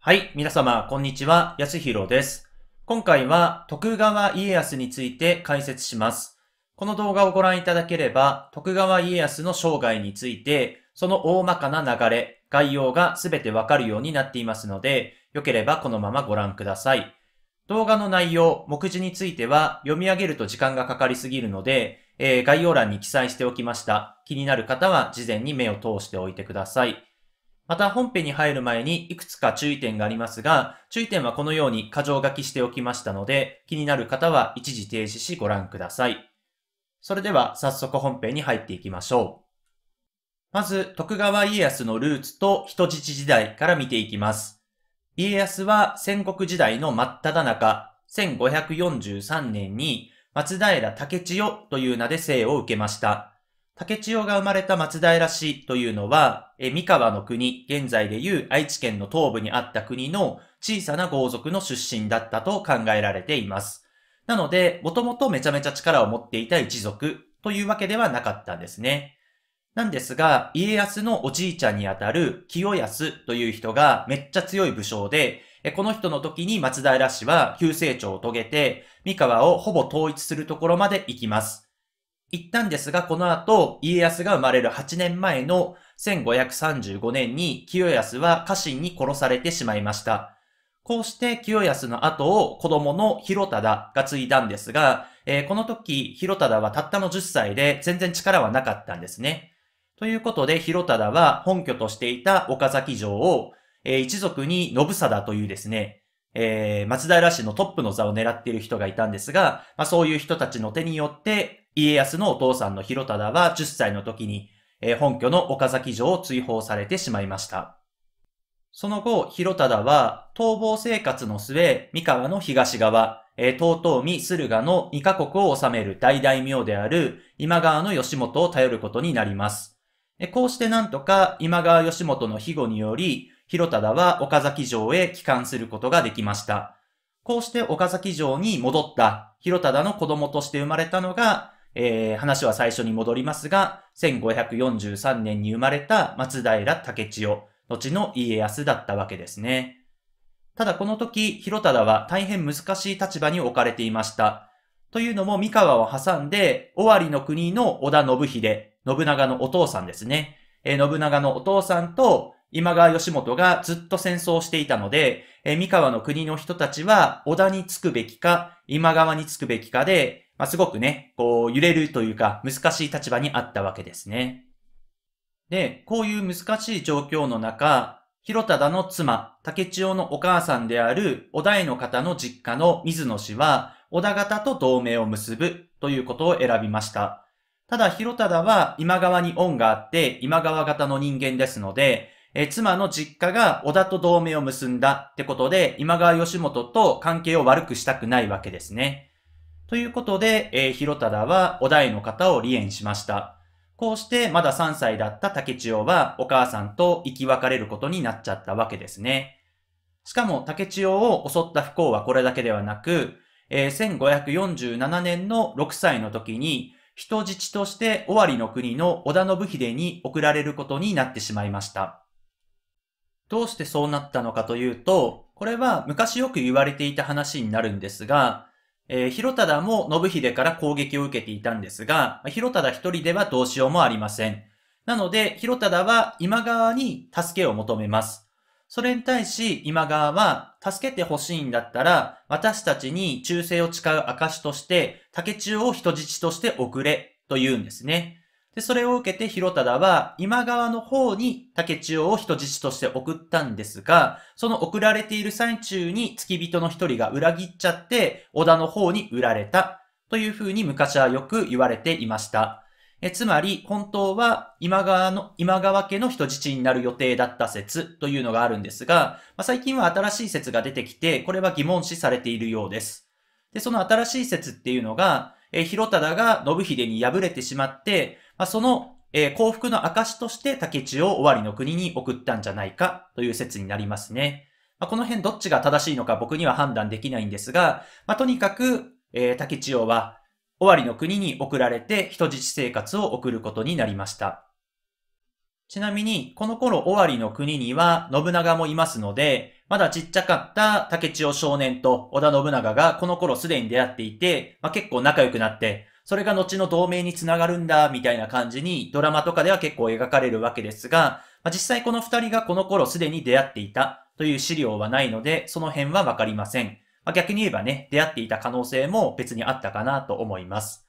はい、皆様、こんにちは、やすひろです。今回は、徳川家康について解説します。この動画をご覧いただければ、徳川家康の生涯について、その大まかな流れ、概要がすべてわかるようになっていますので、よければこのままご覧ください。動画の内容、目次については、読み上げると時間がかかりすぎるので、えー、概要欄に記載しておきました。気になる方は事前に目を通しておいてください。また本編に入る前にいくつか注意点がありますが、注意点はこのように箇条書きしておきましたので、気になる方は一時停止しご覧ください。それでは早速本編に入っていきましょう。まず、徳川家康のルーツと人質時代から見ていきます。家康は戦国時代の真っ只中、1543年に松平武千代という名で生を受けました。竹千代が生まれた松平市というのは、え三河の国、現在でいう愛知県の東部にあった国の小さな豪族の出身だったと考えられています。なので、もともとめちゃめちゃ力を持っていた一族というわけではなかったんですね。なんですが、家康のおじいちゃんにあたる清康という人がめっちゃ強い武将で、この人の時に松平氏は急成長を遂げて、三河をほぼ統一するところまで行きます。言ったんですが、この後、家康が生まれる8年前の1535年に清康は家臣に殺されてしまいました。こうして清康の後を子供の広忠が継いだんですが、えー、この時広忠はたったの10歳で全然力はなかったんですね。ということで広忠は本拠としていた岡崎城を、えー、一族に信貞というですね、えー、松平氏のトップの座を狙っている人がいたんですが、まあ、そういう人たちの手によって家康のお父さんの広忠は10歳の時に、え本拠の岡崎城を追放されてしまいました。その後、広忠は逃亡生活の末、三河の東側、え東東駿河の2カ国を治める大大名である今川の義元を頼ることになります。こうしてなんとか今川義元の庇護により、広忠は岡崎城へ帰還することができました。こうして岡崎城に戻った広忠の子供として生まれたのが、えー、話は最初に戻りますが、1543年に生まれた松平竹千代、後の家康だったわけですね。ただこの時、広忠は大変難しい立場に置かれていました。というのも、三河を挟んで、尾張の国の織田信秀、信長のお父さんですね。えー、信長のお父さんと、今川義元がずっと戦争していたので、えー、三河の国の人たちは、織田につくべきか、今川につくべきかで、まあ、すごくね、こう、揺れるというか、難しい立場にあったわけですね。で、こういう難しい状況の中、広忠の妻、竹千代のお母さんである小田井の方の実家の水野氏は、小田方と同盟を結ぶということを選びました。ただ、広忠は今川に恩があって、今川方の人間ですので、え妻の実家が小田と同盟を結んだってことで、今川義元と関係を悪くしたくないわけですね。ということで、えー、広忠はお題の方を離縁しました。こうしてまだ3歳だった竹千代はお母さんと生き別れることになっちゃったわけですね。しかも竹千代を襲った不幸はこれだけではなく、えー、1547年の6歳の時に人質として尾張の国の織田信秀に送られることになってしまいました。どうしてそうなったのかというと、これは昔よく言われていた話になるんですが、えー、広忠も信秀から攻撃を受けていたんですが、広忠一人ではどうしようもありません。なので、広忠は今川に助けを求めます。それに対し今川は、助けて欲しいんだったら、私たちに忠誠を誓う証として、竹中を人質として送れ、と言うんですね。で、それを受けて広忠は今川の方に竹千代を人質として送ったんですが、その送られている最中に付き人の一人が裏切っちゃって、織田の方に売られたというふうに昔はよく言われていました。えつまり、本当は今川の、今川家の人質になる予定だった説というのがあるんですが、まあ、最近は新しい説が出てきて、これは疑問視されているようです。で、その新しい説っていうのが、え広忠が信秀に敗れてしまって、まあ、その、えー、幸福の証として竹千代を尾張の国に送ったんじゃないかという説になりますね。まあ、この辺どっちが正しいのか僕には判断できないんですが、まあ、とにかく、えー、竹千代は尾張の国に送られて人質生活を送ることになりました。ちなみに、この頃尾張の国には信長もいますので、まだちっちゃかった竹千代少年と織田信長がこの頃すでに出会っていて、まあ、結構仲良くなって、それが後の同盟につながるんだ、みたいな感じにドラマとかでは結構描かれるわけですが、まあ、実際この二人がこの頃すでに出会っていたという資料はないので、その辺はわかりません。まあ、逆に言えばね、出会っていた可能性も別にあったかなと思います。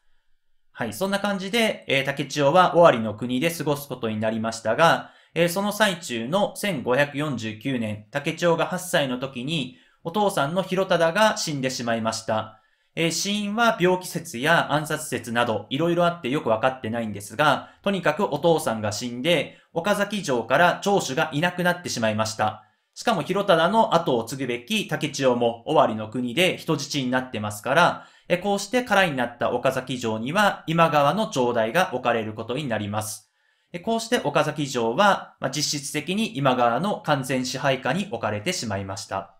はい、そんな感じで、えー、竹千代は尾張の国で過ごすことになりましたが、えー、その最中の1549年、竹千代が8歳の時に、お父さんの広忠が死んでしまいました。え死因は病気説や暗殺説など、いろいろあってよくわかってないんですが、とにかくお父さんが死んで、岡崎城から長州がいなくなってしまいました。しかも広忠の後を継ぐべき竹千代も尾張の国で人質になってますから、えこうして空になった岡崎城には今川の城代が置かれることになります。えこうして岡崎城は、まあ、実質的に今川の完全支配下に置かれてしまいました。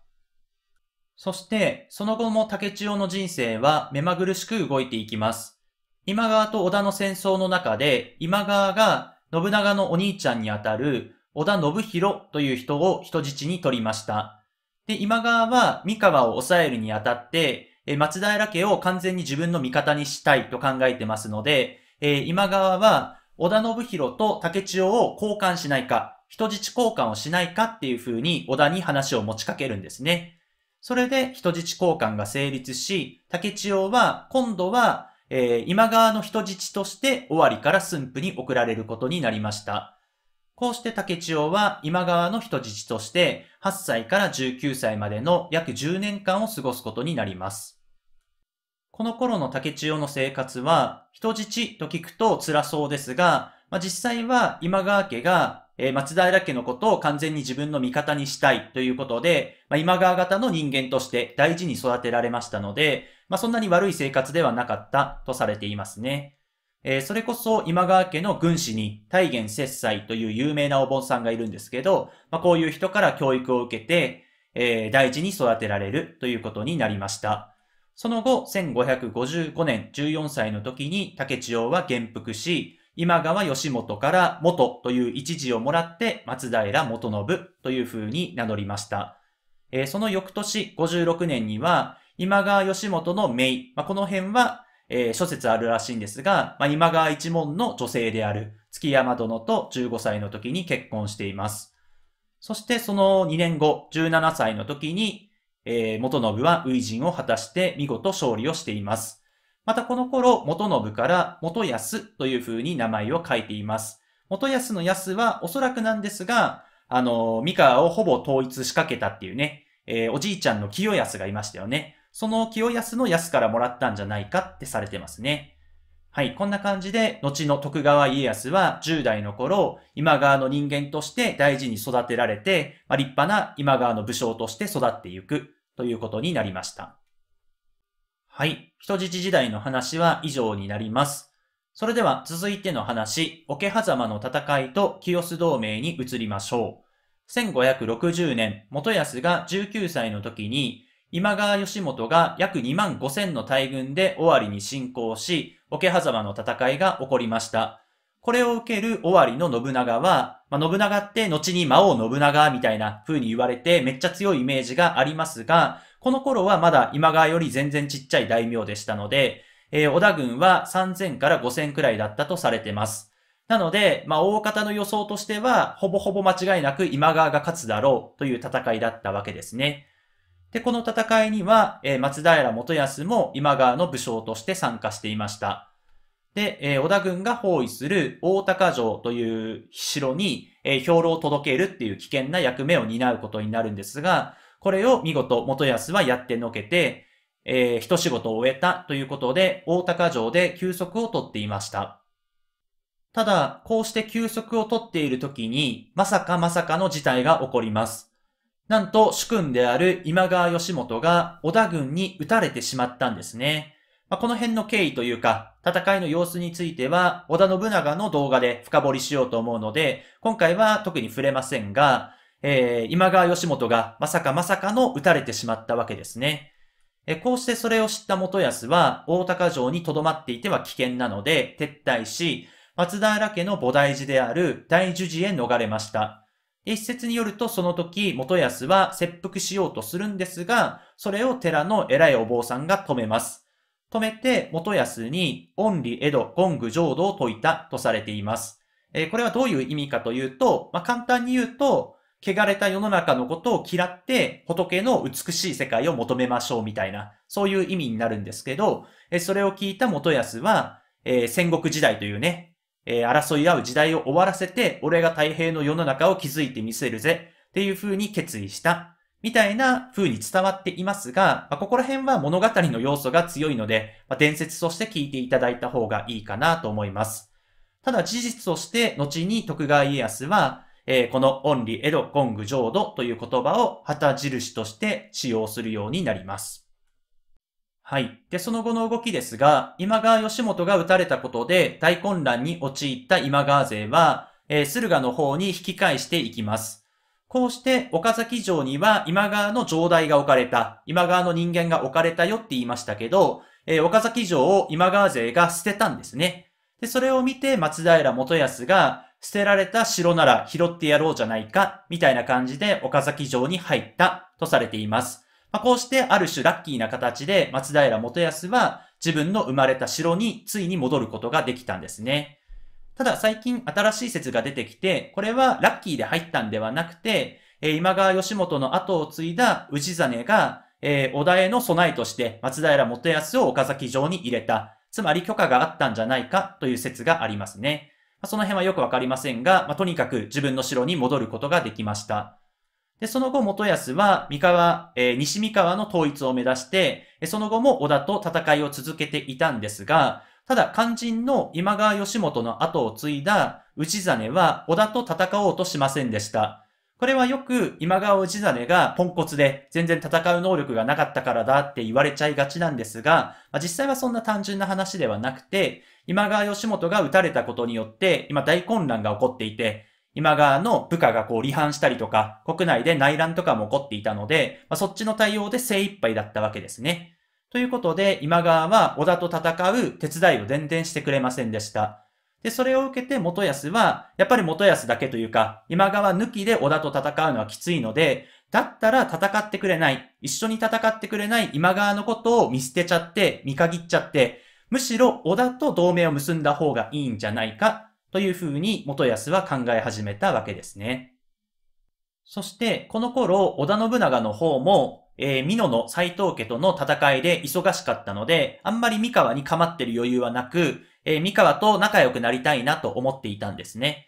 そして、その後も竹千代の人生は目まぐるしく動いていきます。今川と織田の戦争の中で、今川が信長のお兄ちゃんにあたる織田信弘という人を人質に取りました。で、今川は三河を抑えるにあたって、松平家を完全に自分の味方にしたいと考えてますので、今川は織田信弘と竹千代を交換しないか、人質交換をしないかっていう風に織田に話を持ちかけるんですね。それで人質交換が成立し、竹千代は今度は、えー、今川の人質として尾張から駿府に送られることになりました。こうして竹千代は今川の人質として8歳から19歳までの約10年間を過ごすことになります。この頃の竹千代の生活は人質と聞くと辛そうですが、まあ、実際は今川家がえ松平家のことを完全に自分の味方にしたいということで、まあ、今川方の人間として大事に育てられましたので、まあ、そんなに悪い生活ではなかったとされていますね。えー、それこそ今川家の軍師に大元節斎という有名なお坊さんがいるんですけど、まあ、こういう人から教育を受けて、えー、大事に育てられるということになりました。その後、1555年14歳の時に竹千代は元服し、今川義元から元という一字をもらって松平元信という風に名乗りました。えー、その翌年56年には今川義元の名、まあ、この辺は、えー、諸説あるらしいんですが、まあ、今川一門の女性である月山殿と15歳の時に結婚しています。そしてその2年後、17歳の時に、えー、元信は初陣を果たして見事勝利をしています。またこの頃、元信から元康という風に名前を書いています。元康の康はおそらくなんですが、あの、三河をほぼ統一仕掛けたっていうね、えー、おじいちゃんの清康がいましたよね。その清康の康からもらったんじゃないかってされてますね。はい、こんな感じで、後の徳川家康は10代の頃、今川の人間として大事に育てられて、まあ、立派な今川の武将として育っていくということになりました。はい。人質時代の話は以上になります。それでは続いての話、桶狭間の戦いと清須同盟に移りましょう。1560年、元康が19歳の時に、今川義元が約2万5 0 0 0の大軍で尾張に侵攻し、桶狭間の戦いが起こりました。これを受ける尾張の信長は、まあ、信長って後に魔王信長みたいな風に言われてめっちゃ強いイメージがありますが、この頃はまだ今川より全然ちっちゃい大名でしたので、えー、織田軍は3000から5000くらいだったとされてます。なので、まあ、大方の予想としては、ほぼほぼ間違いなく今川が勝つだろうという戦いだったわけですね。で、この戦いには、えー、松平元康も今川の武将として参加していました。で、えー、織田軍が包囲する大高城という城に、えー、兵糧を届けるっていう危険な役目を担うことになるんですが、これを見事元康はやってのけて、えー、一仕事を終えたということで、大高城で休息をとっていました。ただ、こうして休息をとっている時に、まさかまさかの事態が起こります。なんと、主君である今川義元が織田軍に撃たれてしまったんですね。まあ、この辺の経緯というか、戦いの様子については、織田信長の動画で深掘りしようと思うので、今回は特に触れませんが、えー、今川義元がまさかまさかの撃たれてしまったわけですね。えこうしてそれを知った元康は、大高城に留まっていては危険なので、撤退し、松平家の菩提寺である大樹寺へ逃れました。一説によるとその時、元康は切腹しようとするんですが、それを寺の偉いお坊さんが止めます。止めて、元康に、恩利江戸、ゴング浄土を説いたとされています。えこれはどういう意味かというと、まあ、簡単に言うと、汚れた世の中のことを嫌って仏の美しい世界を求めましょうみたいな、そういう意味になるんですけど、それを聞いた元康は、えー、戦国時代というね、えー、争い合う時代を終わらせて、俺が太平の世の中を築いてみせるぜ、っていう風に決意した、みたいな風に伝わっていますが、まあ、ここら辺は物語の要素が強いので、まあ、伝説として聞いていただいた方がいいかなと思います。ただ事実として、後に徳川家康は、えー、このオンリエドゴング浄土という言葉を旗印として使用するようになります。はい。で、その後の動きですが、今川義元が撃たれたことで大混乱に陥った今川勢は、えー、駿河の方に引き返していきます。こうして、岡崎城には今川の城代が置かれた、今川の人間が置かれたよって言いましたけど、えー、岡崎城を今川勢が捨てたんですね。で、それを見て松平元康が、捨てられた城なら拾ってやろうじゃないか、みたいな感じで岡崎城に入ったとされています。まあ、こうしてある種ラッキーな形で松平元康は自分の生まれた城についに戻ることができたんですね。ただ最近新しい説が出てきて、これはラッキーで入ったんではなくて、え今川義元の後を継いだ氏真が、えー、織田への備えとして松平元康を岡崎城に入れた。つまり許可があったんじゃないかという説がありますね。その辺はよくわかりませんが、まあ、とにかく自分の城に戻ることができました。で、その後、元康は、三河、えー、西三河の統一を目指して、その後も織田と戦いを続けていたんですが、ただ、肝心の今川義元の後を継いだ氏真は織田と戦おうとしませんでした。これはよく今川氏真がポンコツで全然戦う能力がなかったからだって言われちゃいがちなんですが、まあ、実際はそんな単純な話ではなくて、今川義元が撃たれたことによって、今大混乱が起こっていて、今川の部下がこう離反したりとか、国内で内乱とかも起こっていたので、まあ、そっちの対応で精一杯だったわけですね。ということで、今川は織田と戦う手伝いを全然してくれませんでした。で、それを受けて元康は、やっぱり元康だけというか、今川抜きで織田と戦うのはきついので、だったら戦ってくれない、一緒に戦ってくれない今川のことを見捨てちゃって、見限っちゃって、むしろ織田と同盟を結んだ方がいいんじゃないかというふうに元康は考え始めたわけですね。そして、この頃、織田信長の方も、えー、美濃の斎藤家との戦いで忙しかったので、あんまり三河に構ってる余裕はなく、えー、三河と仲良くなりたいなと思っていたんですね。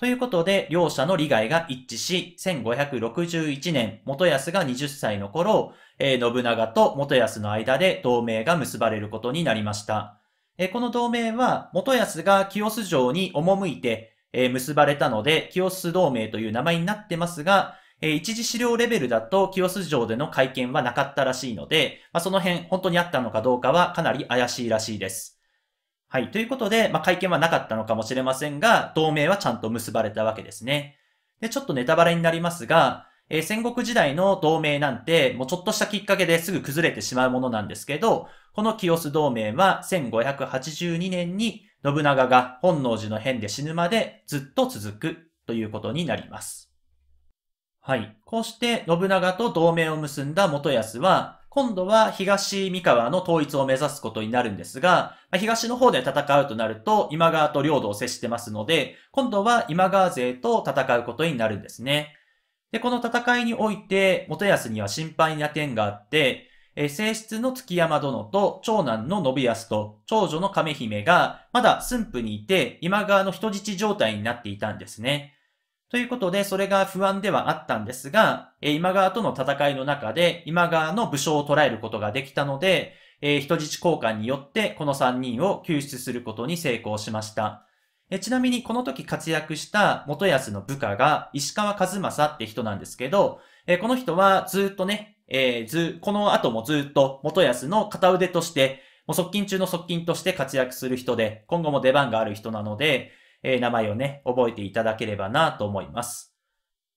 ということで、両者の利害が一致し、1561年、元康が20歳の頃、えー、信長と元康の間で同盟が結ばれることになりました。えー、この同盟は、元康が清須城に赴いて、えー、結ばれたので、清須同盟という名前になってますが、え一次資料レベルだと清洲城での会見はなかったらしいので、まあ、その辺本当にあったのかどうかはかなり怪しいらしいです。はい。ということで、まあ、会見はなかったのかもしれませんが、同盟はちゃんと結ばれたわけですね。で、ちょっとネタバレになりますが、え戦国時代の同盟なんて、もうちょっとしたきっかけですぐ崩れてしまうものなんですけど、この清須同盟は1582年に信長が本能寺の変で死ぬまでずっと続くということになります。はい。こうして信長と同盟を結んだ元康は、今度は東三河の統一を目指すことになるんですが、東の方で戦うとなると今川と領土を接してますので、今度は今川勢と戦うことになるんですね。で、この戦いにおいて、元康には心配な点があって、えー、正室の月山殿と長男の信康と長女の亀姫が、まだ駿府にいて、今川の人質状態になっていたんですね。ということで、それが不安ではあったんですが、え今川との戦いの中で、今川の武将を捕らえることができたので、え人質交換によって、この3人を救出することに成功しました。えちなみにこの時活躍した元康の部下が石川和正って人なんですけど、えこの人はずっとね、えー、ず、この後もずっと元康の片腕として、もう側近中の側近として活躍する人で、今後も出番がある人なので、えー、名前をね、覚えていただければなと思います。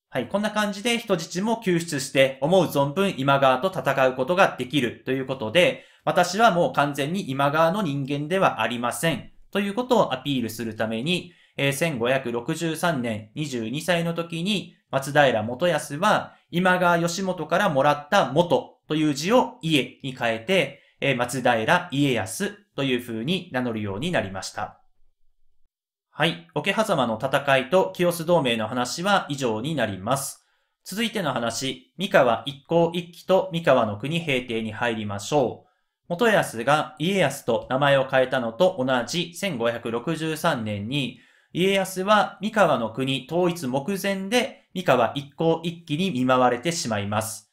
はい、こんな感じで人質も救出して、思う存分今川と戦うことができるということで、私はもう完全に今川の人間ではありません。ということをアピールするために、え1563年22歳の時に松平元康は今川義元からもらった元という字を家に変えて、え松平家康という風に名乗るようになりました。はい。桶狭間の戦いと清須同盟の話は以上になります。続いての話、三河一向一揆と三河の国平定に入りましょう。元康が家康と名前を変えたのと同じ1563年に、家康は三河の国統一目前で三河一向一揆に見舞われてしまいます。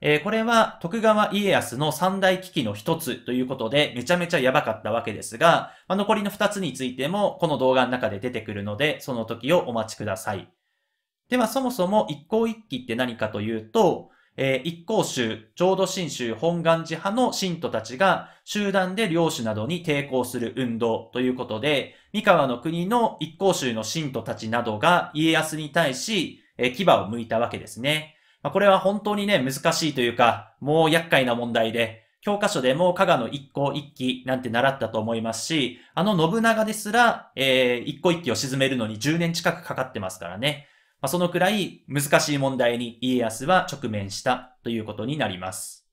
えー、これは徳川家康の三大危機の一つということでめちゃめちゃやばかったわけですが、まあ、残りの二つについてもこの動画の中で出てくるので、その時をお待ちください。ではそもそも一向一揆って何かというと、えー、一向宗、浄土真宗、本願寺派の信徒たちが集団で領主などに抵抗する運動ということで、三河の国の一向宗の信徒たちなどが家康に対し、えー、牙を剥いたわけですね。まあ、これは本当にね、難しいというか、もう厄介な問題で、教科書でも加賀の一向一揆なんて習ったと思いますし、あの信長ですら、えー、一向一揆を沈めるのに10年近くかかってますからね。まあ、そのくらい難しい問題に家康は直面したということになります。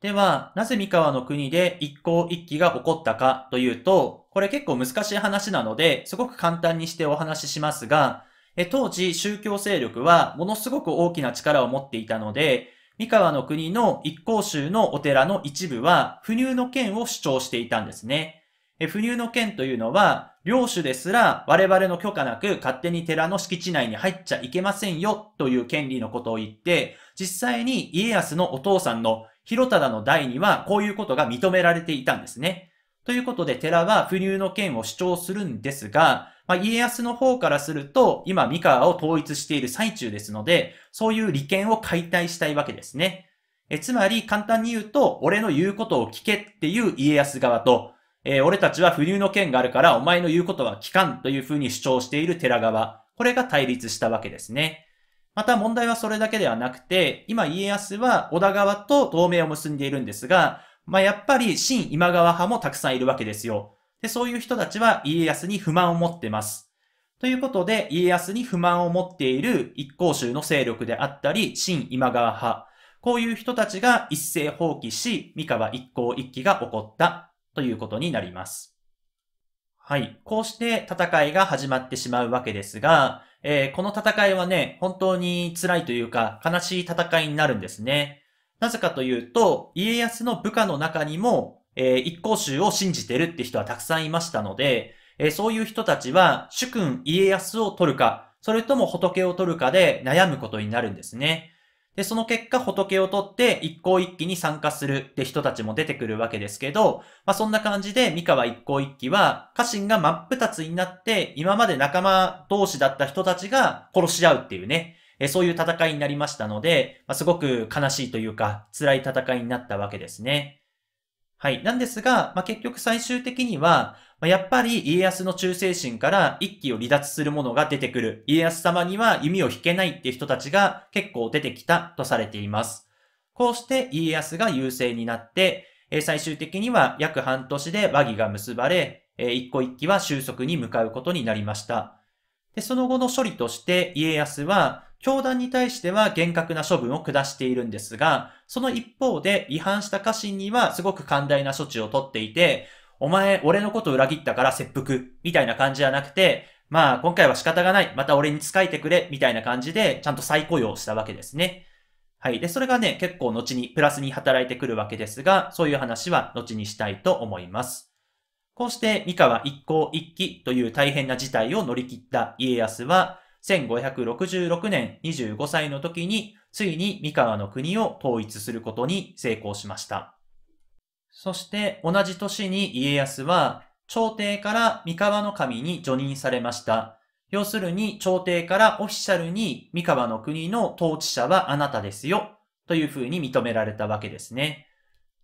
では、なぜ三河の国で一向一揆が起こったかというと、これ結構難しい話なので、すごく簡単にしてお話ししますが、当時宗教勢力はものすごく大きな力を持っていたので、三河の国の一向宗のお寺の一部は、不入の権を主張していたんですね。不入の権というのは、領主ですら我々の許可なく勝手に寺の敷地内に入っちゃいけませんよという権利のことを言って、実際に家康のお父さんの広忠の代にはこういうことが認められていたんですね。ということで寺は不入の権を主張するんですが、まあ、家康の方からすると今三河を統一している最中ですので、そういう利権を解体したいわけですね。えつまり簡単に言うと、俺の言うことを聞けっていう家康側と、えー、俺たちは不入の権があるからお前の言うことは聞かんというふうに主張している寺側。これが対立したわけですね。また問題はそれだけではなくて、今家康は織田側と同盟を結んでいるんですが、まあ、やっぱり新今川派もたくさんいるわけですよ。で、そういう人たちは家康に不満を持ってます。ということで、家康に不満を持っている一向宗の勢力であったり、新今川派。こういう人たちが一斉放棄し、三河一向一揆が起こった。ということになります。はい。こうして戦いが始まってしまうわけですが、えー、この戦いはね、本当に辛いというか、悲しい戦いになるんですね。なぜかというと、家康の部下の中にも、えー、一向宗を信じてるって人はたくさんいましたので、えー、そういう人たちは、主君家康を取るか、それとも仏を取るかで悩むことになるんですね。で、その結果、仏を取って一向一揆に参加するって人たちも出てくるわけですけど、まあそんな感じで三河一向一揆は、家臣が真っ二つになって、今まで仲間同士だった人たちが殺し合うっていうね、えそういう戦いになりましたので、まあ、すごく悲しいというか、辛い戦いになったわけですね。はい。なんですが、まあ、結局最終的には、やっぱり家康の忠誠心から一気を離脱する者が出てくる。家康様には弓を引けないっていう人たちが結構出てきたとされています。こうして家康が優勢になって、最終的には約半年で和議が結ばれ、一個一揆は収束に向かうことになりました。で、その後の処理として家康は、教団に対しては厳格な処分を下しているんですが、その一方で違反した家臣にはすごく寛大な処置をとっていて、お前、俺のこと裏切ったから切腹、みたいな感じじゃなくて、まあ、今回は仕方がない、また俺に仕えてくれ、みたいな感じで、ちゃんと再雇用したわけですね。はい。で、それがね、結構後にプラスに働いてくるわけですが、そういう話は後にしたいと思います。こうして、三河一向一揆という大変な事態を乗り切った家康は、1566年25歳の時に、ついに三河の国を統一することに成功しました。そして同じ年に家康は朝廷から三河の神に叙任されました。要するに朝廷からオフィシャルに三河の国の統治者はあなたですよというふうに認められたわけですね。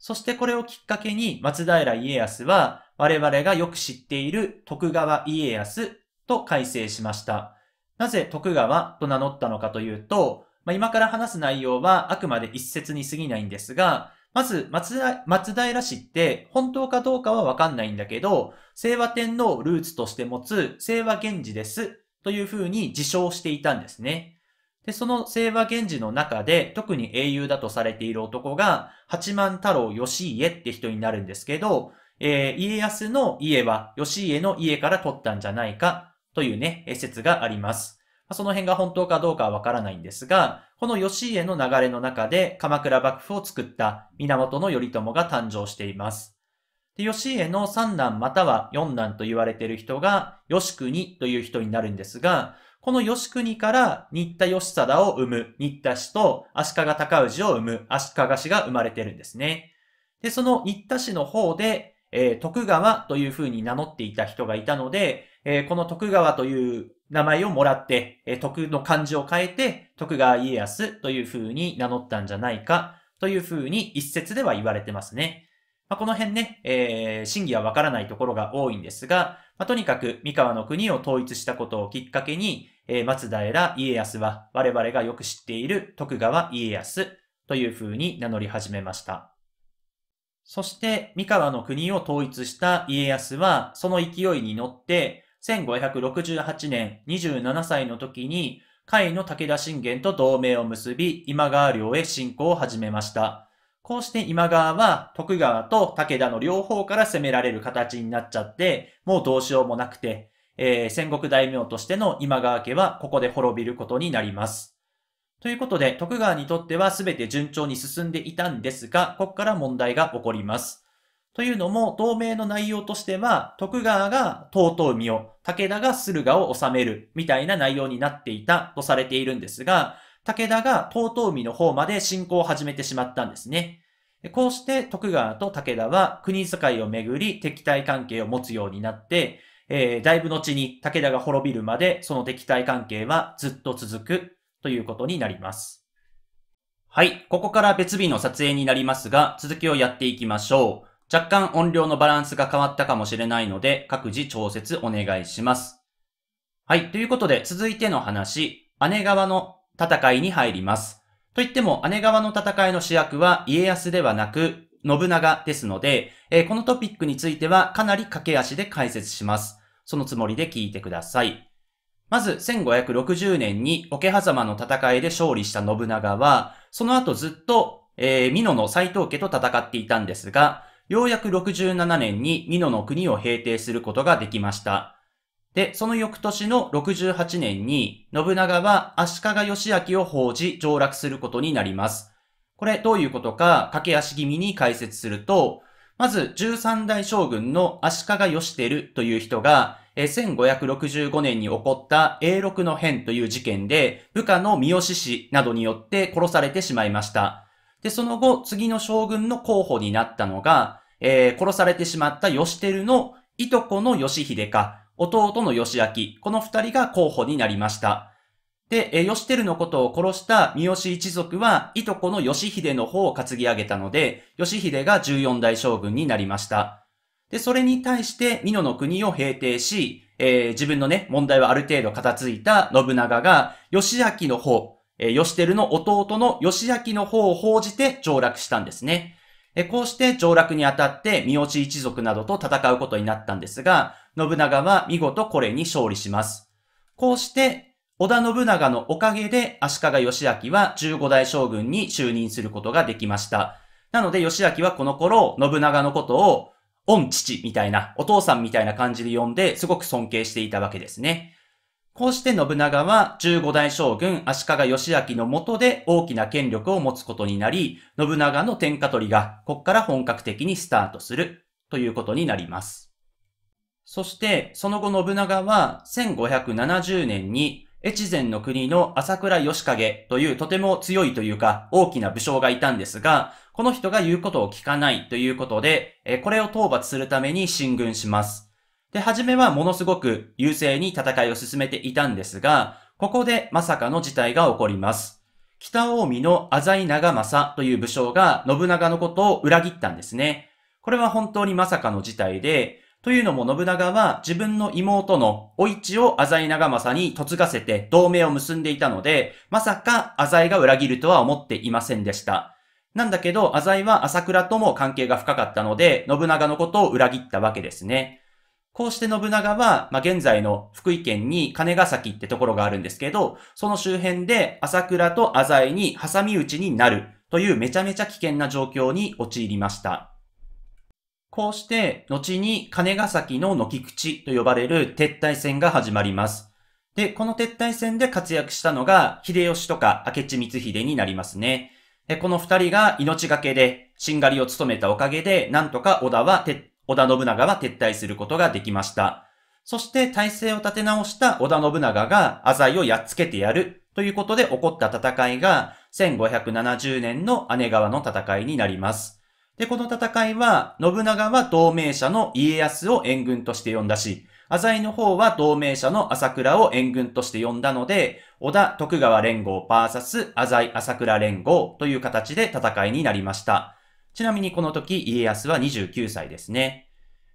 そしてこれをきっかけに松平家康は我々がよく知っている徳川家康と改正しました。なぜ徳川と名乗ったのかというと、まあ、今から話す内容はあくまで一説に過ぎないんですが、まず松、松平氏って本当かどうかはわかんないんだけど、清和天皇をルーツとして持つ清和源氏ですというふうに自称していたんですね。で、その清和源氏の中で特に英雄だとされている男が八幡太郎義家って人になるんですけど、えー、家康の家は義家の家から取ったんじゃないかというね、説があります。その辺が本当かどうかはわからないんですが、この義家の流れの中で鎌倉幕府を作った源頼朝が誕生しています。で義家の三男または四男と言われている人が、義国という人になるんですが、この義国から新田義貞を生む新田氏と足利尊氏を生む足利氏が生まれているんですね。で、その新田氏の方で、えー、徳川という風に名乗っていた人がいたので、えー、この徳川という名前をもらって、え徳の漢字を変えて、徳川家康という風に名乗ったんじゃないか、という風に一説では言われてますね。まあ、この辺ね、えー、真偽はわからないところが多いんですが、まあ、とにかく三河の国を統一したことをきっかけに、えー、松平家康は我々がよく知っている徳川家康という風に名乗り始めました。そして三河の国を統一した家康はその勢いに乗って1568年27歳の時に、甲斐の武田信玄と同盟を結び、今川領へ侵攻を始めました。こうして今川は徳川と武田の両方から攻められる形になっちゃって、もうどうしようもなくて、えー、戦国大名としての今川家はここで滅びることになります。ということで、徳川にとっては全て順調に進んでいたんですが、ここから問題が起こります。というのも、同盟の内容としては、徳川が遠海を、武田が駿河を治める、みたいな内容になっていたとされているんですが、武田が遠海の方まで進行を始めてしまったんですね。こうして徳川と武田は国境をめぐり敵対関係を持つようになって、えー、だいぶ後に武田が滅びるまでその敵対関係はずっと続くということになります。はい、ここから別日の撮影になりますが、続きをやっていきましょう。若干音量のバランスが変わったかもしれないので、各自調節お願いします。はい。ということで、続いての話、姉川の戦いに入ります。といっても、姉川の戦いの主役は家康ではなく、信長ですので、えー、このトピックについてはかなり駆け足で解説します。そのつもりで聞いてください。まず、1560年に桶狭間の戦いで勝利した信長は、その後ずっと、えー、美濃の斎藤家と戦っていたんですが、ようやく67年に美濃の国を平定することができました。で、その翌年の68年に、信長は足利義明を奉じ上洛することになります。これどういうことか、駆け足気味に解説すると、まず13代将軍の足利義輝という人が、1565年に起こった英六の変という事件で、部下の三好氏などによって殺されてしまいました。で、その後、次の将軍の候補になったのが、えー、殺されてしまった義輝のいとこの義秀か、弟の義明、この二人が候補になりました。で、えー、義輝のことを殺した三好一族は、いとこの義秀の方を担ぎ上げたので、義秀が14代将軍になりました。で、それに対して、美濃の国を平定し、えー、自分のね、問題はある程度片付いた信長が、義明の方、えー、義輝の弟の義キの方を報じて上洛したんですね。えこうして上洛にあたって三好一族などと戦うことになったんですが、信長は見事これに勝利します。こうして、織田信長のおかげで足利義明は15代将軍に就任することができました。なので義明はこの頃、信長のことを、御父みたいな、お父さんみたいな感じで呼んで、すごく尊敬していたわけですね。こうして信長は15代将軍足利義明の下で大きな権力を持つことになり、信長の天下取りがここから本格的にスタートするということになります。そしてその後信長は1570年に越前の国の朝倉義景というとても強いというか大きな武将がいたんですが、この人が言うことを聞かないということで、これを討伐するために進軍します。で、初めはものすごく優勢に戦いを進めていたんですが、ここでまさかの事態が起こります。北近江の浅井長政という武将が信長のことを裏切ったんですね。これは本当にまさかの事態で、というのも信長は自分の妹のお市を浅井長政に嫁がせて同盟を結んでいたので、まさか浅井が裏切るとは思っていませんでした。なんだけど、浅井は朝倉とも関係が深かったので、信長のことを裏切ったわけですね。こうして信長は、まあ、現在の福井県に金ヶ崎ってところがあるんですけど、その周辺で朝倉と浅井に挟み撃ちになるというめちゃめちゃ危険な状況に陥りました。こうして、後に金ヶ崎の軒口と呼ばれる撤退戦が始まります。で、この撤退戦で活躍したのが、秀吉とか明智光秀になりますね。この二人が命がけで、しんがりを務めたおかげで、なんとか織田は撤退織田信長は撤退することができました。そして体制を立て直した織田信長が浅井をやっつけてやるということで起こった戦いが1570年の姉川の戦いになります。で、この戦いは、信長は同盟者の家康を援軍として呼んだし、浅井の方は同盟者の朝倉を援軍として呼んだので、織田徳川連合 VS 浅井朝倉連合という形で戦いになりました。ちなみにこの時、家康は29歳ですね。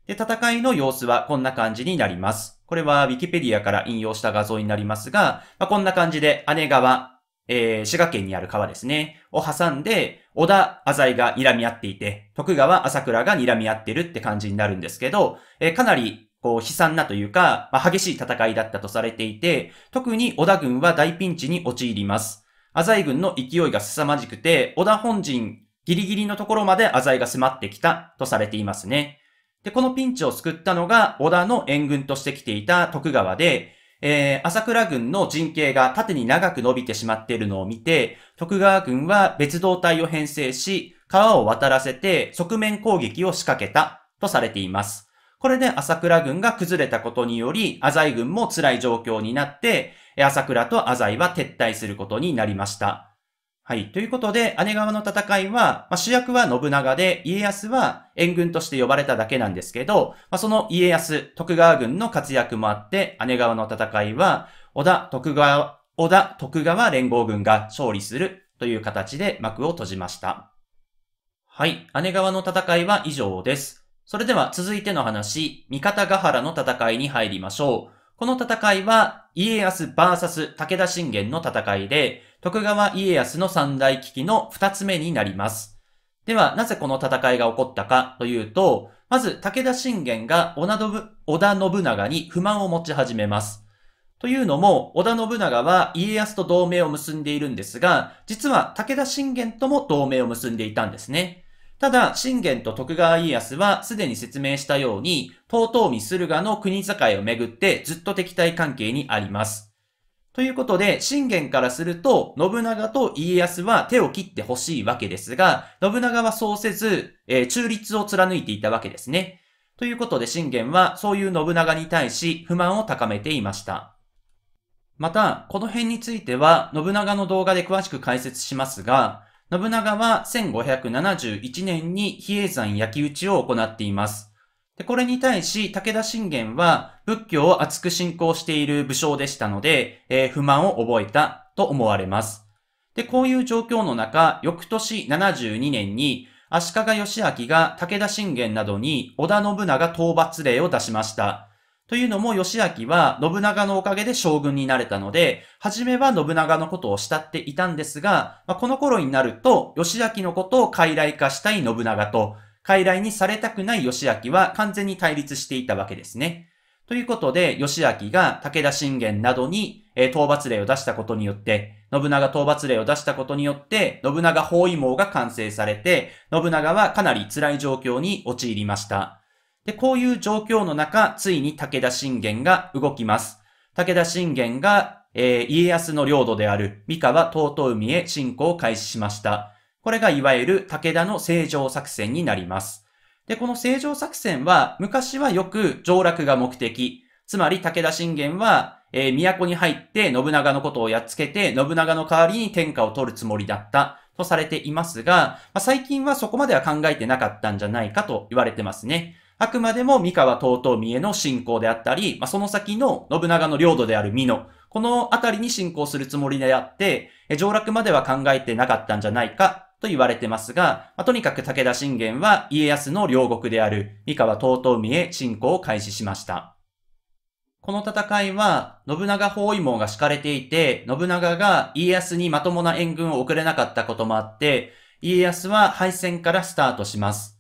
で、戦いの様子はこんな感じになります。これは Wikipedia から引用した画像になりますが、まあ、こんな感じで姉川、えー、滋賀県にある川ですね、を挟んで、織田、浅井が睨み合っていて、徳川、朝倉が睨み合ってるって感じになるんですけど、えー、かなりこう、悲惨なというか、まあ、激しい戦いだったとされていて、特に織田軍は大ピンチに陥ります。浅井軍の勢いが凄まじくて、織田本陣ギリギリのところまで浅井が迫ってきたとされていますね。で、このピンチを救ったのが織田の援軍として来ていた徳川で、えー、朝倉軍の陣形が縦に長く伸びてしまっているのを見て、徳川軍は別動隊を編成し、川を渡らせて側面攻撃を仕掛けたとされています。これで朝倉軍が崩れたことにより、浅井軍も辛い状況になって、朝倉と浅井は撤退することになりました。はい。ということで、姉川の戦いは、まあ、主役は信長で、家康は援軍として呼ばれただけなんですけど、まあ、その家康、徳川軍の活躍もあって、姉川の戦いは、織田徳川、織田徳川連合軍が勝利するという形で幕を閉じました。はい。姉川の戦いは以上です。それでは続いての話、三方ヶ原の戦いに入りましょう。この戦いは、家康 VS 武田信玄の戦いで、徳川家康の三大危機の二つ目になります。では、なぜこの戦いが起こったかというと、まず武田信玄が織田信長に不満を持ち始めます。というのも、織田信長は家康と同盟を結んでいるんですが、実は武田信玄とも同盟を結んでいたんですね。ただ、信玄と徳川家康はすでに説明したように、遠江駿河の国境をめぐってずっと敵対関係にあります。ということで、信玄からすると、信長と家康は手を切ってほしいわけですが、信長はそうせず、えー、中立を貫いていたわけですね。ということで信玄は、そういう信長に対し不満を高めていました。また、この辺については、信長の動画で詳しく解説しますが、信長は1571年に比叡山焼き討ちを行っています。で、これに対し、武田信玄は、仏教を厚く信仰している武将でしたので、えー、不満を覚えたと思われます。で、こういう状況の中、翌年72年に、足利義明が武田信玄などに織田信長討伐令を出しました。というのも、義明は信長のおかげで将軍になれたので、初めは信長のことを慕っていたんですが、まあ、この頃になると、義明のことを傀儡化したい信長と、傀儡にされたくない義明は完全に対立していたわけですね。ということで、義明が武田信玄などに、えー、討伐令を出したことによって、信長討伐令を出したことによって、信長包囲網が完成されて、信長はかなり辛い状況に陥りました。で、こういう状況の中、ついに武田信玄が動きます。武田信玄が、えー、家康の領土である三河遠江へ侵攻を開始しました。これがいわゆる武田の正常作戦になります。で、この正常作戦は、昔はよく上洛が目的。つまり武田信玄は、えー、都に入って信長のことをやっつけて、信長の代わりに天下を取るつもりだったとされていますが、まあ、最近はそこまでは考えてなかったんじゃないかと言われてますね。あくまでも三河東東重の信仰であったり、まあ、その先の信長の領土である美濃、このあたりに信仰するつもりであって、上洛までは考えてなかったんじゃないかと言われてますが、まあ、とにかく武田信玄は家康の両国である三河遠江へ進行を開始しました。この戦いは、信長包囲網が敷かれていて、信長が家康にまともな援軍を送れなかったこともあって、家康は敗戦からスタートします。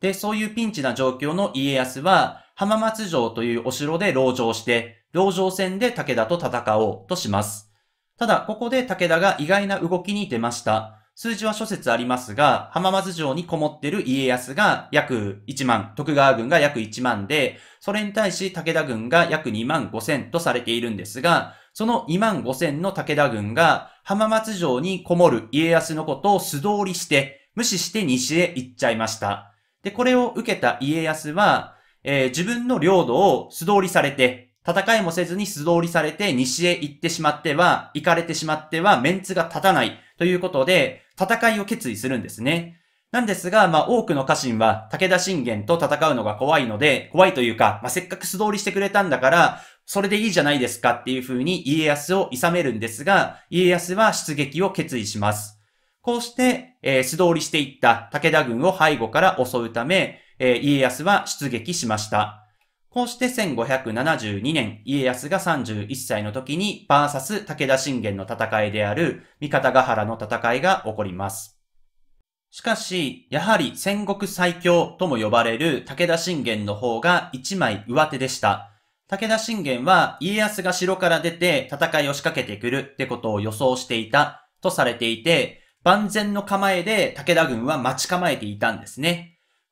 で、そういうピンチな状況の家康は、浜松城というお城で籠城して、籠城戦で武田と戦おうとします。ただ、ここで武田が意外な動きに出ました。数字は諸説ありますが、浜松城にこもってる家康が約1万、徳川軍が約1万で、それに対し武田軍が約2万5千とされているんですが、その2万5千の武田軍が浜松城にこもる家康のことを素通りして、無視して西へ行っちゃいました。で、これを受けた家康は、えー、自分の領土を素通りされて、戦いもせずに素通りされて西へ行ってしまっては、行かれてしまってはメンツが立たないということで、戦いを決意するんですね。なんですが、まあ多くの家臣は武田信玄と戦うのが怖いので、怖いというか、まあせっかく素通りしてくれたんだから、それでいいじゃないですかっていうふうに家康を諌めるんですが、家康は出撃を決意します。こうして、えー、素通りしていった武田軍を背後から襲うため、えー、家康は出撃しました。こうして1572年、家康が31歳の時に、バーサス武田信玄の戦いである、三方ヶ原の戦いが起こります。しかし、やはり戦国最強とも呼ばれる武田信玄の方が一枚上手でした。武田信玄は家康が城から出て戦いを仕掛けてくるってことを予想していたとされていて、万全の構えで武田軍は待ち構えていたんですね。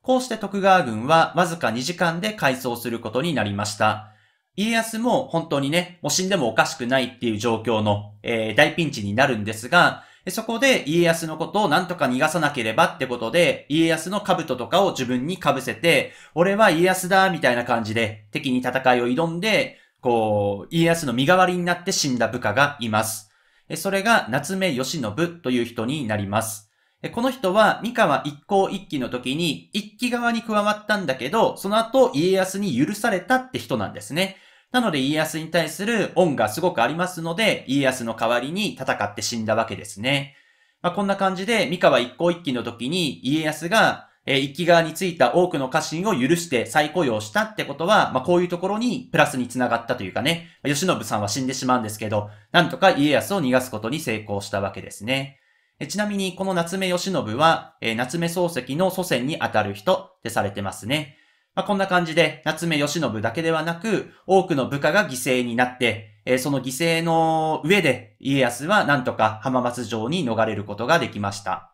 こうして徳川軍はわずか2時間で改装することになりました。家康も本当にね、もう死んでもおかしくないっていう状況の、えー、大ピンチになるんですが、そこで家康のことをなんとか逃がさなければってことで、家康の兜とかを自分に被せて、俺は家康だみたいな感じで敵に戦いを挑んで、こう、家康の身代わりになって死んだ部下がいます。それが夏目義信という人になります。この人は三河一向一揆の時に一揆側に加わったんだけど、その後家康に許されたって人なんですね。なので家康に対する恩がすごくありますので、家康の代わりに戦って死んだわけですね。まあ、こんな感じで三河一向一揆の時に家康が一揆側についた多くの家臣を許して再雇用したってことは、まあ、こういうところにプラスにつながったというかね、吉信さんは死んでしまうんですけど、なんとか家康を逃がすことに成功したわけですね。ちなみに、この夏目義信は、え夏目漱石の祖先にあたる人ってされてますね。まあ、こんな感じで、夏目義信だけではなく、多くの部下が犠牲になって、えその犠牲の上で、家康はなんとか浜松城に逃れることができました。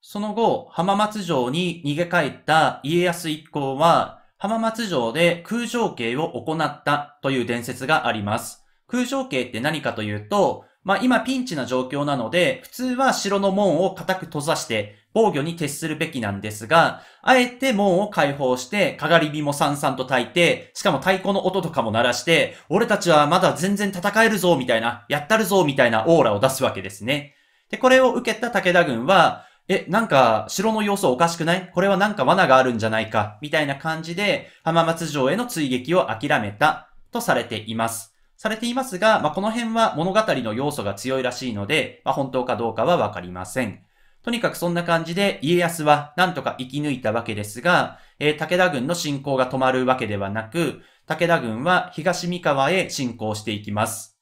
その後、浜松城に逃げ帰った家康一行は、浜松城で空城計を行ったという伝説があります。空城計って何かというと、まあ今ピンチな状況なので、普通は城の門を固く閉ざして防御に徹するべきなんですが、あえて門を解放して、かがり火もさんさんと焚いて、しかも太鼓の音とかも鳴らして、俺たちはまだ全然戦えるぞ、みたいな、やったるぞ、みたいなオーラを出すわけですね。で、これを受けた武田軍は、え、なんか、城の様子おかしくないこれはなんか罠があるんじゃないかみたいな感じで、浜松城への追撃を諦めたとされています。されていますが、まあ、この辺は物語の要素が強いらしいので、まあ、本当かどうかはわかりません。とにかくそんな感じで家康はなんとか生き抜いたわけですが、えー、武田軍の進攻が止まるわけではなく、武田軍は東三河へ進攻していきます。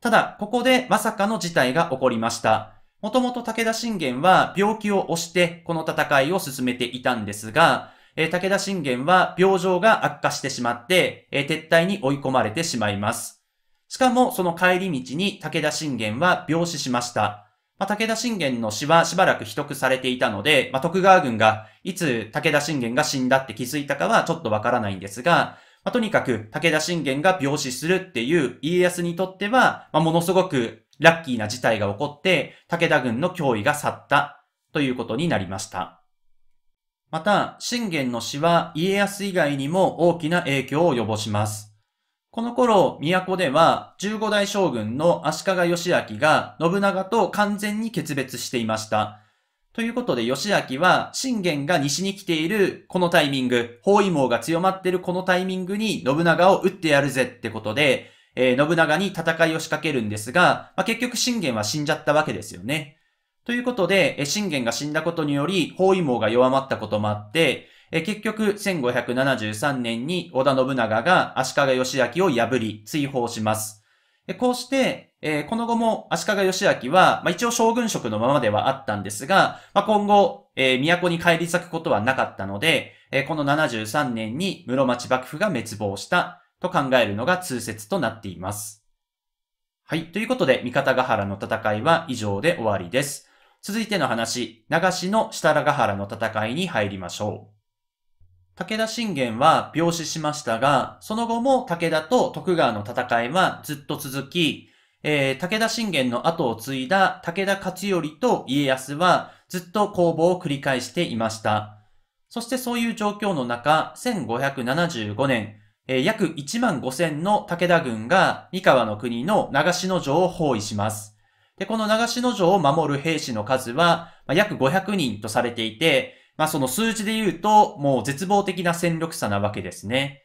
ただ、ここでまさかの事態が起こりました。もともと武田信玄は病気を押してこの戦いを進めていたんですが、えー、武田信玄は病状が悪化してしまって、えー、撤退に追い込まれてしまいます。しかもその帰り道に武田信玄は病死しました。まあ、武田信玄の死はしばらく秘匿されていたので、まあ、徳川軍がいつ武田信玄が死んだって気づいたかはちょっとわからないんですが、まあ、とにかく武田信玄が病死するっていう家康にとっては、まあ、ものすごくラッキーな事態が起こって、武田軍の脅威が去ったということになりました。また、信玄の死は家康以外にも大きな影響を及ぼします。この頃、都では15代将軍の足利義明が信長と完全に決別していました。ということで、義明は、信玄が西に来ているこのタイミング、包囲網が強まっているこのタイミングに信長を撃ってやるぜってことで、えー、信長に戦いを仕掛けるんですが、まあ、結局信玄は死んじゃったわけですよね。ということで、信玄が死んだことにより、包囲網が弱まったこともあって、え結局、1573年に織田信長が足利義明を破り、追放します。えこうして、えこの後も足利義明は、まあ、一応将軍職のままではあったんですが、まあ、今後、え都に返り咲くことはなかったので、えこの73年に室町幕府が滅亡したと考えるのが通説となっています。はい。ということで、三方ヶ原の戦いは以上で終わりです。続いての話、長しの設楽ヶ原の戦いに入りましょう。武田信玄は病死しましたが、その後も武田と徳川の戦いはずっと続き、えー、武田信玄の後を継いだ武田勝頼と家康はずっと攻防を繰り返していました。そしてそういう状況の中、1575年、えー、約1万5千の武田軍が三河の国の長篠城を包囲します。で、この長篠城を守る兵士の数は、まあ、約500人とされていて、まあその数字で言うと、もう絶望的な戦力差なわけですね。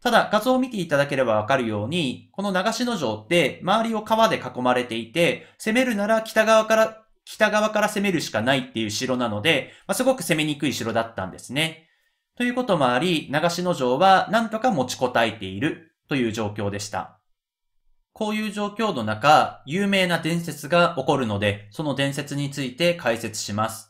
ただ画像を見ていただければわかるように、この長篠城って周りを川で囲まれていて、攻めるなら北側から、北側から攻めるしかないっていう城なので、まあ、すごく攻めにくい城だったんですね。ということもあり、長篠城はなんとか持ちこたえているという状況でした。こういう状況の中、有名な伝説が起こるので、その伝説について解説します。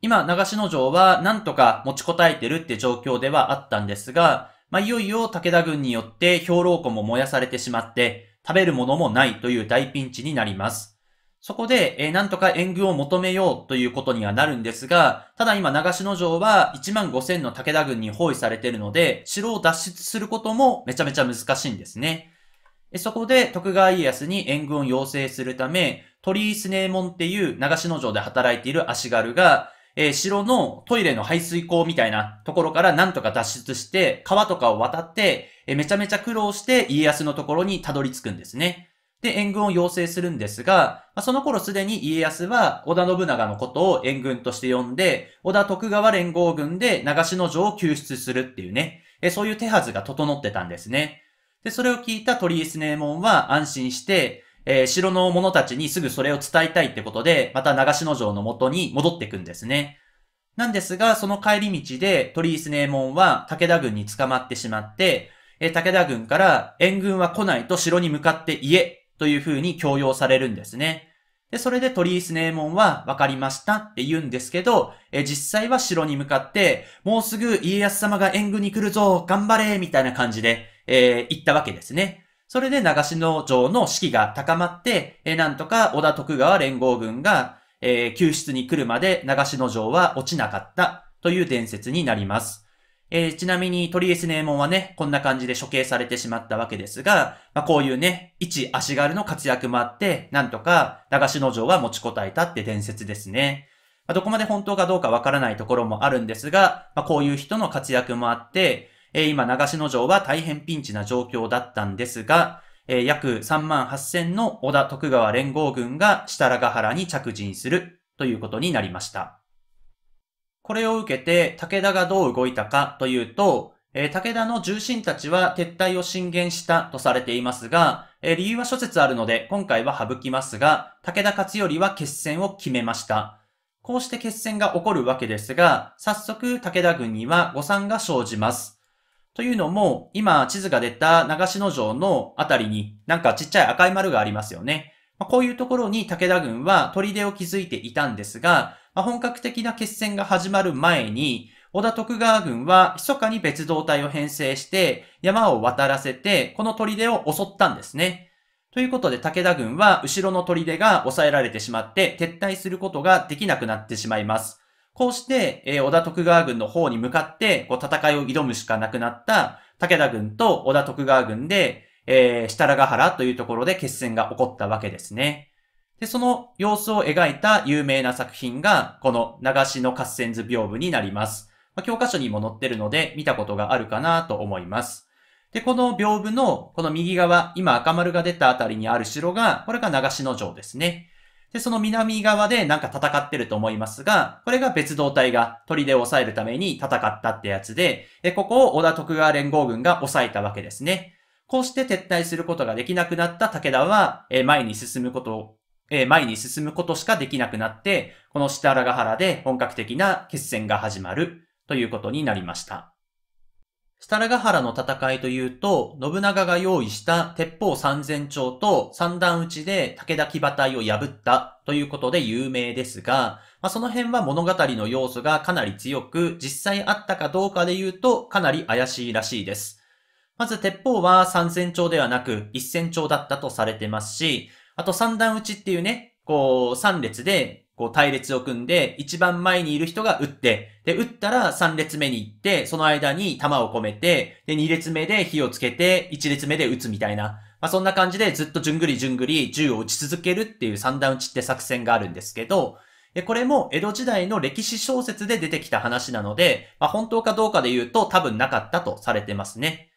今、長篠城はなんとか持ちこたえてるって状況ではあったんですが、まあ、いよいよ武田軍によって兵糧庫も燃やされてしまって、食べるものもないという大ピンチになります。そこで、えー、なんとか援軍を求めようということにはなるんですが、ただ今長篠城は1万5000の武田軍に包囲されているので、城を脱出することもめちゃめちゃ難しいんですね。そこで徳川家康に援軍を要請するため、鳥居スネーモンっていう長篠城で働いている足軽が、えー、城のトイレの排水溝みたいなところからなんとか脱出して、川とかを渡って、えー、めちゃめちゃ苦労して家康のところにたどり着くんですね。で、援軍を要請するんですが、まあ、その頃すでに家康は織田信長のことを援軍として呼んで、織田徳川連合軍で長篠城を救出するっていうね、えー、そういう手はずが整ってたんですね。で、それを聞いた鳥居スネーモンは安心して、えー、城の者たちにすぐそれを伝えたいってことで、また長篠城の元に戻っていくんですね。なんですが、その帰り道で鳥居スネーモンは武田軍に捕まってしまって、えー、武田軍から援軍は来ないと城に向かって言えという風に強要されるんですね。で、それで鳥居スネーモンは分かりましたって言うんですけど、えー、実際は城に向かって、もうすぐ家康様が援軍に来るぞ頑張れみたいな感じで、えー、言ったわけですね。それで長篠城の士気が高まって、えー、なんとか織田徳川連合軍が、えー、救出に来るまで長篠城は落ちなかったという伝説になります。えー、ちなみに、鳥リエスネーモンはね、こんな感じで処刑されてしまったわけですが、まあ、こういうね、一足軽の活躍もあって、なんとか、長篠城は持ちこたえたって伝説ですね。まあ、どこまで本当かどうかわからないところもあるんですが、まあ、こういう人の活躍もあって、えー、今、長篠城は大変ピンチな状況だったんですが、えー、約3万8000の織田徳川連合軍が設楽原に着陣するということになりました。これを受けて武田がどう動いたかというと、えー、武田の重臣たちは撤退を進言したとされていますが、えー、理由は諸説あるので今回は省きますが、武田勝頼は決戦を決めました。こうして決戦が起こるわけですが、早速武田軍には誤算が生じます。というのも、今地図が出た長篠城のあたりになんかちっちゃい赤い丸がありますよね。まあ、こういうところに武田軍は砦を築いていたんですが、まあ、本格的な決戦が始まる前に、織田徳川軍は密かに別動隊を編成して山を渡らせて、この砦を襲ったんですね。ということで武田軍は後ろの砦が抑えられてしまって撤退することができなくなってしまいます。こうして、えー、織田徳川軍の方に向かって、こう、戦いを挑むしかなくなった武田軍と織田徳川軍で、えー、設楽原というところで決戦が起こったわけですね。で、その様子を描いた有名な作品が、この流しの合戦図屏風になります。まあ、教科書にも載ってるので、見たことがあるかなと思います。で、この屏風の、この右側、今赤丸が出たあたりにある城が、これが流しの城ですね。で、その南側でなんか戦ってると思いますが、これが別動隊が砦を抑えるために戦ったってやつで、でここを織田徳川連合軍が抑えたわけですね。こうして撤退することができなくなった武田は、え前に進むことえ前に進むことしかできなくなって、この設ヶ原で本格的な決戦が始まるということになりました。ラガハラの戦いというと、信長が用意した鉄砲三千丁と三段打ちで武田騎馬隊を破ったということで有名ですが、まあ、その辺は物語の要素がかなり強く、実際あったかどうかで言うとかなり怪しいらしいです。まず鉄砲は三千丁ではなく一千丁だったとされてますし、あと三段打ちっていうね、こう、三列でこう隊列を組んで、一番前にいる人が撃って、で、撃ったら3列目に行って、その間に弾を込めて、で、2列目で火をつけて、1列目で撃つみたいな。まあ、そんな感じでずっとじゅんぐりじゅんぐり銃を撃ち続けるっていう三段撃ちって作戦があるんですけど、これも江戸時代の歴史小説で出てきた話なので、まあ、本当かどうかで言うと多分なかったとされてますね。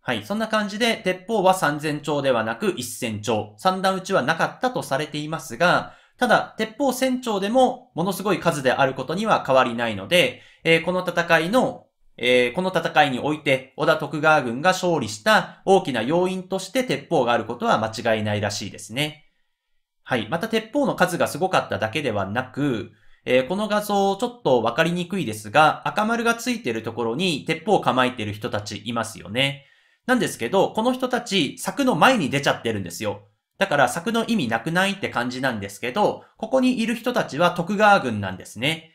はい。そんな感じで、鉄砲は3000丁ではなく1000丁、三段撃ちはなかったとされていますが、ただ、鉄砲船長でもものすごい数であることには変わりないので、えー、この戦いの、えー、この戦いにおいて、織田徳川軍が勝利した大きな要因として鉄砲があることは間違いないらしいですね。はい。また鉄砲の数がすごかっただけではなく、えー、この画像ちょっとわかりにくいですが、赤丸がついてるところに鉄砲を構えてる人たちいますよね。なんですけど、この人たち柵の前に出ちゃってるんですよ。だから柵の意味なくないって感じなんですけど、ここにいる人たちは徳川軍なんですね。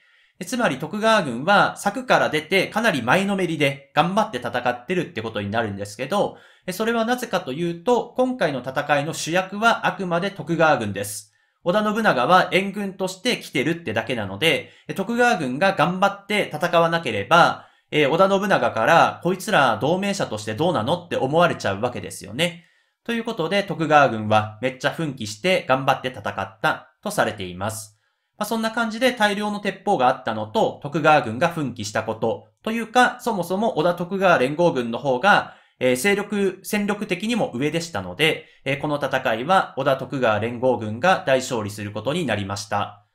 つまり徳川軍は柵から出てかなり前のめりで頑張って戦ってるってことになるんですけど、それはなぜかというと、今回の戦いの主役はあくまで徳川軍です。織田信長は援軍として来てるってだけなので、徳川軍が頑張って戦わなければ、え織田信長から、こいつら同盟者としてどうなのって思われちゃうわけですよね。ということで、徳川軍はめっちゃ奮起して頑張って戦ったとされています。まあ、そんな感じで大量の鉄砲があったのと、徳川軍が奮起したこと、というか、そもそも織田徳川連合軍の方が、えー、勢力、戦力的にも上でしたので、えー、この戦いは織田徳川連合軍が大勝利することになりました。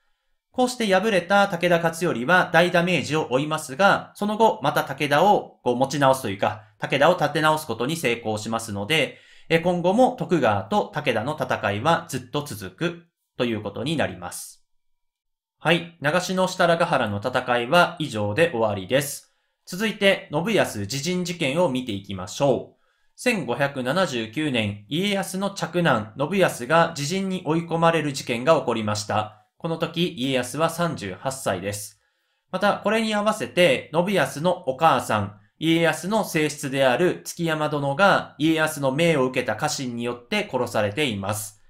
こうして敗れた武田勝頼は大ダメージを負いますが、その後また武田をこう持ち直すというか、武田を立て直すことに成功しますので、今後も徳川と武田の戦いはずっと続くということになります。はい。長篠下楽原の戦いは以上で終わりです。続いて、信康自陣事件を見ていきましょう。1579年、家康の嫡男、信康が自陣に追い込まれる事件が起こりました。この時、家康は38歳です。また、これに合わせて、信康のお母さん、家康の正室である築山殿が家康の命を受けた家臣によって殺されています。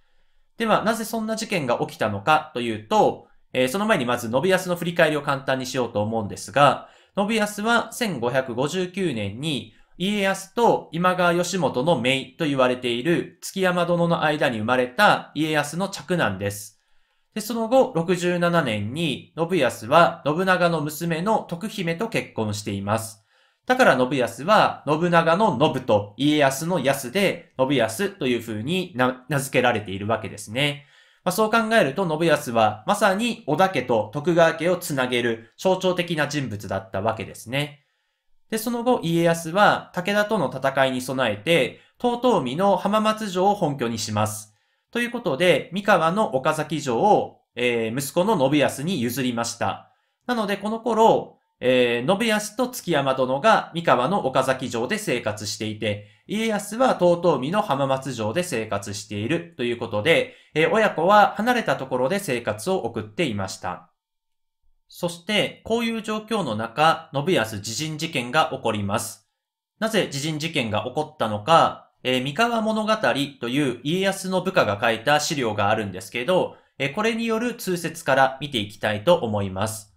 では、なぜそんな事件が起きたのかというと、えー、その前にまず信康の振り返りを簡単にしようと思うんですが、信康は1559年に家康と今川義元の姪と言われている築山殿の間に生まれた家康の嫡男です。で、その後、67年に、信康は信長の娘の徳姫と結婚しています。だから信康は、信長の信と家康の康で、信康という風に名付けられているわけですね。まあ、そう考えると信康は、まさに織田家と徳川家をつなげる象徴的な人物だったわけですね。で、その後家康は武田との戦いに備えて、遠江の浜松城を本拠にします。ということで、三河の岡崎城を、えー、息子の信康に譲りました。なので、この頃、えー、信康と築山殿が三河の岡崎城で生活していて、家康は遠江の浜松城で生活しているということで、えー、親子は離れたところで生活を送っていました。そして、こういう状況の中、信康自陣事件が起こります。なぜ自陣事件が起こったのか、えー、三河物語という家康の部下が書いた資料があるんですけど、えこれによる通説から見ていきたいと思います。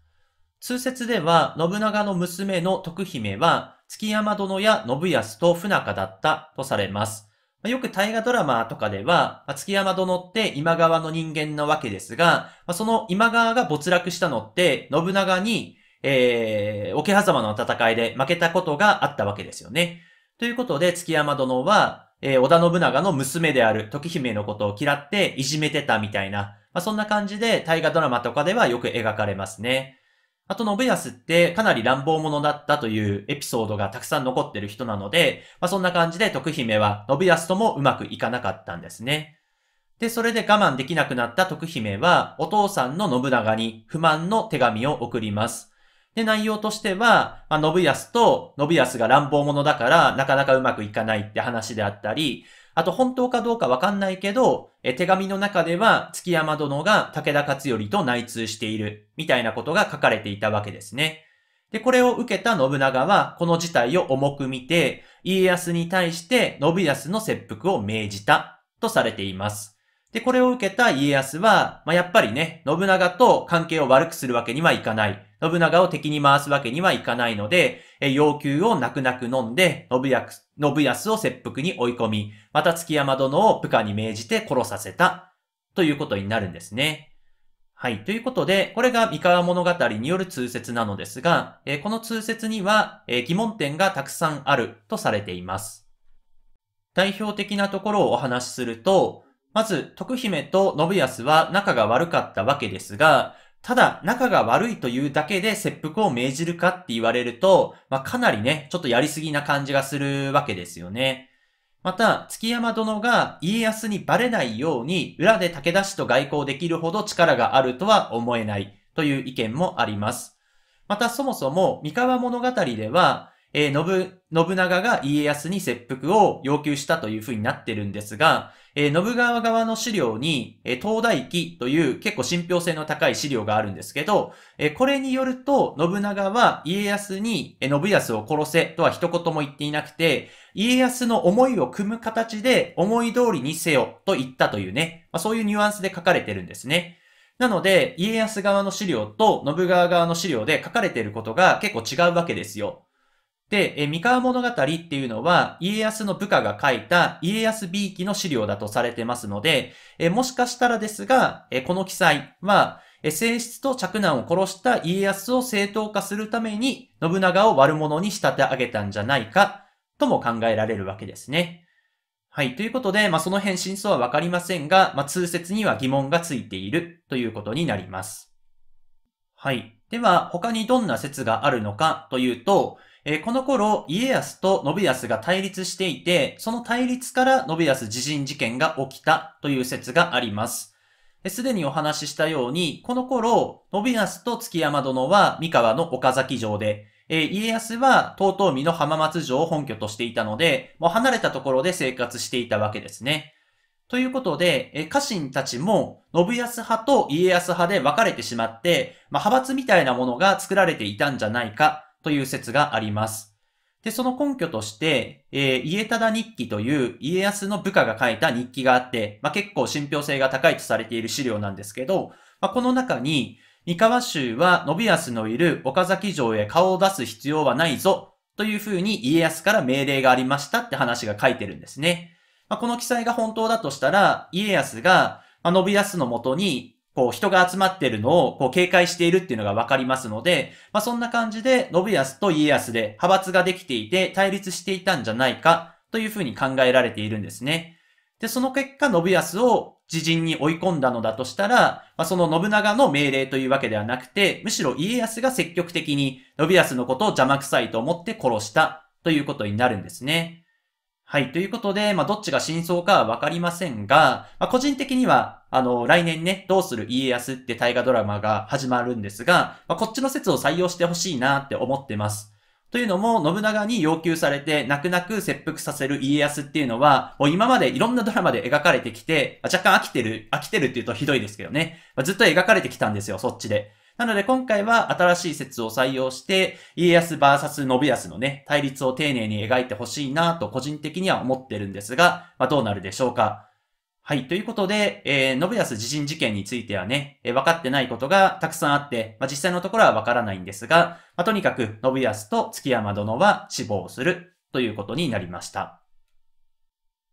通説では、信長の娘の徳姫は、築山殿や信康と不仲だったとされます。まよく大河ドラマとかでは、まあ、山殿って今川の人間なわけですが、まあ、その今川が没落したのって、信長に、えー、桶狭間の戦いで負けたことがあったわけですよね。ということで、築山殿は、えー、織田信長の娘である時姫のことを嫌っていじめてたみたいな、まあ、そんな感じで大河ドラマとかではよく描かれますね。あと、信康ってかなり乱暴者だったというエピソードがたくさん残ってる人なので、まあ、そんな感じで徳姫は信康ともうまくいかなかったんですね。で、それで我慢できなくなった徳姫は、お父さんの信長に不満の手紙を送ります。で、内容としては、まあ、信康と信康が乱暴者だからなかなかうまくいかないって話であったり、あと本当かどうかわかんないけど、え手紙の中では月山殿が武田勝頼と内通している、みたいなことが書かれていたわけですね。で、これを受けた信長は、この事態を重く見て、家康に対して信康の切腹を命じた、とされています。で、これを受けた家康は、まあ、やっぱりね、信長と関係を悪くするわけにはいかない。信長を敵に回すわけにはいかないので、要求を泣く泣く飲んで、信康信康を切腹に追い込み、また月山殿を部下に命じて殺させた、ということになるんですね。はい。ということで、これが三河物語による通説なのですが、えこの通説には、え疑問点がたくさんあるとされています。代表的なところをお話しすると、まず、徳姫と信康は仲が悪かったわけですが、ただ、仲が悪いというだけで切腹を命じるかって言われると、まあ、かなりね、ちょっとやりすぎな感じがするわけですよね。また、築山殿が家康にバレないように、裏で武田氏と外交できるほど力があるとは思えないという意見もあります。また、そもそも、三河物語では、えー、信、信長が家康に切腹を要求したというふうになってるんですが、えー、信長側の資料に、えー、東大記という結構信憑性の高い資料があるんですけど、えー、これによると、信長は家康に、えー、信康を殺せとは一言も言っていなくて、家康の思いを組む形で思い通りにせよと言ったというね、まあ、そういうニュアンスで書かれてるんですね。なので、家康側の資料と信川側の資料で書かれていることが結構違うわけですよ。で、え三河物語っていうのは、家康の部下が書いた家康 B 記の資料だとされてますので、えもしかしたらですが、えこの記載は、え正室と嫡男を殺した家康を正当化するために、信長を悪者に仕立て上げたんじゃないか、とも考えられるわけですね。はい。ということで、まあ、その辺真相はわかりませんが、まあ、通説には疑問がついているということになります。はい。では、他にどんな説があるのかというと、えー、この頃、家康と信康が対立していて、その対立から信康自陣事件が起きたという説があります。すでにお話ししたように、この頃、信康と築山殿は三河の岡崎城で、えー、家康は遠江の浜松城を本拠としていたので、もう離れたところで生活していたわけですね。ということで、えー、家臣たちも、信康派と家康派で分かれてしまって、まあ、派閥みたいなものが作られていたんじゃないかという説があります。で、その根拠として、えー、家忠日記という家康の部下が書いた日記があって、まあ、結構信憑性が高いとされている資料なんですけど、まあ、この中に、三河衆は信康のいる岡崎城へ顔を出す必要はないぞ、というふうに家康から命令がありましたって話が書いてるんですね。まあ、この記載が本当だとしたら、家康が、まあ、信康のもとにこう人が集まってるのをこう警戒しているっていうのがわかりますので、まあ、そんな感じで信康と家康で派閥ができていて対立していたんじゃないかというふうに考えられているんですね。で、その結果信康を自陣に追い込んだのだとしたら、まあ、その信長の命令というわけではなくて、むしろ家康が積極的に信康のことを邪魔くさいと思って殺したということになるんですね。はい。ということで、まあ、どっちが真相かはわかりませんが、まあ、個人的にはあの、来年ね、どうする家康って大河ドラマが始まるんですが、まあ、こっちの説を採用してほしいなって思ってます。というのも、信長に要求されて、泣く泣く切腹させる家康っていうのは、もう今までいろんなドラマで描かれてきて、若干飽きてる、飽きてるっていうとひどいですけどね。まあ、ずっと描かれてきたんですよ、そっちで。なので今回は新しい説を採用して、家康 VS 信康のね、対立を丁寧に描いてほしいなと個人的には思ってるんですが、まあ、どうなるでしょうか。はい。ということで、えー、信康自陣事件についてはね、えー、分かってないことがたくさんあって、まあ、実際のところは分からないんですが、まあ、とにかく信康と築山殿は死亡するということになりました。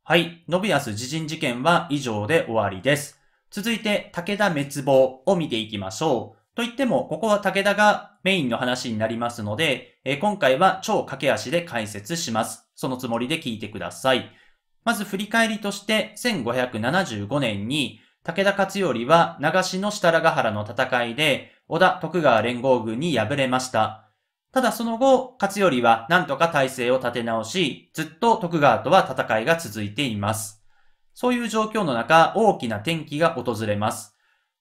はい。信康自陣事件は以上で終わりです。続いて、武田滅亡を見ていきましょう。といっても、ここは武田がメインの話になりますので、えー、今回は超駆け足で解説します。そのつもりで聞いてください。まず振り返りとして、1575年に、武田勝頼は長篠設楽原の戦いで、織田徳川連合軍に敗れました。ただその後、勝頼は何とか体制を立て直し、ずっと徳川とは戦いが続いています。そういう状況の中、大きな転機が訪れます。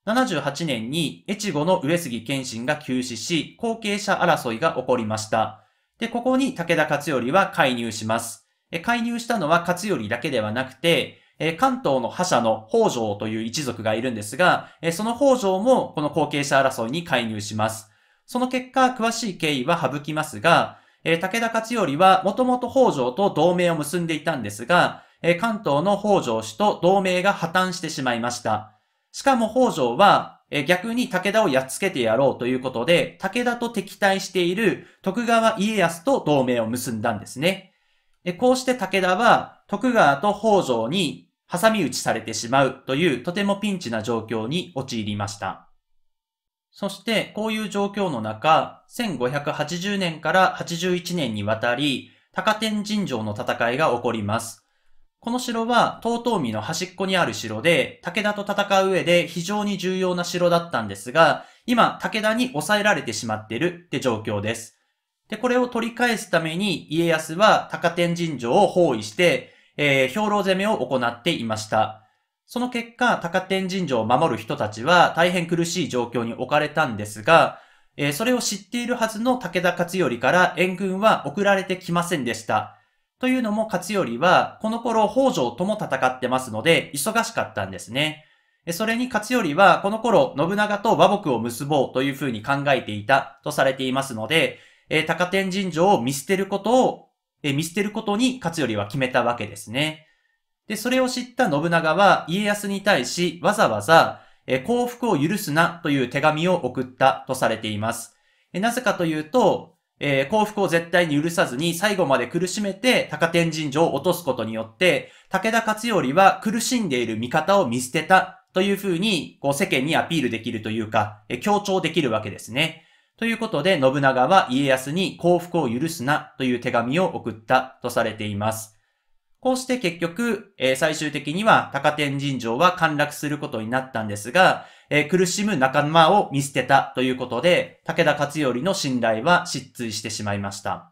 78年に越後の上杉謙信が急死し、後継者争いが起こりました。で、ここに武田勝頼は介入します。介入したのは勝頼だけではなくて、関東の覇者の北条という一族がいるんですが、その北条もこの後継者争いに介入します。その結果、詳しい経緯は省きますが、武田勝頼はもともと北条と同盟を結んでいたんですが、関東の北条氏と同盟が破綻してしまいました。しかも北条は、逆に武田をやっつけてやろうということで、武田と敵対している徳川家康と同盟を結んだんですね。こうして武田は徳川と北条に挟み撃ちされてしまうというとてもピンチな状況に陥りました。そしてこういう状況の中、1580年から81年にわたり、高天神城の戦いが起こります。この城は遠江の端っこにある城で、武田と戦う上で非常に重要な城だったんですが、今武田に抑えられてしまっているって状況です。で、これを取り返すために家康は高天神城を包囲して、えー、兵糧攻めを行っていました。その結果、高天神城を守る人たちは大変苦しい状況に置かれたんですが、えー、それを知っているはずの武田勝頼から援軍は送られてきませんでした。というのも勝頼は、この頃北条とも戦ってますので、忙しかったんですね。それに勝頼は、この頃、信長と和睦を結ぼうというふうに考えていたとされていますので、え高天神城を見捨てることを、え見捨てることに勝頼は決めたわけですね。で、それを知った信長は家康に対しわざわざ、え幸福を許すなという手紙を送ったとされています。えなぜかというと、えー、幸福を絶対に許さずに最後まで苦しめて高天神城を落とすことによって、武田勝頼は苦しんでいる味方を見捨てたというふうに、こう世間にアピールできるというか、え強調できるわけですね。ということで、信長は家康に幸福を許すなという手紙を送ったとされています。こうして結局、えー、最終的には高天神城は陥落することになったんですが、えー、苦しむ仲間を見捨てたということで、武田勝頼の信頼は失墜してしまいました。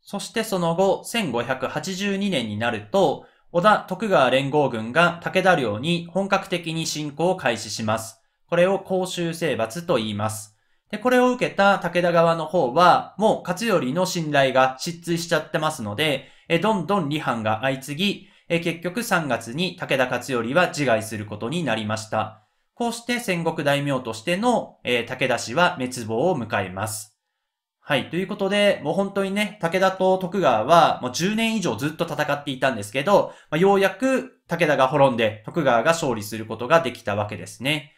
そしてその後、1582年になると、織田徳川連合軍が武田領に本格的に侵攻を開始します。これを公衆征伐と言います。で、これを受けた武田側の方は、もう勝頼の信頼が失墜しちゃってますので、えどんどん離反が相次ぎ、え結局3月に武田勝頼は自害することになりました。こうして戦国大名としての、え武田氏は滅亡を迎えます。はい。ということで、もう本当にね、武田と徳川はもう10年以上ずっと戦っていたんですけど、まあ、ようやく武田が滅んで徳川が勝利することができたわけですね。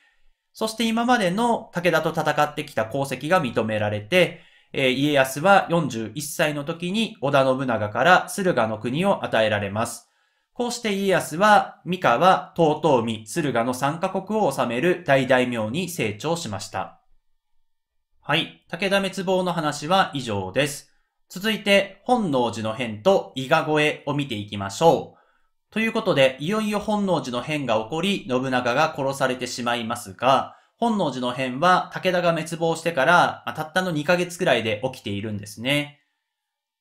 そして今までの武田と戦ってきた功績が認められて、えー、家康は41歳の時に織田信長から駿河の国を与えられます。こうして家康は三河、東東駿河の3カ国を治める大大名に成長しました。はい。武田滅亡の話は以上です。続いて、本能寺の変と伊賀越えを見ていきましょう。ということで、いよいよ本能寺の変が起こり、信長が殺されてしまいますが、本能寺の変は武田が滅亡してから、まあ、たったの2ヶ月くらいで起きているんですね。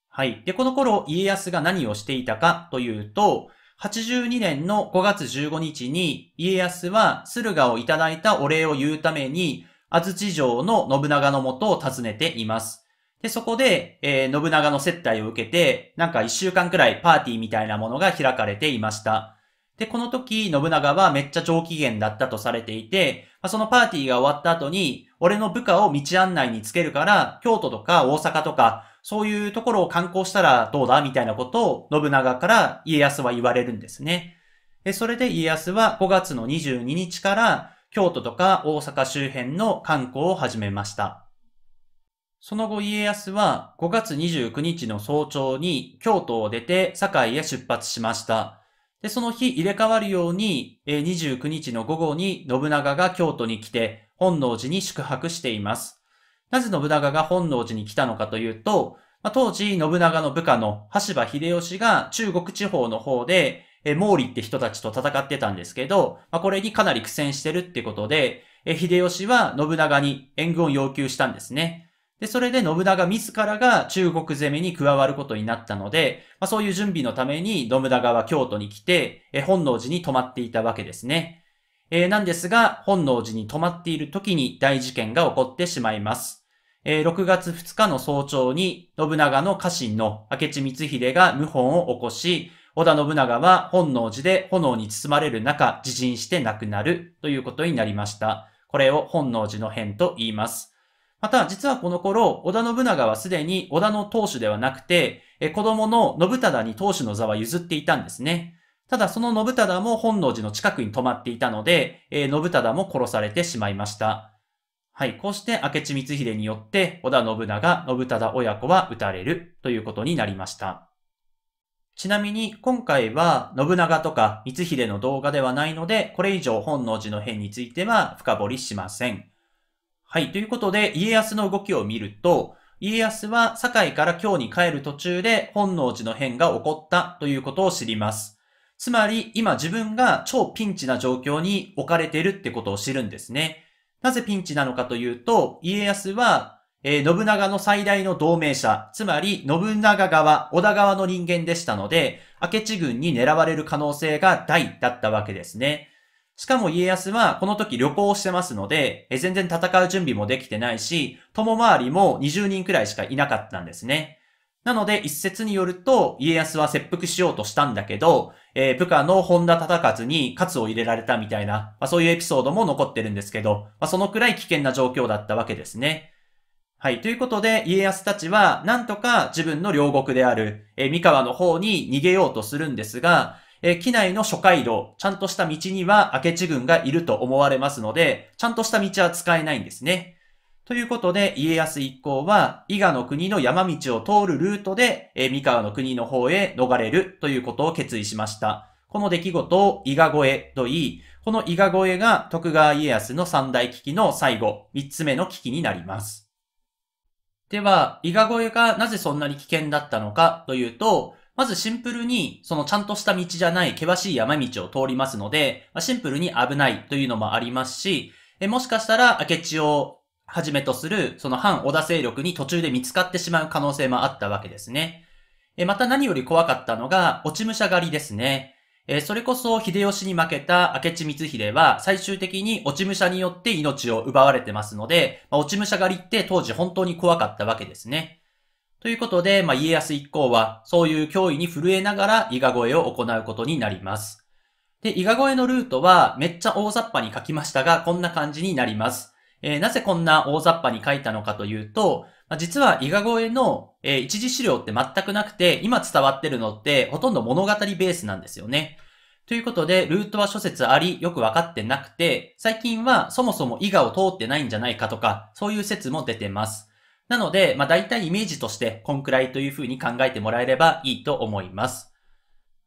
はい。で、この頃、家康が何をしていたかというと、82年の5月15日に、家康は駿河をいただいたお礼を言うために、安土城の信長のもとを訪ねています。で、そこで、えー、信長の接待を受けて、なんか一週間くらいパーティーみたいなものが開かれていました。で、この時、信長はめっちゃ上機嫌だったとされていて、まあ、そのパーティーが終わった後に、俺の部下を道案内につけるから、京都とか大阪とか、そういうところを観光したらどうだみたいなことを信長から家康は言われるんですね。で、それで家康は5月の22日から京都とか大阪周辺の観光を始めました。その後家康は5月29日の早朝に京都を出て堺へ出発しました。で、その日入れ替わるように29日の午後に信長が京都に来て本能寺に宿泊しています。なぜ信長が本能寺に来たのかというと、当時信長の部下の橋場秀吉が中国地方の方で毛利って人たちと戦ってたんですけど、これにかなり苦戦してるってことで、秀吉は信長に援軍を要求したんですね。で、それで信長自らが中国攻めに加わることになったので、まあ、そういう準備のために信長は京都に来て、え本能寺に泊まっていたわけですね。えー、なんですが、本能寺に泊まっている時に大事件が起こってしまいます。えー、6月2日の早朝に、信長の家臣の明智光秀が謀反を起こし、織田信長は本能寺で炎に包まれる中、自陣して亡くなるということになりました。これを本能寺の変と言います。また、実はこの頃、織田信長はすでに織田の当主ではなくて、子供の信忠に当主の座は譲っていたんですね。ただ、その信忠も本能寺の近くに泊まっていたので、信忠も殺されてしまいました。はい、こうして明智光秀によって織田信長、信忠親子は撃たれるということになりました。ちなみに今回は信長とか光秀の動画ではないので、これ以上本能寺の変については深掘りしません。はい。ということで、家康の動きを見ると、家康は堺から京に帰る途中で本能寺の変が起こったということを知ります。つまり、今自分が超ピンチな状況に置かれているってことを知るんですね。なぜピンチなのかというと、家康は、えー、信長の最大の同盟者、つまり信長側、織田側の人間でしたので、明智軍に狙われる可能性が大だったわけですね。しかも家康はこの時旅行をしてますので、え全然戦う準備もできてないし、友回りも20人くらいしかいなかったんですね。なので一説によると家康は切腹しようとしたんだけど、えー、部下の本田忠勝に喝を入れられたみたいな、まあ、そういうエピソードも残ってるんですけど、まあ、そのくらい危険な状況だったわけですね。はい。ということで、家康たちは、なんとか自分の両国である、えー、三河の方に逃げようとするんですが、えー、機内の諸回路、ちゃんとした道には明智軍がいると思われますので、ちゃんとした道は使えないんですね。ということで、家康一行は、伊賀の国の山道を通るルートで、えー、三河の国の方へ逃れるということを決意しました。この出来事を伊賀越えと言い、この伊賀越えが徳川家康の三大危機の最後、三つ目の危機になります。では、伊賀越えがなぜそんなに危険だったのかというと、まずシンプルに、そのちゃんとした道じゃない険しい山道を通りますので、シンプルに危ないというのもありますし、えもしかしたら明智をはじめとする、その反織田勢力に途中で見つかってしまう可能性もあったわけですね。えまた何より怖かったのが、落ち武者狩りですね。えそれこそ秀吉に負けた明智光秀は最終的に落ち武者によって命を奪われてますので、ま落ち武者狩りって当時本当に怖かったわけですね。ということで、まあ、家康一行は、そういう脅威に震えながら伊賀越えを行うことになります。で、伊賀越えのルートは、めっちゃ大雑把に書きましたが、こんな感じになります。えー、なぜこんな大雑把に書いたのかというと、まあ、実は伊賀越えの、えー、一時資料って全くなくて、今伝わってるのってほとんど物語ベースなんですよね。ということで、ルートは諸説あり、よくわかってなくて、最近はそもそも伊賀を通ってないんじゃないかとか、そういう説も出てます。なので、まあ大体イメージとしてこんくらいというふうに考えてもらえればいいと思います。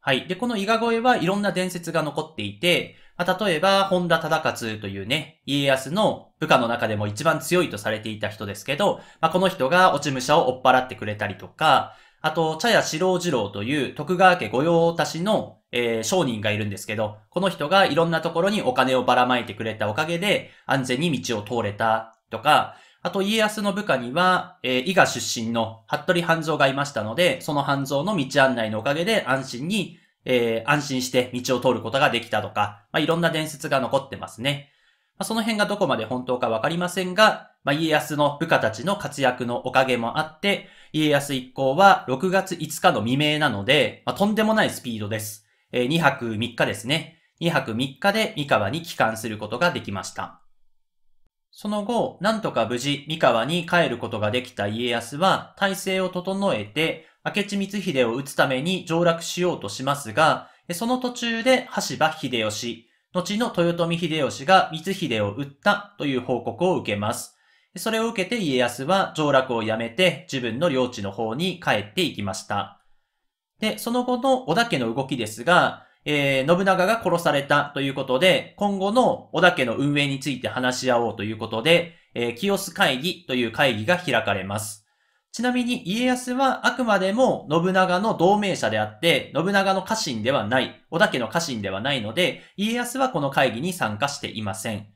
はい。で、この伊賀越えはいろんな伝説が残っていて、まあ、例えば、本田忠勝というね、家康の部下の中でも一番強いとされていた人ですけど、まあ、この人が落ち武者を追っ払ってくれたりとか、あと、茶屋四郎次郎という徳川家御用達の、えー、商人がいるんですけど、この人がいろんなところにお金をばらまいてくれたおかげで安全に道を通れたとか、あと家康の部下には、えー、伊賀出身の服部半蔵がいましたので、その半蔵の道案内のおかげで安心に、えー、安心して道を通ることができたとか、まあ、いろんな伝説が残ってますね。まあ、その辺がどこまで本当かわかりませんが、まあ、家康の部下たちの活躍のおかげもあって、家康一行は6月5日の未明なので、まあ、とんでもないスピードです。えー、2泊3日ですね。2泊3日で三河に帰還することができました。その後、なんとか無事、三河に帰ることができた家康は、体制を整えて、明智光秀を討つために上洛しようとしますが、その途中で羽柴秀吉、後の豊臣秀吉が光秀を討ったという報告を受けます。それを受けて家康は上洛をやめて自分の領地の方に帰っていきました。で、その後の織田家の動きですが、えー、信長が殺されたということで、今後の織田家の運営について話し合おうということで、えー、清洲会議という会議が開かれます。ちなみに家康はあくまでも信長の同盟者であって、信長の家臣ではない、織田家の家臣ではないので、家康はこの会議に参加していません。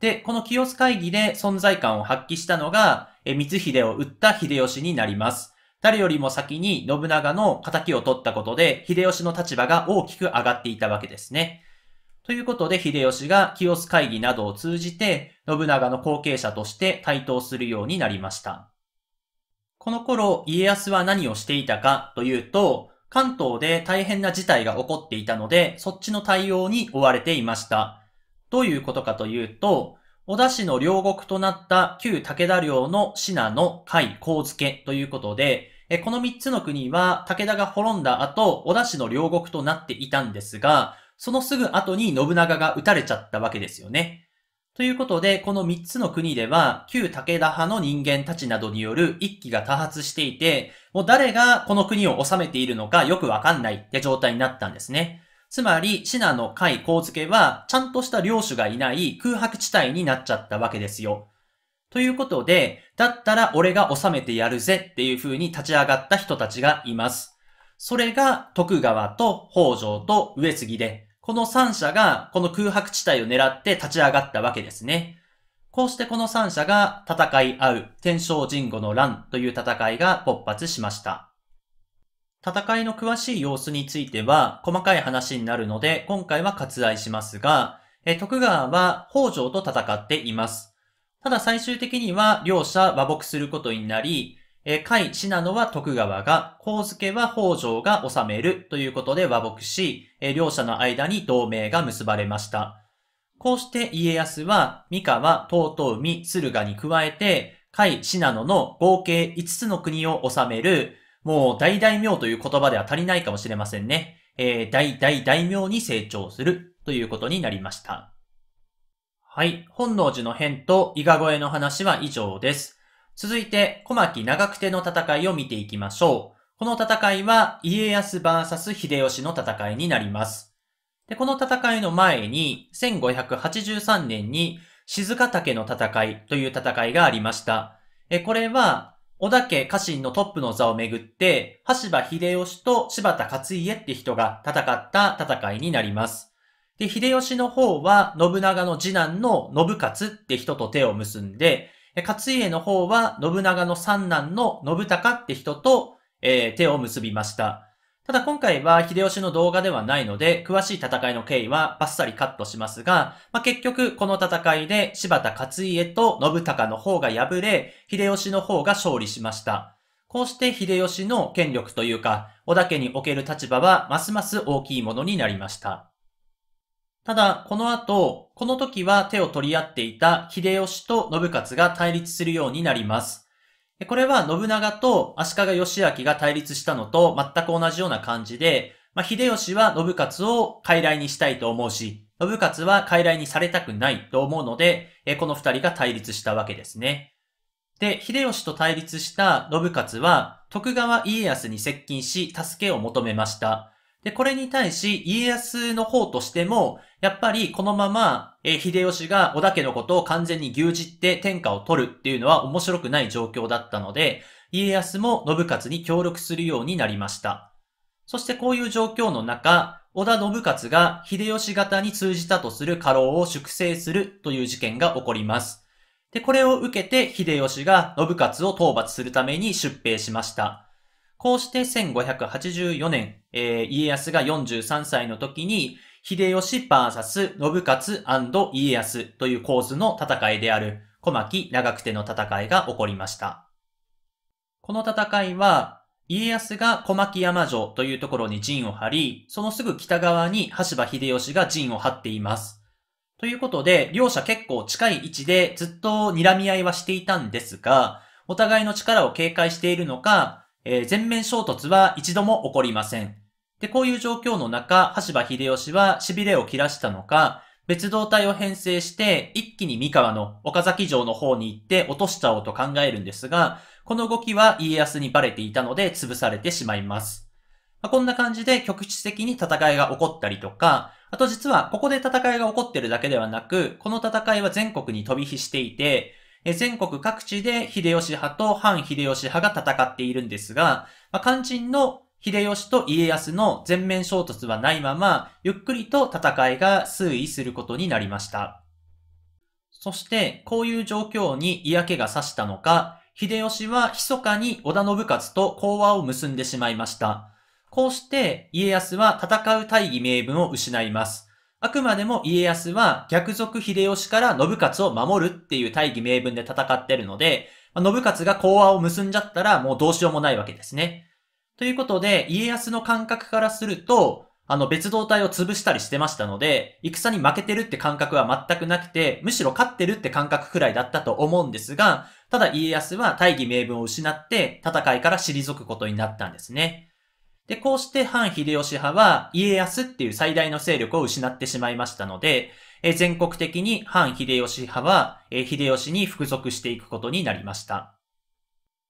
で、この清洲会議で存在感を発揮したのが、え光秀を撃った秀吉になります。誰よりも先に信長の仇を取ったことで、秀吉の立場が大きく上がっていたわけですね。ということで、秀吉が清須会議などを通じて、信長の後継者として台頭するようになりました。この頃、家康は何をしていたかというと、関東で大変な事態が起こっていたので、そっちの対応に追われていました。どういうことかというと、小田氏の両国となった旧武田領の信濃、海、甲付ということで、この3つの国は武田が滅んだ後、小田氏の両国となっていたんですが、そのすぐ後に信長が撃たれちゃったわけですよね。ということで、この3つの国では、旧武田派の人間たちなどによる一揆が多発していて、もう誰がこの国を治めているのかよくわかんないって状態になったんですね。つまり、シナの海光付は、ちゃんとした領主がいない空白地帯になっちゃったわけですよ。ということで、だったら俺が治めてやるぜっていう風に立ち上がった人たちがいます。それが徳川と北条と上杉で、この三者がこの空白地帯を狙って立ち上がったわけですね。こうしてこの三者が戦い合う天正神護の乱という戦いが勃発しました。戦いの詳しい様子については細かい話になるので、今回は割愛しますが、え徳川は北条と戦っています。ただ最終的には両者和睦することになり、え甲斐、信濃は徳川が、光介は北条が治めるということで和睦し、え両者の間に同盟が結ばれました。こうして家康は、三河、遠海、駿河に加えて、甲斐、信濃の合計5つの国を治める、もう大大名という言葉では足りないかもしれませんね。えー、大大大名に成長するということになりました。はい。本能寺の変と伊賀越えの話は以上です。続いて、小牧長久手の戦いを見ていきましょう。この戦いは家康 VS 秀吉の戦いになります。で、この戦いの前に、1583年に静ヶ岳の戦いという戦いがありました。え、これは、織田家家臣のトップの座をめぐって、羽柴秀吉と柴田勝家って人が戦った戦いになります。で、秀吉の方は信長の次男の信勝って人と手を結んで、勝家の方は信長の三男の信孝って人と、えー、手を結びました。ただ今回は秀吉の動画ではないので、詳しい戦いの経緯はバッサリカットしますが、まあ、結局この戦いで柴田勝家と信孝の方が敗れ、秀吉の方が勝利しました。こうして秀吉の権力というか、織田家における立場はますます大きいものになりました。ただ、この後、この時は手を取り合っていた秀吉と信勝が対立するようになります。これは信長と足利義明が対立したのと全く同じような感じで、まあ、秀吉は信勝を傀儡にしたいと思うし、信勝は傀儡にされたくないと思うので、この二人が対立したわけですね。で、秀吉と対立した信勝は、徳川家康に接近し、助けを求めました。で、これに対し、家康の方としても、やっぱりこのまま、え秀吉が織田家のことを完全に牛耳って天下を取るっていうのは面白くない状況だったので、家康も信勝に協力するようになりました。そしてこういう状況の中、織田信勝が秀吉型に通じたとする過労を粛清するという事件が起こります。で、これを受けて秀吉が信勝を討伐するために出兵しました。こうして1584年、えー、家康が43歳の時に、秀吉 VS 信勝家康という構図の戦いである、小牧長久手の戦いが起こりました。この戦いは、家康が小牧山城というところに陣を張り、そのすぐ北側に羽柴秀吉が陣を張っています。ということで、両者結構近い位置でずっと睨み合いはしていたんですが、お互いの力を警戒しているのか、えー、全面衝突は一度も起こりません。で、こういう状況の中、橋場秀吉は痺れを切らしたのか、別動隊を編成して、一気に三河の岡崎城の方に行って落としちゃおうと考えるんですが、この動きは家康にバレていたので潰されてしまいます。まあ、こんな感じで局地的に戦いが起こったりとか、あと実はここで戦いが起こってるだけではなく、この戦いは全国に飛び火していて、全国各地で秀吉派と反秀吉派が戦っているんですが、まあ、肝心の秀吉と家康の全面衝突はないまま、ゆっくりと戦いが推移することになりました。そして、こういう状況に嫌気がさしたのか、秀吉は密かに織田信勝と講和を結んでしまいました。こうして、家康は戦う大義名分を失います。あくまでも家康は逆賊秀吉から信勝を守るっていう大義名分で戦ってるので、ま信勝が講和を結んじゃったらもうどうしようもないわけですね。ということで、家康の感覚からすると、あの別動隊を潰したりしてましたので、戦に負けてるって感覚は全くなくて、むしろ勝ってるって感覚くらいだったと思うんですが、ただ家康は大義名分を失って戦いから退くことになったんですね。で、こうして反秀吉派は家康っていう最大の勢力を失ってしまいましたので、え全国的に反秀吉派は、え秀吉に服属していくことになりました。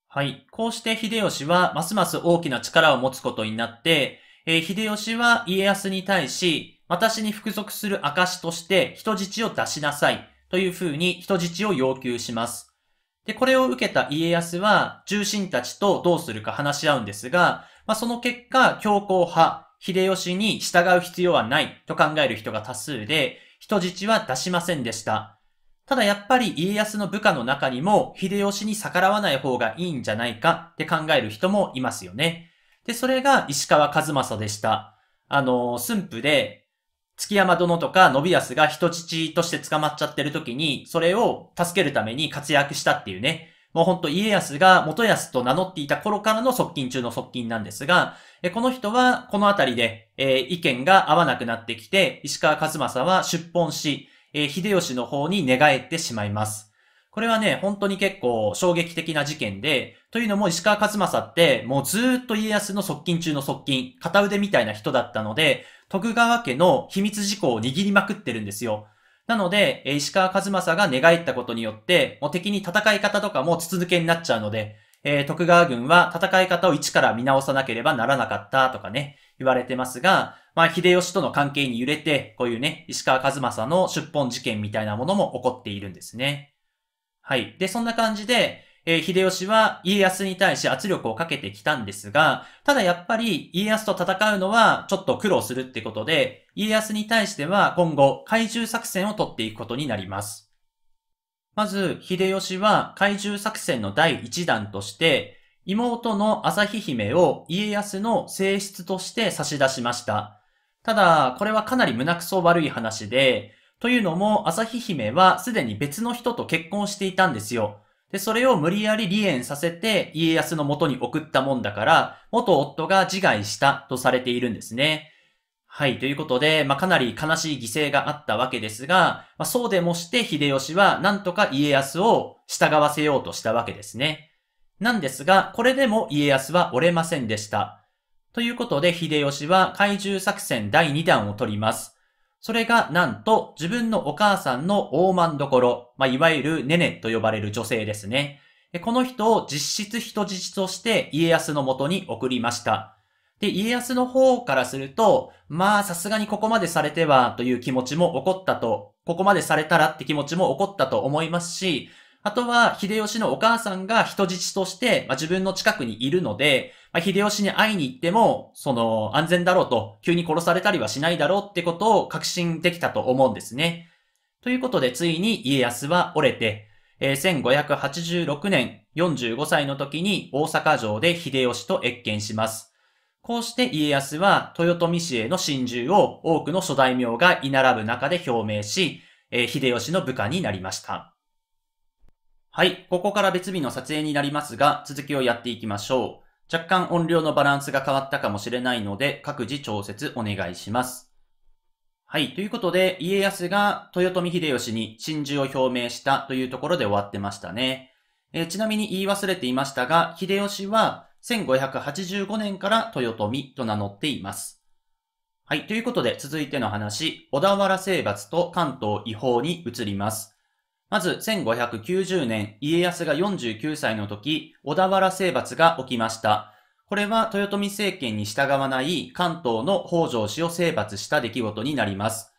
はい。こうして秀吉はますます大きな力を持つことになって、え秀吉は家康に対し、私に服属する証として人質を出しなさいというふうに人質を要求します。で、これを受けた家康は、重臣たちとどうするか話し合うんですが、まあ、その結果、強硬派、秀吉に従う必要はないと考える人が多数で、人質は出しませんでした。ただやっぱり家康の部下の中にも秀吉に逆らわない方がいいんじゃないかって考える人もいますよね。で、それが石川和正でした。あの、駿府で、月山殿とか信康が人質として捕まっちゃってる時に、それを助けるために活躍したっていうね、もうほんと家康が元康と名乗っていた頃からの側近中の側近なんですが、この人はこの辺りで、え意見が合わなくなってきて、石川和正は出奔し、え秀吉の方に寝返ってしまいます。これはね、本当に結構衝撃的な事件で、というのも石川和正ってもうずっと家康の側近中の側近、片腕みたいな人だったので、徳川家の秘密事項を握りまくってるんですよ。なので、石川和正が寝返ったことによって、もう敵に戦い方とかも筒抜けになっちゃうので、えー、徳川軍は戦い方を一から見直さなければならなかったとかね、言われてますが、まあ、秀吉との関係に揺れて、こういうね、石川和正の出奔事件みたいなものも起こっているんですね。はい。で、そんな感じで、え秀吉は家康に対し圧力をかけてきたんですが、ただやっぱり家康と戦うのはちょっと苦労するってことで、家康に対しては今後怪獣作戦を取っていくことになります。まず、秀吉は怪獣作戦の第1弾として、妹の日姫を家康の性質として差し出しました。ただ、これはかなり胸くそ悪い話で、というのも、日姫はすでに別の人と結婚していたんですよ。で、それを無理やり離縁させて家康の元に送ったもんだから、元夫が自害したとされているんですね。はい、ということで、まあ、かなり悲しい犠牲があったわけですが、まあ、そうでもして秀吉はなんとか家康を従わせようとしたわけですね。なんですが、これでも家康は折れませんでした。ということで、秀吉は怪獣作戦第2弾を取ります。それがなんと自分のお母さんの大満どころ、まあ、いわゆるネネと呼ばれる女性ですね。この人を実質人質として家康のもとに送りました。で、家康の方からすると、まあさすがにここまでされてはという気持ちも起こったと、ここまでされたらって気持ちも起こったと思いますし、あとは、秀吉のお母さんが人質として、まあ、自分の近くにいるので、まあ、秀吉に会いに行っても、その、安全だろうと、急に殺されたりはしないだろうってことを確信できたと思うんですね。ということで、ついに家康は折れて、えー、1586年、45歳の時に大阪城で秀吉と謁見します。こうして家康は豊臣氏への侵入を多くの諸大名が居並ぶ中で表明し、えー、秀吉の部下になりました。はい、ここから別日の撮影になりますが、続きをやっていきましょう。若干音量のバランスが変わったかもしれないので、各自調節お願いします。はい。ということで、家康が豊臣秀吉に真珠を表明したというところで終わってましたね。えー、ちなみに言い忘れていましたが、秀吉は1585年から豊臣と名乗っています。はい。ということで、続いての話、小田原征伐と関東違法に移ります。まず、1590年、家康が49歳の時、小田原征伐が起きました。これは豊臣政権に従わない関東の北条氏を征伐した出来事になります。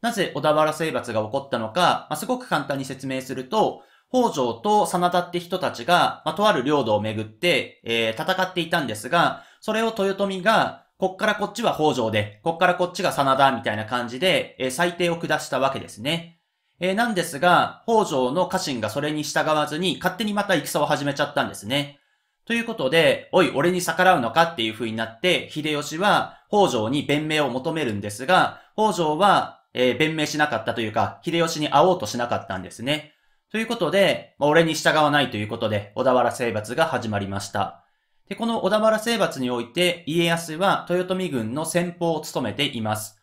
なぜ小田原征伐が起こったのか、まあ、すごく簡単に説明すると、北条と真田って人たちが、まあ、とある領土をめぐって、えー、戦っていたんですが、それを豊臣が、こっからこっちは北条で、こっからこっちが真田みたいな感じで、えー、裁定を下したわけですね。えー、なんですが、北条の家臣がそれに従わずに、勝手にまた戦を始めちゃったんですね。ということで、おい、俺に逆らうのかっていう風になって、秀吉は北条に弁明を求めるんですが、北条は、えー、弁明しなかったというか、秀吉に会おうとしなかったんですね。ということで、まあ、俺に従わないということで、小田原征伐が始まりました。で、この小田原征伐において、家康は豊臣軍の先方を務めています。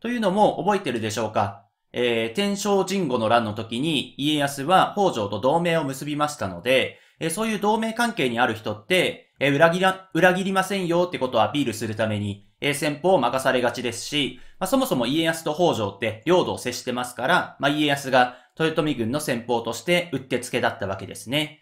というのも覚えてるでしょうかえー、天正神護の乱の時に家康は北条と同盟を結びましたので、えー、そういう同盟関係にある人って、えー、裏切ら、裏切りませんよってことをアピールするために、えー、先方を任されがちですし、まあ、そもそも家康と北条って領土を接してますから、まあ、家康が豊臣軍の先方としてうってつけだったわけですね。